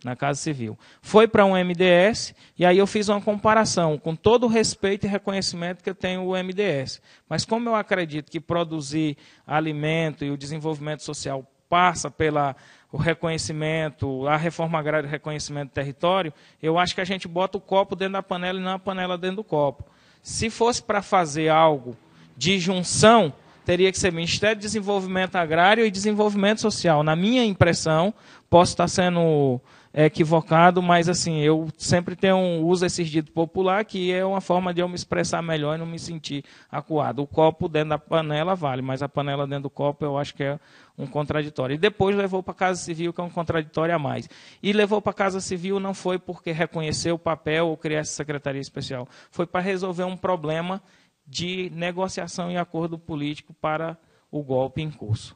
na Casa Civil. Foi para um MDS, e aí eu fiz uma comparação, com todo o respeito e reconhecimento que eu tenho o MDS. Mas como eu acredito que produzir alimento e o desenvolvimento social passa pela o reconhecimento, a reforma agrária e reconhecimento do território, eu acho que a gente bota o copo dentro da panela e não a panela dentro do copo. Se fosse para fazer algo de junção, teria que ser Ministério de Desenvolvimento Agrário e Desenvolvimento Social. Na minha impressão, posso estar sendo é equivocado, mas assim, eu sempre tenho uso esses dito popular que é uma forma de eu me expressar melhor e não me sentir acuado. O copo dentro da panela vale, mas a panela dentro do copo eu acho que é um contraditório. E depois levou para a Casa Civil, que é um contraditório a mais. E levou para a Casa Civil não foi porque reconheceu o papel ou criou essa secretaria especial, foi para resolver um problema de negociação e acordo político para o golpe em curso.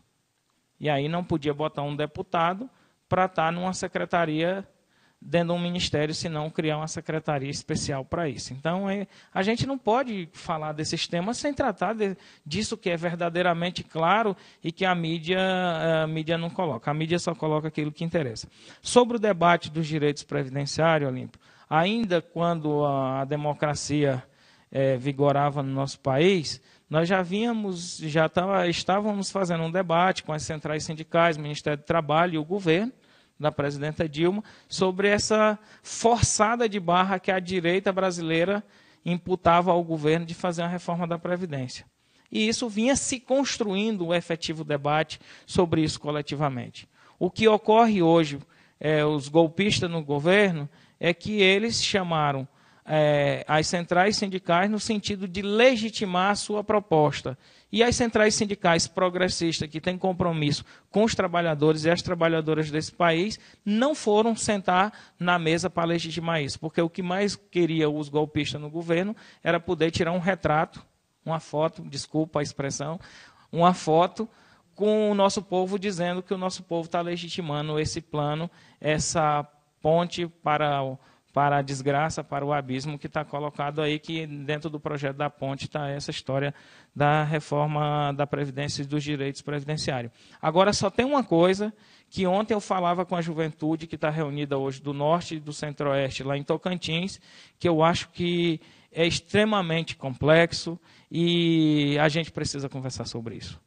E aí não podia botar um deputado para estar tá numa secretaria dentro de um ministério, se não criar uma secretaria especial para isso. Então, é, a gente não pode falar desses temas sem tratar de, disso que é verdadeiramente claro e que a mídia, a mídia não coloca. A mídia só coloca aquilo que interessa. Sobre o debate dos direitos previdenciários, Olímpio, ainda quando a, democracia é, vigorava no nosso país, nós já vínhamos, já tava, estávamos fazendo um debate com as centrais sindicais, o Ministério do Trabalho e o governo, da presidenta Dilma sobre essa forçada de barra que a direita brasileira imputava ao governo de fazer a reforma da Previdência. E isso vinha se construindo um efetivo debate sobre isso coletivamente. O que ocorre hoje, é, os golpistas no governo, é que eles chamaram é, as centrais sindicais no sentido de legitimar a sua proposta e as centrais sindicais progressistas, que têm compromisso com os trabalhadores e as trabalhadoras desse país, não foram sentar na mesa para legitimar isso, porque o que mais queria os golpistas no governo era poder tirar um retrato, uma foto, desculpa a expressão, uma foto com o nosso povo dizendo que o nosso povo está legitimando esse plano, essa ponte para para a desgraça, para o abismo que está colocado aí, que dentro do projeto da ponte está essa história da reforma da Previdência e dos direitos previdenciários. Agora, só tem uma coisa que ontem eu falava com a juventude que está reunida hoje do Norte e do Centro-Oeste, lá em Tocantins, que eu acho que é extremamente complexo e a gente precisa conversar sobre isso.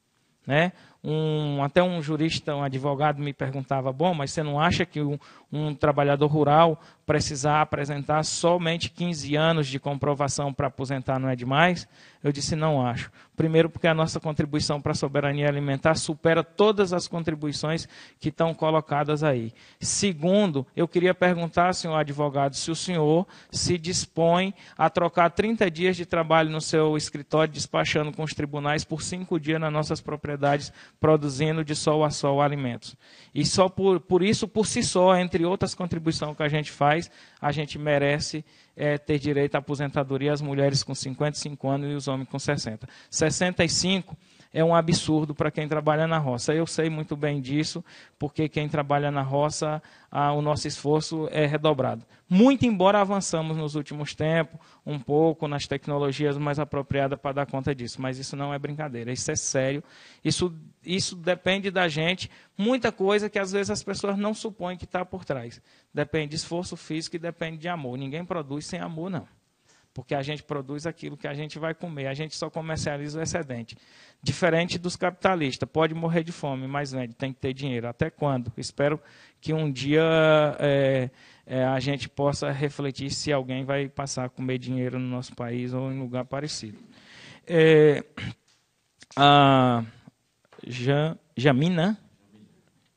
Né? Um, até um jurista, um advogado me perguntava, bom, mas você não acha que um, um trabalhador rural precisar apresentar somente 15 anos de comprovação para aposentar não é demais? Eu disse não acho. Primeiro porque a nossa contribuição para a soberania alimentar supera todas as contribuições que estão colocadas aí. Segundo, eu queria perguntar, senhor advogado, se o senhor se dispõe a trocar 30 dias de trabalho no seu escritório despachando com os tribunais por cinco dias nas nossas propriedades produzindo de sol a sol alimentos. E só por, por isso, por si só, entre outras contribuições que a gente faz, a gente merece é, ter direito à aposentadoria, as mulheres com 55 anos e os homens com 60. 65 é um absurdo para quem trabalha na roça. Eu sei muito bem disso, porque quem trabalha na roça, o nosso esforço é redobrado. Muito embora avançamos nos últimos tempos, um pouco nas tecnologias mais apropriadas para dar conta disso, mas isso não é brincadeira, isso é sério. Isso, isso depende da gente, muita coisa que às vezes as pessoas não supõem que está por trás. Depende de esforço físico e depende de amor. Ninguém produz sem amor, não porque a gente produz aquilo que a gente vai comer, a gente só comercializa o excedente. Diferente dos capitalistas, pode morrer de fome, mas vende, tem que ter dinheiro. Até quando? Espero que um dia é, é, a gente possa refletir se alguém vai passar a comer dinheiro no nosso país ou em lugar parecido. É, a Jamina,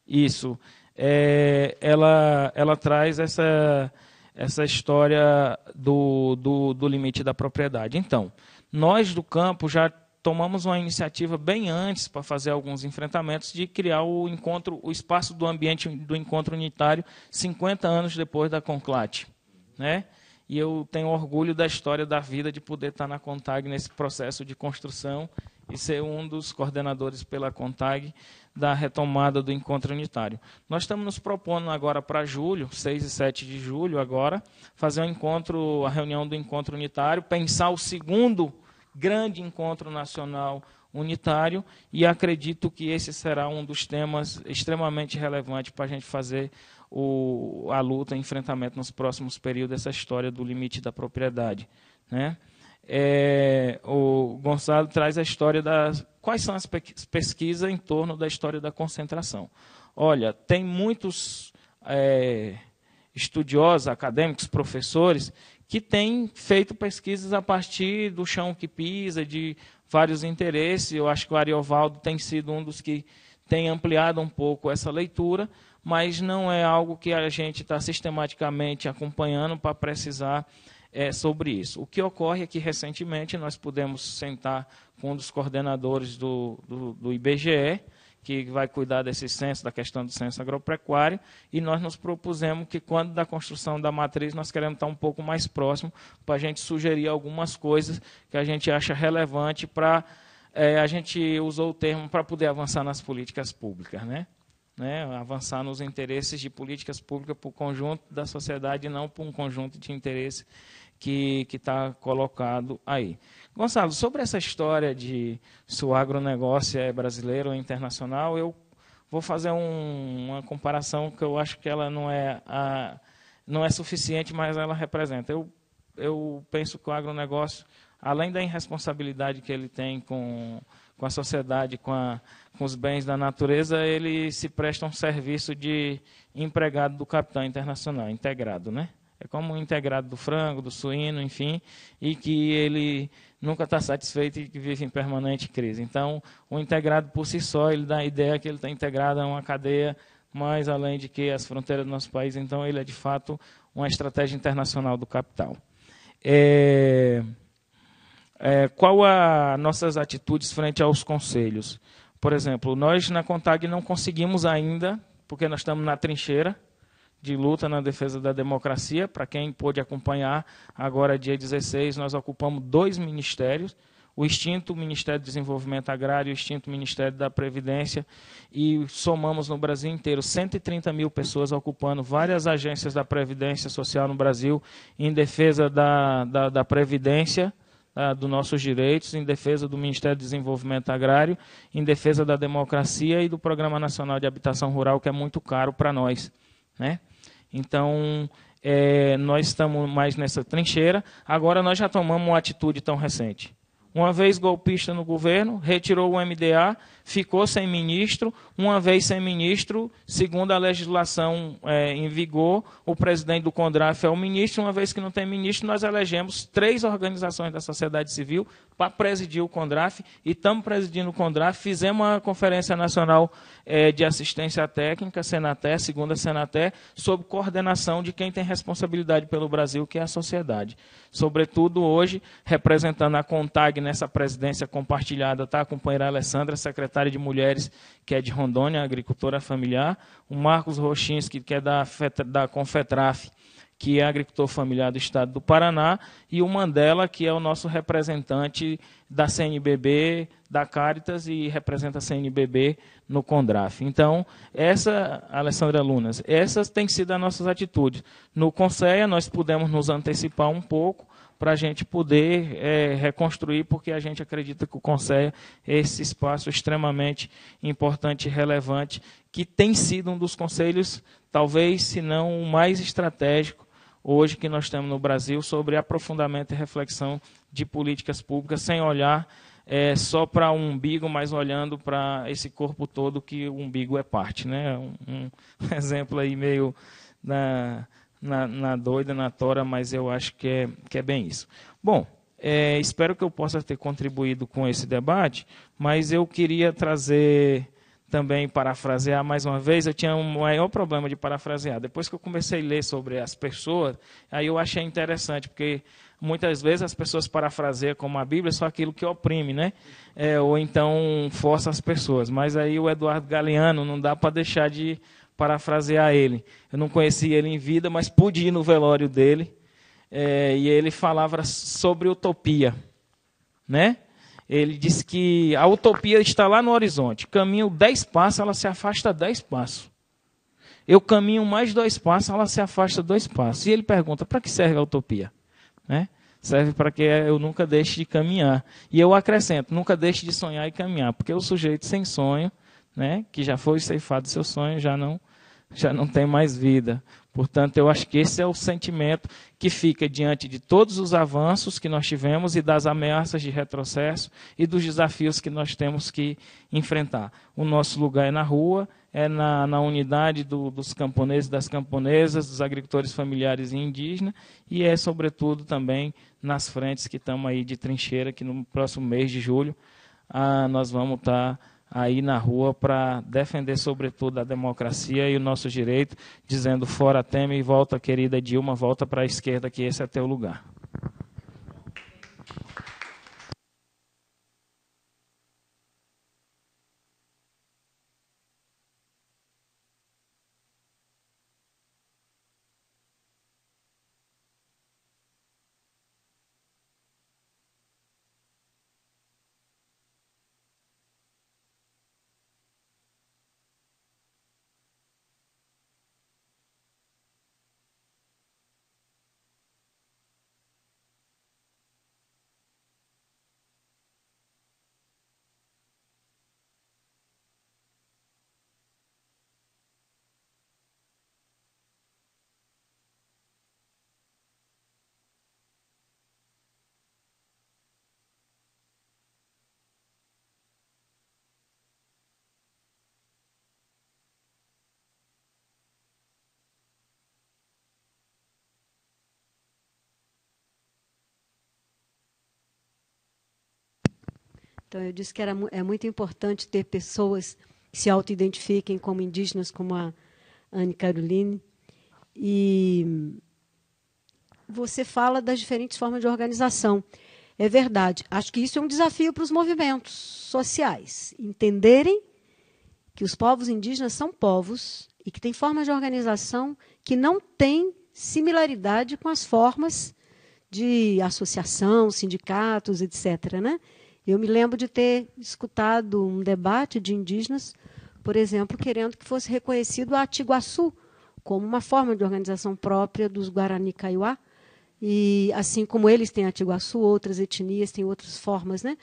isso, é, ela, ela traz essa essa história do, do, do limite da propriedade. Então, nós do campo já tomamos uma iniciativa bem antes para fazer alguns enfrentamentos de criar o encontro, o espaço do ambiente do encontro unitário 50 anos depois da Conclate, né? E eu tenho orgulho da história da vida de poder estar na Contag nesse processo de construção e ser um dos coordenadores pela Contag da retomada do encontro unitário. Nós estamos nos propondo agora para julho, 6 e 7 de julho agora, fazer um encontro, a reunião do encontro unitário, pensar o segundo grande encontro nacional unitário e acredito que esse será um dos temas extremamente relevantes para a gente fazer o, a luta, o enfrentamento nos próximos períodos, essa história do limite da propriedade. Né? É, o Gonçalo traz a história da quais são as pesquisas em torno da história da concentração? Olha, tem muitos é, estudiosos, acadêmicos, professores, que têm feito pesquisas a partir do chão que pisa, de vários interesses. Eu acho que o Ariovaldo tem sido um dos que tem ampliado um pouco essa leitura, mas não é algo que a gente está sistematicamente acompanhando para precisar é, sobre isso. O que ocorre é que, recentemente, nós pudemos sentar com um dos coordenadores do, do, do IBGE, que vai cuidar desse censo, da questão do censo agropecuário, e nós nos propusemos que, quando da construção da matriz, nós queremos estar um pouco mais próximo para a gente sugerir algumas coisas que a gente acha relevante para. É, a gente usou o termo para poder avançar nas políticas públicas, né? Né, avançar nos interesses de políticas públicas para o conjunto da sociedade e não para um conjunto de interesses que está colocado aí. Gonçalo, sobre essa história de se o agronegócio é brasileiro ou internacional, eu vou fazer um, uma comparação que eu acho que ela não é, a, não é suficiente, mas ela representa. Eu, eu penso que o agronegócio, além da irresponsabilidade que ele tem com, com a sociedade, com, a, com os bens da natureza, ele se presta um serviço de empregado do capitão internacional, integrado, né? É como um integrado do frango, do suíno, enfim, e que ele nunca está satisfeito e que vive em permanente crise. Então, o integrado por si só, ele dá a ideia que ele está integrado a uma cadeia mais além de que as fronteiras do nosso país. Então, ele é, de fato, uma estratégia internacional do capital. É... É, qual a nossas atitudes frente aos conselhos? Por exemplo, nós na Contag não conseguimos ainda, porque nós estamos na trincheira, de luta na defesa da democracia. Para quem pôde acompanhar, agora, é dia 16, nós ocupamos dois ministérios o extinto Ministério do Desenvolvimento Agrário, o extinto Ministério da Previdência, e somamos no Brasil inteiro 130 mil pessoas ocupando várias agências da Previdência Social no Brasil em defesa da, da, da Previdência, dos nossos direitos, em defesa do Ministério do Desenvolvimento Agrário, em defesa da democracia e do Programa Nacional de Habitação Rural, que é muito caro para nós. Né? Então, é, nós estamos mais nessa trincheira. Agora, nós já tomamos uma atitude tão recente. Uma vez golpista no governo, retirou o MDA, ficou sem ministro. Uma vez sem ministro, segundo a legislação é, em vigor, o presidente do CONDRAF é o ministro. Uma vez que não tem ministro, nós elegemos três organizações da sociedade civil para presidir o CONDRAF e estamos presidindo o CONDRAF. Fizemos uma Conferência Nacional eh, de Assistência Técnica, Senaté, segunda Senaté, sob coordenação de quem tem responsabilidade pelo Brasil, que é a sociedade. Sobretudo hoje, representando a CONTAG nessa presidência compartilhada, está a companheira Alessandra, secretária de Mulheres, que é de Rondônia, agricultora familiar, o Marcos Roxinski, que é da, da Confetraf, que é agricultor familiar do estado do Paraná, e o Mandela, que é o nosso representante da CNBB, da Caritas e representa a CNBB no Condraf. Então, essa, Alessandra Lunas, essas têm sido as nossas atitudes. No Conselho, nós pudemos nos antecipar um pouco para a gente poder é, reconstruir, porque a gente acredita que o Conselho é esse espaço extremamente importante e relevante, que tem sido um dos conselhos, talvez, se não o mais estratégico hoje que nós temos no Brasil sobre aprofundamento e reflexão de políticas públicas, sem olhar é, só para o um umbigo, mas olhando para esse corpo todo que o umbigo é parte. Né? Um, um exemplo aí meio na, na, na, doida, na tora, mas eu acho que é, que é bem isso. Bom, é, espero que eu possa ter contribuído com esse debate, mas eu queria trazer também parafrasear mais uma vez, eu tinha um maior problema de parafrasear. Depois que eu comecei a ler sobre as pessoas, aí eu achei interessante, porque muitas vezes as pessoas parafraseiam como a Bíblia só aquilo que oprime, né? É, ou então força as pessoas. Mas aí o Eduardo Galeano não dá para deixar de parafrasear ele. Eu não conhecia ele em vida, mas pude ir no velório dele. É, e ele falava sobre utopia, né? Ele disse que a utopia está lá no horizonte. Caminho dez passos, ela se afasta dez passos. Eu caminho mais dois passos, ela se afasta dois passos. E ele pergunta: para que serve a utopia? Né? Serve para que eu nunca deixe de caminhar. E eu acrescento: nunca deixe de sonhar e caminhar, porque o sujeito sem sonho, né, que já foi ceifado do seu sonho, já não, já não tem mais vida. Portanto, eu acho que esse é o sentimento que fica diante de todos os avanços que nós tivemos e das ameaças de retrocesso e dos desafios que nós temos que enfrentar. O nosso lugar é na rua, é na, na unidade do, dos camponeses, das camponesas, dos agricultores familiares e indígenas, e é, sobretudo, também nas frentes que estamos aí de trincheira, que no próximo mês de julho ah, nós vamos estar. Tá aí na rua para defender, sobretudo, a democracia e o nosso direito, dizendo fora Temer e volta, querida Dilma, volta para a esquerda, que esse é teu lugar. Então, eu disse que era, é muito importante ter pessoas que se auto-identifiquem como indígenas, como a Anne Caroline. E você fala das diferentes formas de organização. É verdade. Acho que isso é um desafio para os movimentos sociais. Entenderem que os povos indígenas são povos e que têm formas de organização que não têm similaridade com as formas de associação, sindicatos, etc. Né? Eu me lembro de ter escutado um debate de indígenas, por exemplo, querendo que fosse reconhecido a Atiguaçu como uma forma de organização própria dos Guarani Kaiowá, e assim como eles têm Atiguaçu, outras etnias têm outras formas, né?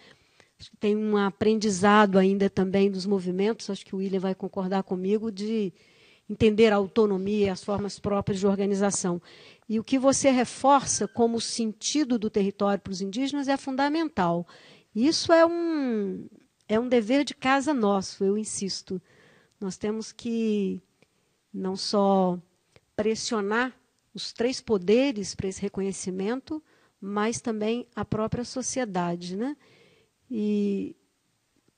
Tem um aprendizado ainda também dos movimentos, acho que o William vai concordar comigo, de entender a autonomia e as formas próprias de organização. E o que você reforça como sentido do território para os indígenas é fundamental. Isso é um, é um dever de casa nosso, eu insisto. Nós temos que não só pressionar os três poderes para esse reconhecimento, mas também a própria sociedade. Né? E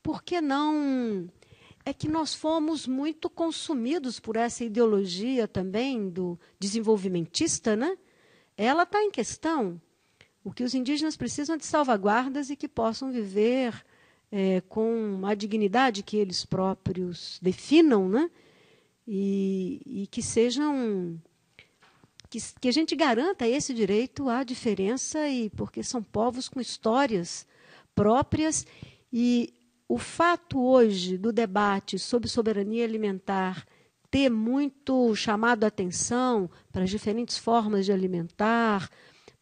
por que não? É que nós fomos muito consumidos por essa ideologia também do desenvolvimentista, né? Ela está em questão. O que os indígenas precisam de salvaguardas e que possam viver é, com a dignidade que eles próprios definam, né? E, e que sejam. Que, que a gente garanta esse direito à diferença, e porque são povos com histórias próprias. E o fato hoje do debate sobre soberania alimentar ter muito chamado a atenção para as diferentes formas de alimentar,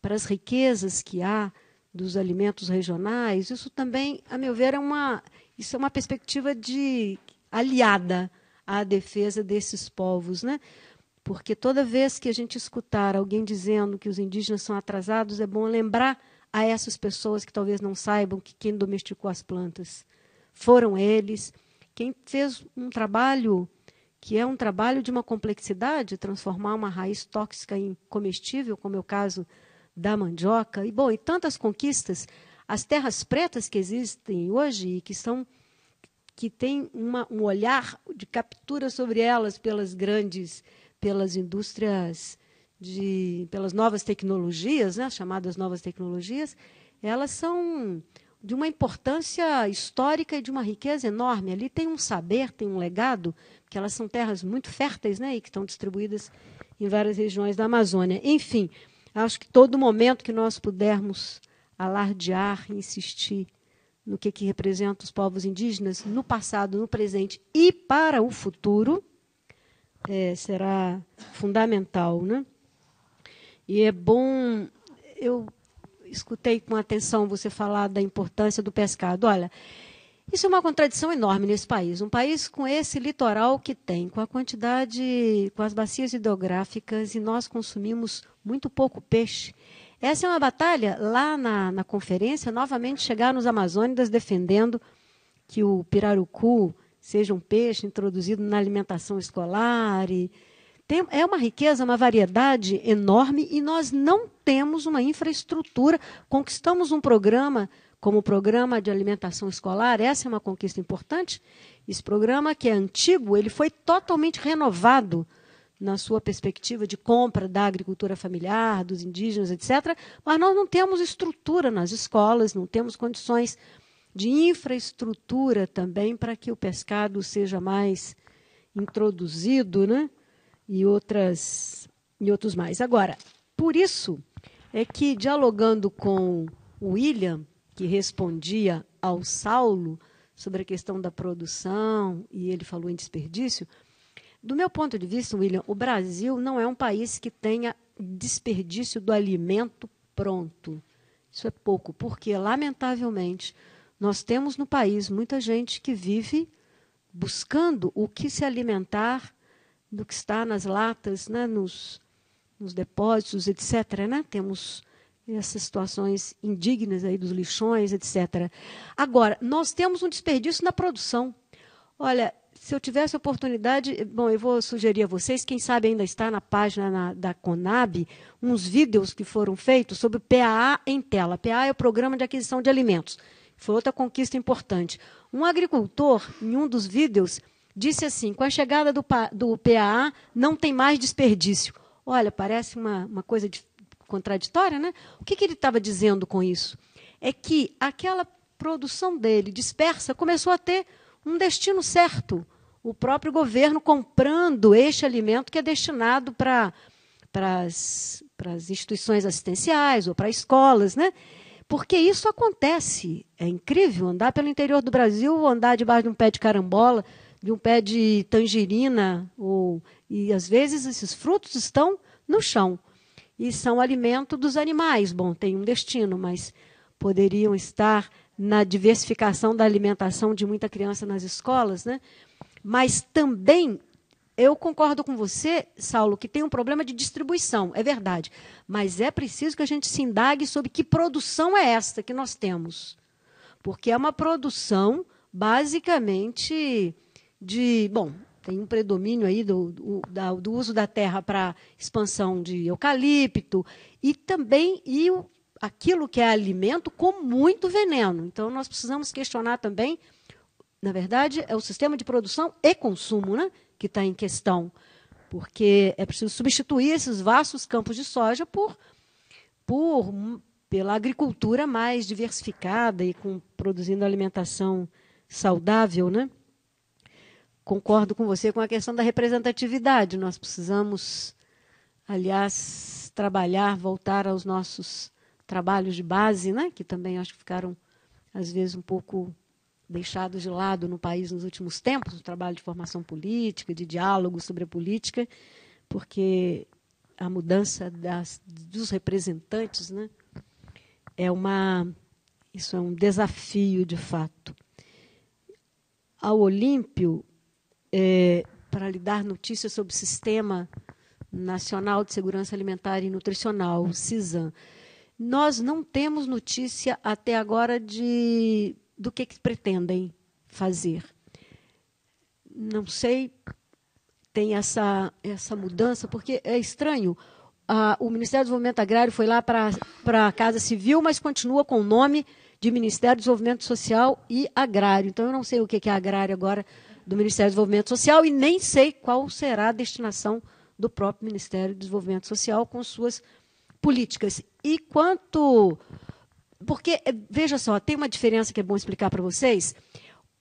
para as riquezas que há dos alimentos regionais, isso também, a meu ver, é uma, isso é uma perspectiva de aliada à defesa desses povos, né? Porque toda vez que a gente escutar alguém dizendo que os indígenas são atrasados, é bom lembrar a essas pessoas que talvez não saibam que quem domesticou as plantas foram eles, quem fez um trabalho que é um trabalho de uma complexidade, transformar uma raiz tóxica em comestível, como é o caso da mandioca, e bom, e tantas conquistas, as terras pretas que existem hoje e que são que tem uma, um olhar de captura sobre elas pelas grandes, pelas indústrias de, pelas novas tecnologias, né, chamadas novas tecnologias, elas são de uma importância histórica e de uma riqueza enorme. Ali tem um saber, tem um legado, porque elas são terras muito férteis, né, e que estão distribuídas em várias regiões da Amazônia. Enfim, Acho que todo momento que nós pudermos alardear e insistir no que, que representa os povos indígenas, no passado, no presente e para o futuro, é, será fundamental. Né? E é bom. Eu escutei com atenção você falar da importância do pescado. Olha, isso é uma contradição enorme nesse país. Um país com esse litoral que tem, com a quantidade, com as bacias hidrográficas, e nós consumimos muito pouco peixe. Essa é uma batalha. Lá na, na conferência, novamente chegar nos amazônicos defendendo que o pirarucu seja um peixe introduzido na alimentação escolar. E tem, é uma riqueza, uma variedade enorme e nós não temos uma infraestrutura. Conquistamos um programa como o Programa de Alimentação Escolar, essa é uma conquista importante. Esse programa, que é antigo, ele foi totalmente renovado na sua perspectiva de compra da agricultura familiar, dos indígenas, etc. Mas nós não temos estrutura nas escolas, não temos condições de infraestrutura também para que o pescado seja mais introduzido, né? E outras e outros mais. Agora, por isso é que dialogando com o William, que respondia ao Saulo sobre a questão da produção, e ele falou em desperdício. Do meu ponto de vista, William, o Brasil não é um país que tenha desperdício do alimento pronto. Isso é pouco, porque, lamentavelmente, nós temos no país muita gente que vive buscando o que se alimentar do que está nas latas, né, nos, nos depósitos, etc. Né? Temos essas situações indignas aí dos lixões, etc. Agora, nós temos um desperdício na produção. Olha, se eu tivesse oportunidade, bom, eu vou sugerir a vocês, quem sabe ainda está na página na, da Conab, uns vídeos que foram feitos sobre o PAA em tela. PAA é o Programa de Aquisição de Alimentos. Foi outra conquista importante. Um agricultor, em um dos vídeos, disse assim: com a chegada do, do PAA, não tem mais desperdício. Olha, parece uma, uma coisa difícil contraditória, né? O que, que ele estava dizendo com isso? É que aquela produção dele dispersa começou a ter um destino certo. O próprio governo comprando este alimento que é destinado para as instituições assistenciais ou para escolas, né? Porque isso acontece. É incrível andar pelo interior do Brasil, andar debaixo de um pé de carambola, de um pé de tangerina, ou, e às vezes esses frutos estão no chão e são alimento dos animais. Bom, tem um destino, mas poderiam estar na diversificação da alimentação de muita criança nas escolas, né? Mas também eu concordo com você, Saulo, que tem um problema de distribuição, é verdade. Mas é preciso que a gente se indague sobre que produção é esta que nós temos. Porque é uma produção basicamente de, bom, tem um predomínio aí do, do, da, do uso da terra para expansão de eucalipto e também e o, aquilo que é alimento com muito veneno. Então nós precisamos questionar também, na verdade, é o sistema de produção e consumo, né, que está em questão, porque é preciso substituir esses vastos campos de soja por por pela agricultura mais diversificada e com produzindo alimentação saudável, né? concordo com você com a questão da representatividade. Nós precisamos, aliás, trabalhar, voltar aos nossos trabalhos de base, né? que também acho que ficaram, às vezes, um pouco deixados de lado no país nos últimos tempos o trabalho de formação política, de diálogo sobre a política porque a mudança das, dos representantes né, é uma. Isso é um desafio de fato. Ao Olímpio, é, para lhe dar notícias sobre o Sistema Nacional de Segurança Alimentar e Nutricional, o CISAM. Nós não temos notícia até agora de do que, que pretendem fazer. Não sei, tem essa, essa mudança, porque é estranho. Ah, o Ministério do Desenvolvimento Agrário foi lá para a Casa Civil, mas continua com o nome de Ministério do Desenvolvimento Social e Agrário. Então, eu não sei o que, que é agrário agora do Ministério do Desenvolvimento Social e nem sei qual será a destinação do próprio Ministério do Desenvolvimento Social com suas políticas. E quanto. Porque, eh, veja só, tem uma diferença que é bom explicar para vocês.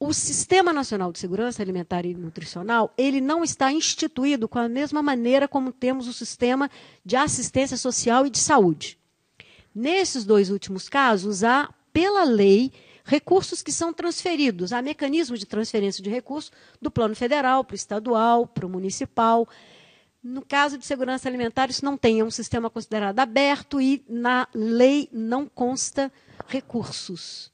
O Sistema Nacional de Segurança Alimentar e Nutricional, ele não está instituído com a mesma maneira como temos o sistema de assistência social e de saúde. Nesses dois últimos casos, há, pela lei, recursos que são transferidos. Há mecanismos de transferência de recursos do plano federal para o estadual, para o municipal. No caso de segurança alimentar, isso não tem, é um sistema considerado aberto e na lei não consta recursos.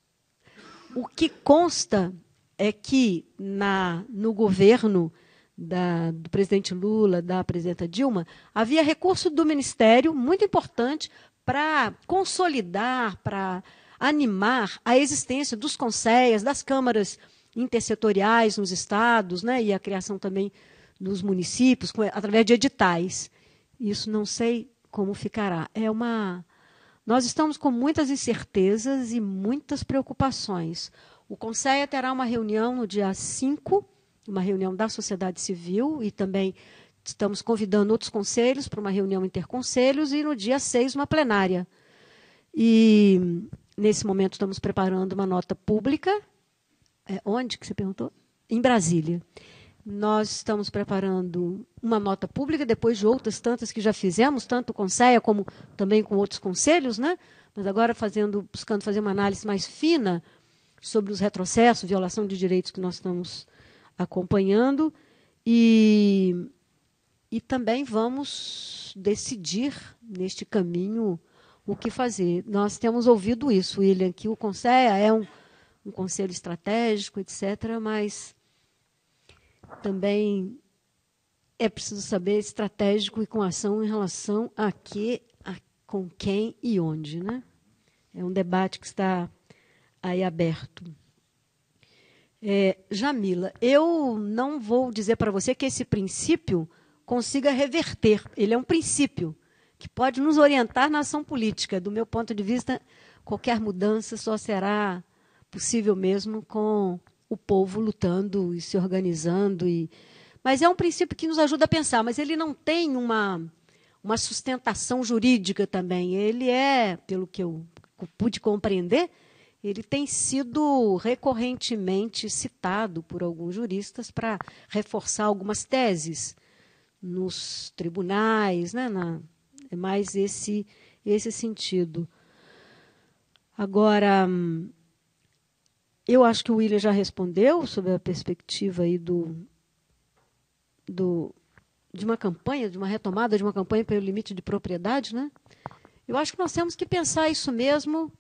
O que consta é que na, no governo da, do presidente Lula, da presidenta Dilma, havia recurso do Ministério, muito importante, para consolidar, para animar a existência dos conselhos, das câmaras intersetoriais nos estados, né, e a criação também nos municípios, através de editais. Isso não sei como ficará. É uma. Nós estamos com muitas incertezas e muitas preocupações. O Conselho terá uma reunião no dia 5, uma reunião da sociedade civil, e também estamos convidando outros conselhos para uma reunião interconselhos, e no dia 6, uma plenária. E Nesse momento, estamos preparando uma nota pública. É, onde que você perguntou? Em Brasília. Nós estamos preparando uma nota pública, depois de outras tantas que já fizemos, tanto com CEA como também com outros conselhos, né? mas agora fazendo, buscando fazer uma análise mais fina sobre os retrocessos, violação de direitos que nós estamos acompanhando. E, e também vamos decidir neste caminho o que fazer. Nós temos ouvido isso, William, que o Conselho é um, um conselho estratégico, etc., mas também é preciso saber estratégico e com ação em relação a que, a, com quem e onde. Né? É um debate que está aí aberto. É, Jamila, eu não vou dizer para você que esse princípio consiga reverter. Ele é um princípio que pode nos orientar na ação política. Do meu ponto de vista, qualquer mudança só será possível mesmo com o povo lutando e se organizando. E... Mas é um princípio que nos ajuda a pensar, mas ele não tem uma, uma sustentação jurídica também. Ele é, pelo que eu pude compreender, ele tem sido recorrentemente citado por alguns juristas para reforçar algumas teses nos tribunais, né, na, é mais esse, esse sentido. Agora, hum, eu acho que o William já respondeu sobre a perspectiva aí do, do, de uma campanha, de uma retomada de uma campanha pelo limite de propriedade, né? Eu acho que nós temos que pensar isso mesmo,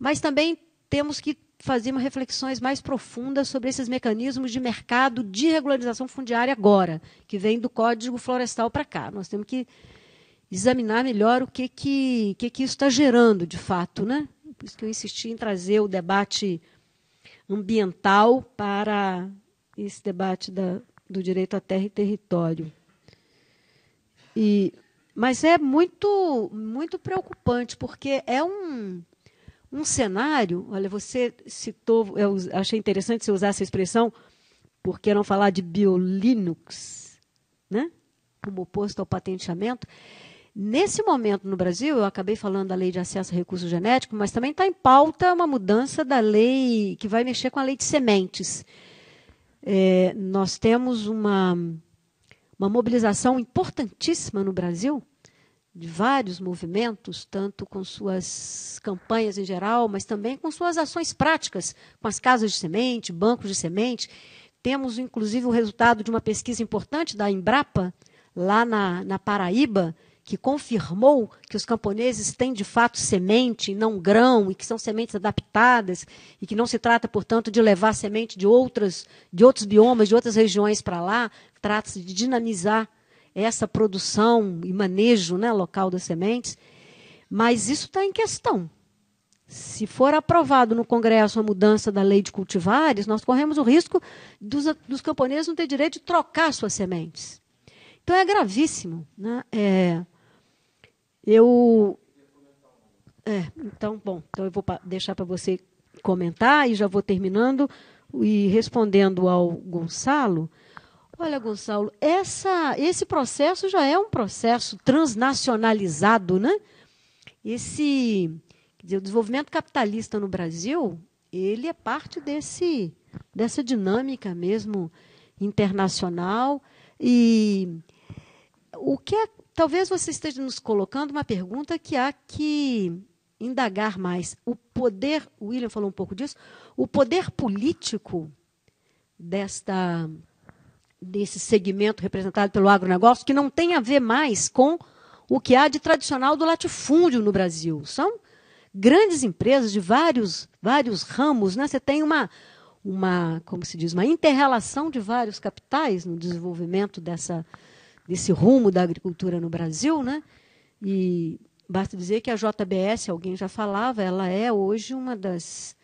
mas também temos que fazer uma reflexões mais profundas sobre esses mecanismos de mercado de regularização fundiária agora, que vem do Código Florestal para cá. Nós temos que examinar melhor o que, que, que, que isso está gerando de fato. Né? Por isso que eu insisti em trazer o debate ambiental para esse debate da, do direito à terra e território. E, mas é muito, muito preocupante, porque é um, um cenário. Olha, você citou, eu achei interessante você usar essa expressão, porque não falar de biolinux, né? como oposto ao patenteamento, Nesse momento no Brasil, eu acabei falando da lei de acesso a recursos genéticos, mas também está em pauta uma mudança da lei que vai mexer com a lei de sementes. É, nós temos uma, uma mobilização importantíssima no Brasil, de vários movimentos, tanto com suas campanhas em geral, mas também com suas ações práticas, com as casas de semente, bancos de semente. Temos, inclusive, o resultado de uma pesquisa importante da Embrapa, lá na, na Paraíba que confirmou que os camponeses têm de fato semente, não grão, e que são sementes adaptadas, e que não se trata, portanto, de levar semente de, outras, de outros biomas, de outras regiões para lá, trata-se de dinamizar essa produção e manejo né, local das sementes. Mas isso está em questão. Se for aprovado no Congresso a mudança da lei de cultivares, nós corremos o risco dos, dos camponeses não ter direito de trocar suas sementes. Então é gravíssimo. Né? É, eu. É, então, bom, então eu vou deixar para você comentar e já vou terminando e respondendo ao Gonçalo. Olha, Gonçalo, essa, esse processo já é um processo transnacionalizado, né? Esse dizer, o desenvolvimento capitalista no Brasil, ele é parte desse dessa dinâmica mesmo internacional e o que é Talvez você esteja nos colocando uma pergunta que há que indagar mais. O poder, o William falou um pouco disso, o poder político desta desse segmento representado pelo agronegócio, que não tem a ver mais com o que há de tradicional do latifúndio no Brasil. São grandes empresas de vários, vários ramos. Né? Você tem uma, uma, como se diz, uma interrelação de vários capitais no desenvolvimento dessa, desse rumo da agricultura no Brasil, né? E basta dizer que a JBS, alguém já falava, ela é hoje uma das,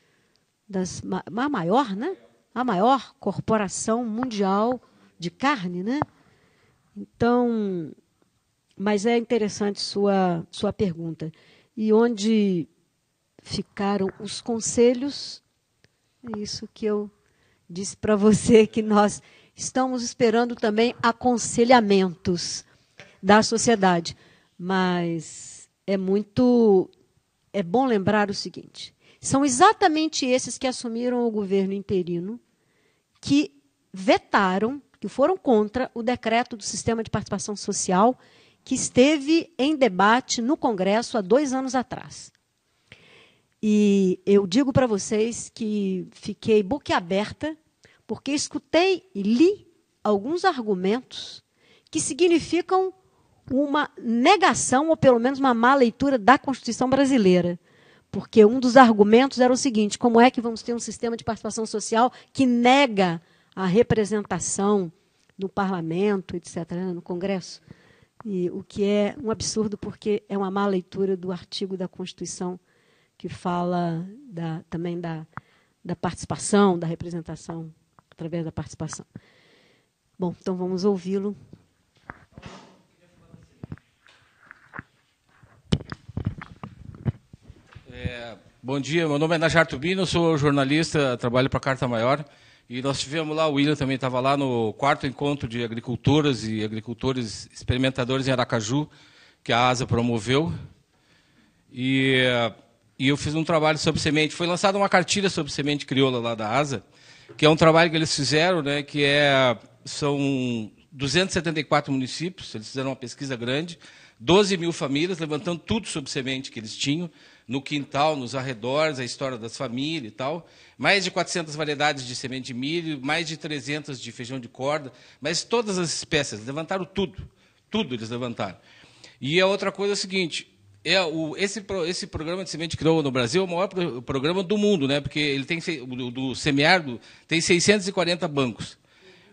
das a maior, né? A maior corporação mundial de carne, né? Então, mas é interessante sua sua pergunta. E onde ficaram os conselhos? É isso que eu disse para você que nós Estamos esperando também aconselhamentos da sociedade. Mas é muito. É bom lembrar o seguinte: são exatamente esses que assumiram o governo interino que vetaram, que foram contra o decreto do sistema de participação social que esteve em debate no Congresso há dois anos atrás. E eu digo para vocês que fiquei boquiaberta porque escutei e li alguns argumentos que significam uma negação, ou pelo menos uma má leitura da Constituição brasileira. Porque um dos argumentos era o seguinte: como é que vamos ter um sistema de participação social que nega a representação no parlamento, etc., né, no Congresso? E, o que é um absurdo, porque é uma má leitura do artigo da Constituição que fala da, também da, da participação, da representação através da participação. Bom, então vamos ouvi-lo. É, bom dia, meu nome é Najar Tubino, sou jornalista, trabalho para a Carta Maior. E nós tivemos lá, o William também estava lá no quarto encontro de agricultoras e agricultores experimentadores em Aracaju, que a ASA promoveu. E, e eu fiz um trabalho sobre semente. Foi lançada uma cartilha sobre semente crioula lá da ASA que é um trabalho que eles fizeram, né, que é, são 274 municípios, eles fizeram uma pesquisa grande, 12 mil famílias, levantando tudo sobre semente que eles tinham, no quintal, nos arredores, a história das famílias e tal. Mais de 400 variedades de semente de milho, mais de 300 de feijão de corda, mas todas as espécies, levantaram tudo. Tudo eles levantaram. E a outra coisa é a seguinte, é, o, esse, esse programa de semente criou no Brasil é o maior pro, programa do mundo, né? Porque ele tem do, do semiárido tem 640 bancos.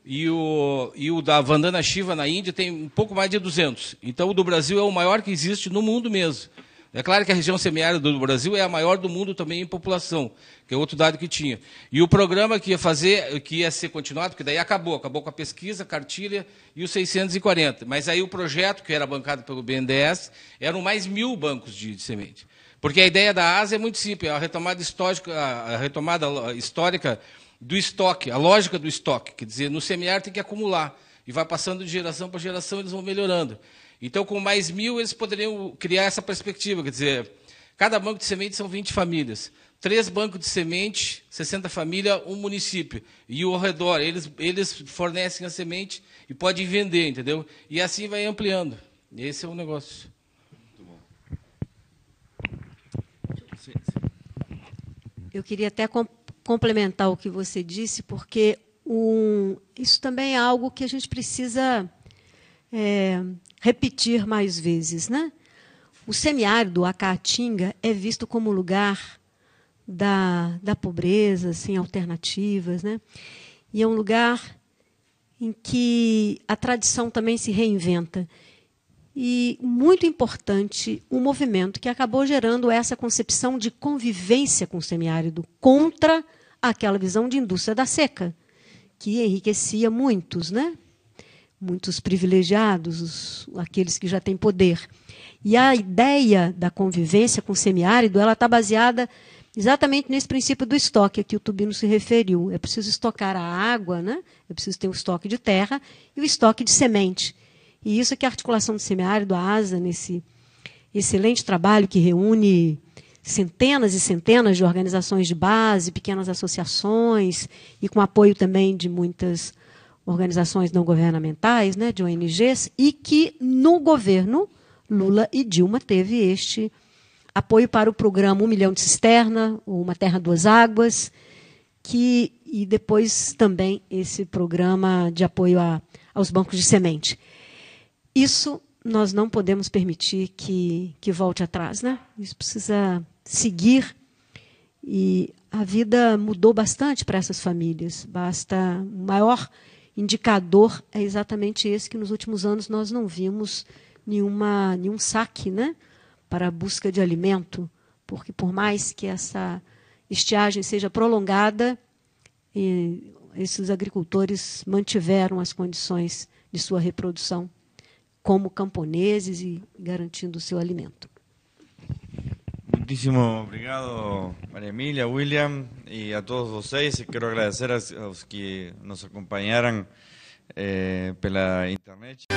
E o, e o da Vandana Shiva na Índia tem um pouco mais de 200. Então o do Brasil é o maior que existe no mundo mesmo. É claro que a região semiárida do Brasil é a maior do mundo também em população, que é outro dado que tinha. E o programa que ia fazer, que ia ser continuado, porque daí acabou, acabou com a pesquisa, cartilha e os 640. Mas aí o projeto, que era bancado pelo BNDES, eram mais mil bancos de, de semente. Porque a ideia da ASA é muito simples, é a retomada histórica, a retomada histórica do estoque, a lógica do estoque. Quer dizer, no semiárido tem que acumular. E vai passando de geração para geração, eles vão melhorando. Então, com mais mil, eles poderiam criar essa perspectiva, quer dizer, cada banco de semente são 20 famílias. Três bancos de semente, 60 famílias, um município. E o redor, eles, eles fornecem a semente e podem vender, entendeu? E assim vai ampliando. Esse é o negócio. Eu queria até complementar o que você disse, porque um, isso também é algo que a gente precisa é, repetir mais vezes, né? O semiárido, a Caatinga, é visto como lugar da, da pobreza, sem assim, alternativas, né? E é um lugar em que a tradição também se reinventa. E muito importante o um movimento que acabou gerando essa concepção de convivência com o semiárido contra aquela visão de indústria da seca, que enriquecia muitos, né? muitos privilegiados, os, aqueles que já têm poder. E a ideia da convivência com o semiárido, ela está baseada exatamente nesse princípio do estoque a que o Tubino se referiu. É preciso estocar a água, né? é preciso ter o um estoque de terra e o um estoque de semente. E isso é que a articulação do semiárido, a ASA, nesse excelente trabalho que reúne centenas e centenas de organizações de base, pequenas associações e com apoio também de muitas organizações não governamentais, né, de ONGs, e que no governo Lula e Dilma teve este apoio para o programa Um Milhão de Cisterna, Uma Terra Duas Águas, que, e depois também esse programa de apoio a, aos bancos de semente. Isso nós não podemos permitir que, que volte atrás, né? Isso precisa seguir e a vida mudou bastante para essas famílias. Basta maior indicador é exatamente esse que nos últimos anos nós não vimos nenhuma, nenhum saque né, para a busca de alimento, porque por mais que essa estiagem seja prolongada, e esses agricultores mantiveram as condições de sua reprodução como camponeses e garantindo o seu alimento. Muchísimo obrigado, María Emilia, William y a todos los seis. Quiero agradecer a los que nos acompañaron eh, por la internet.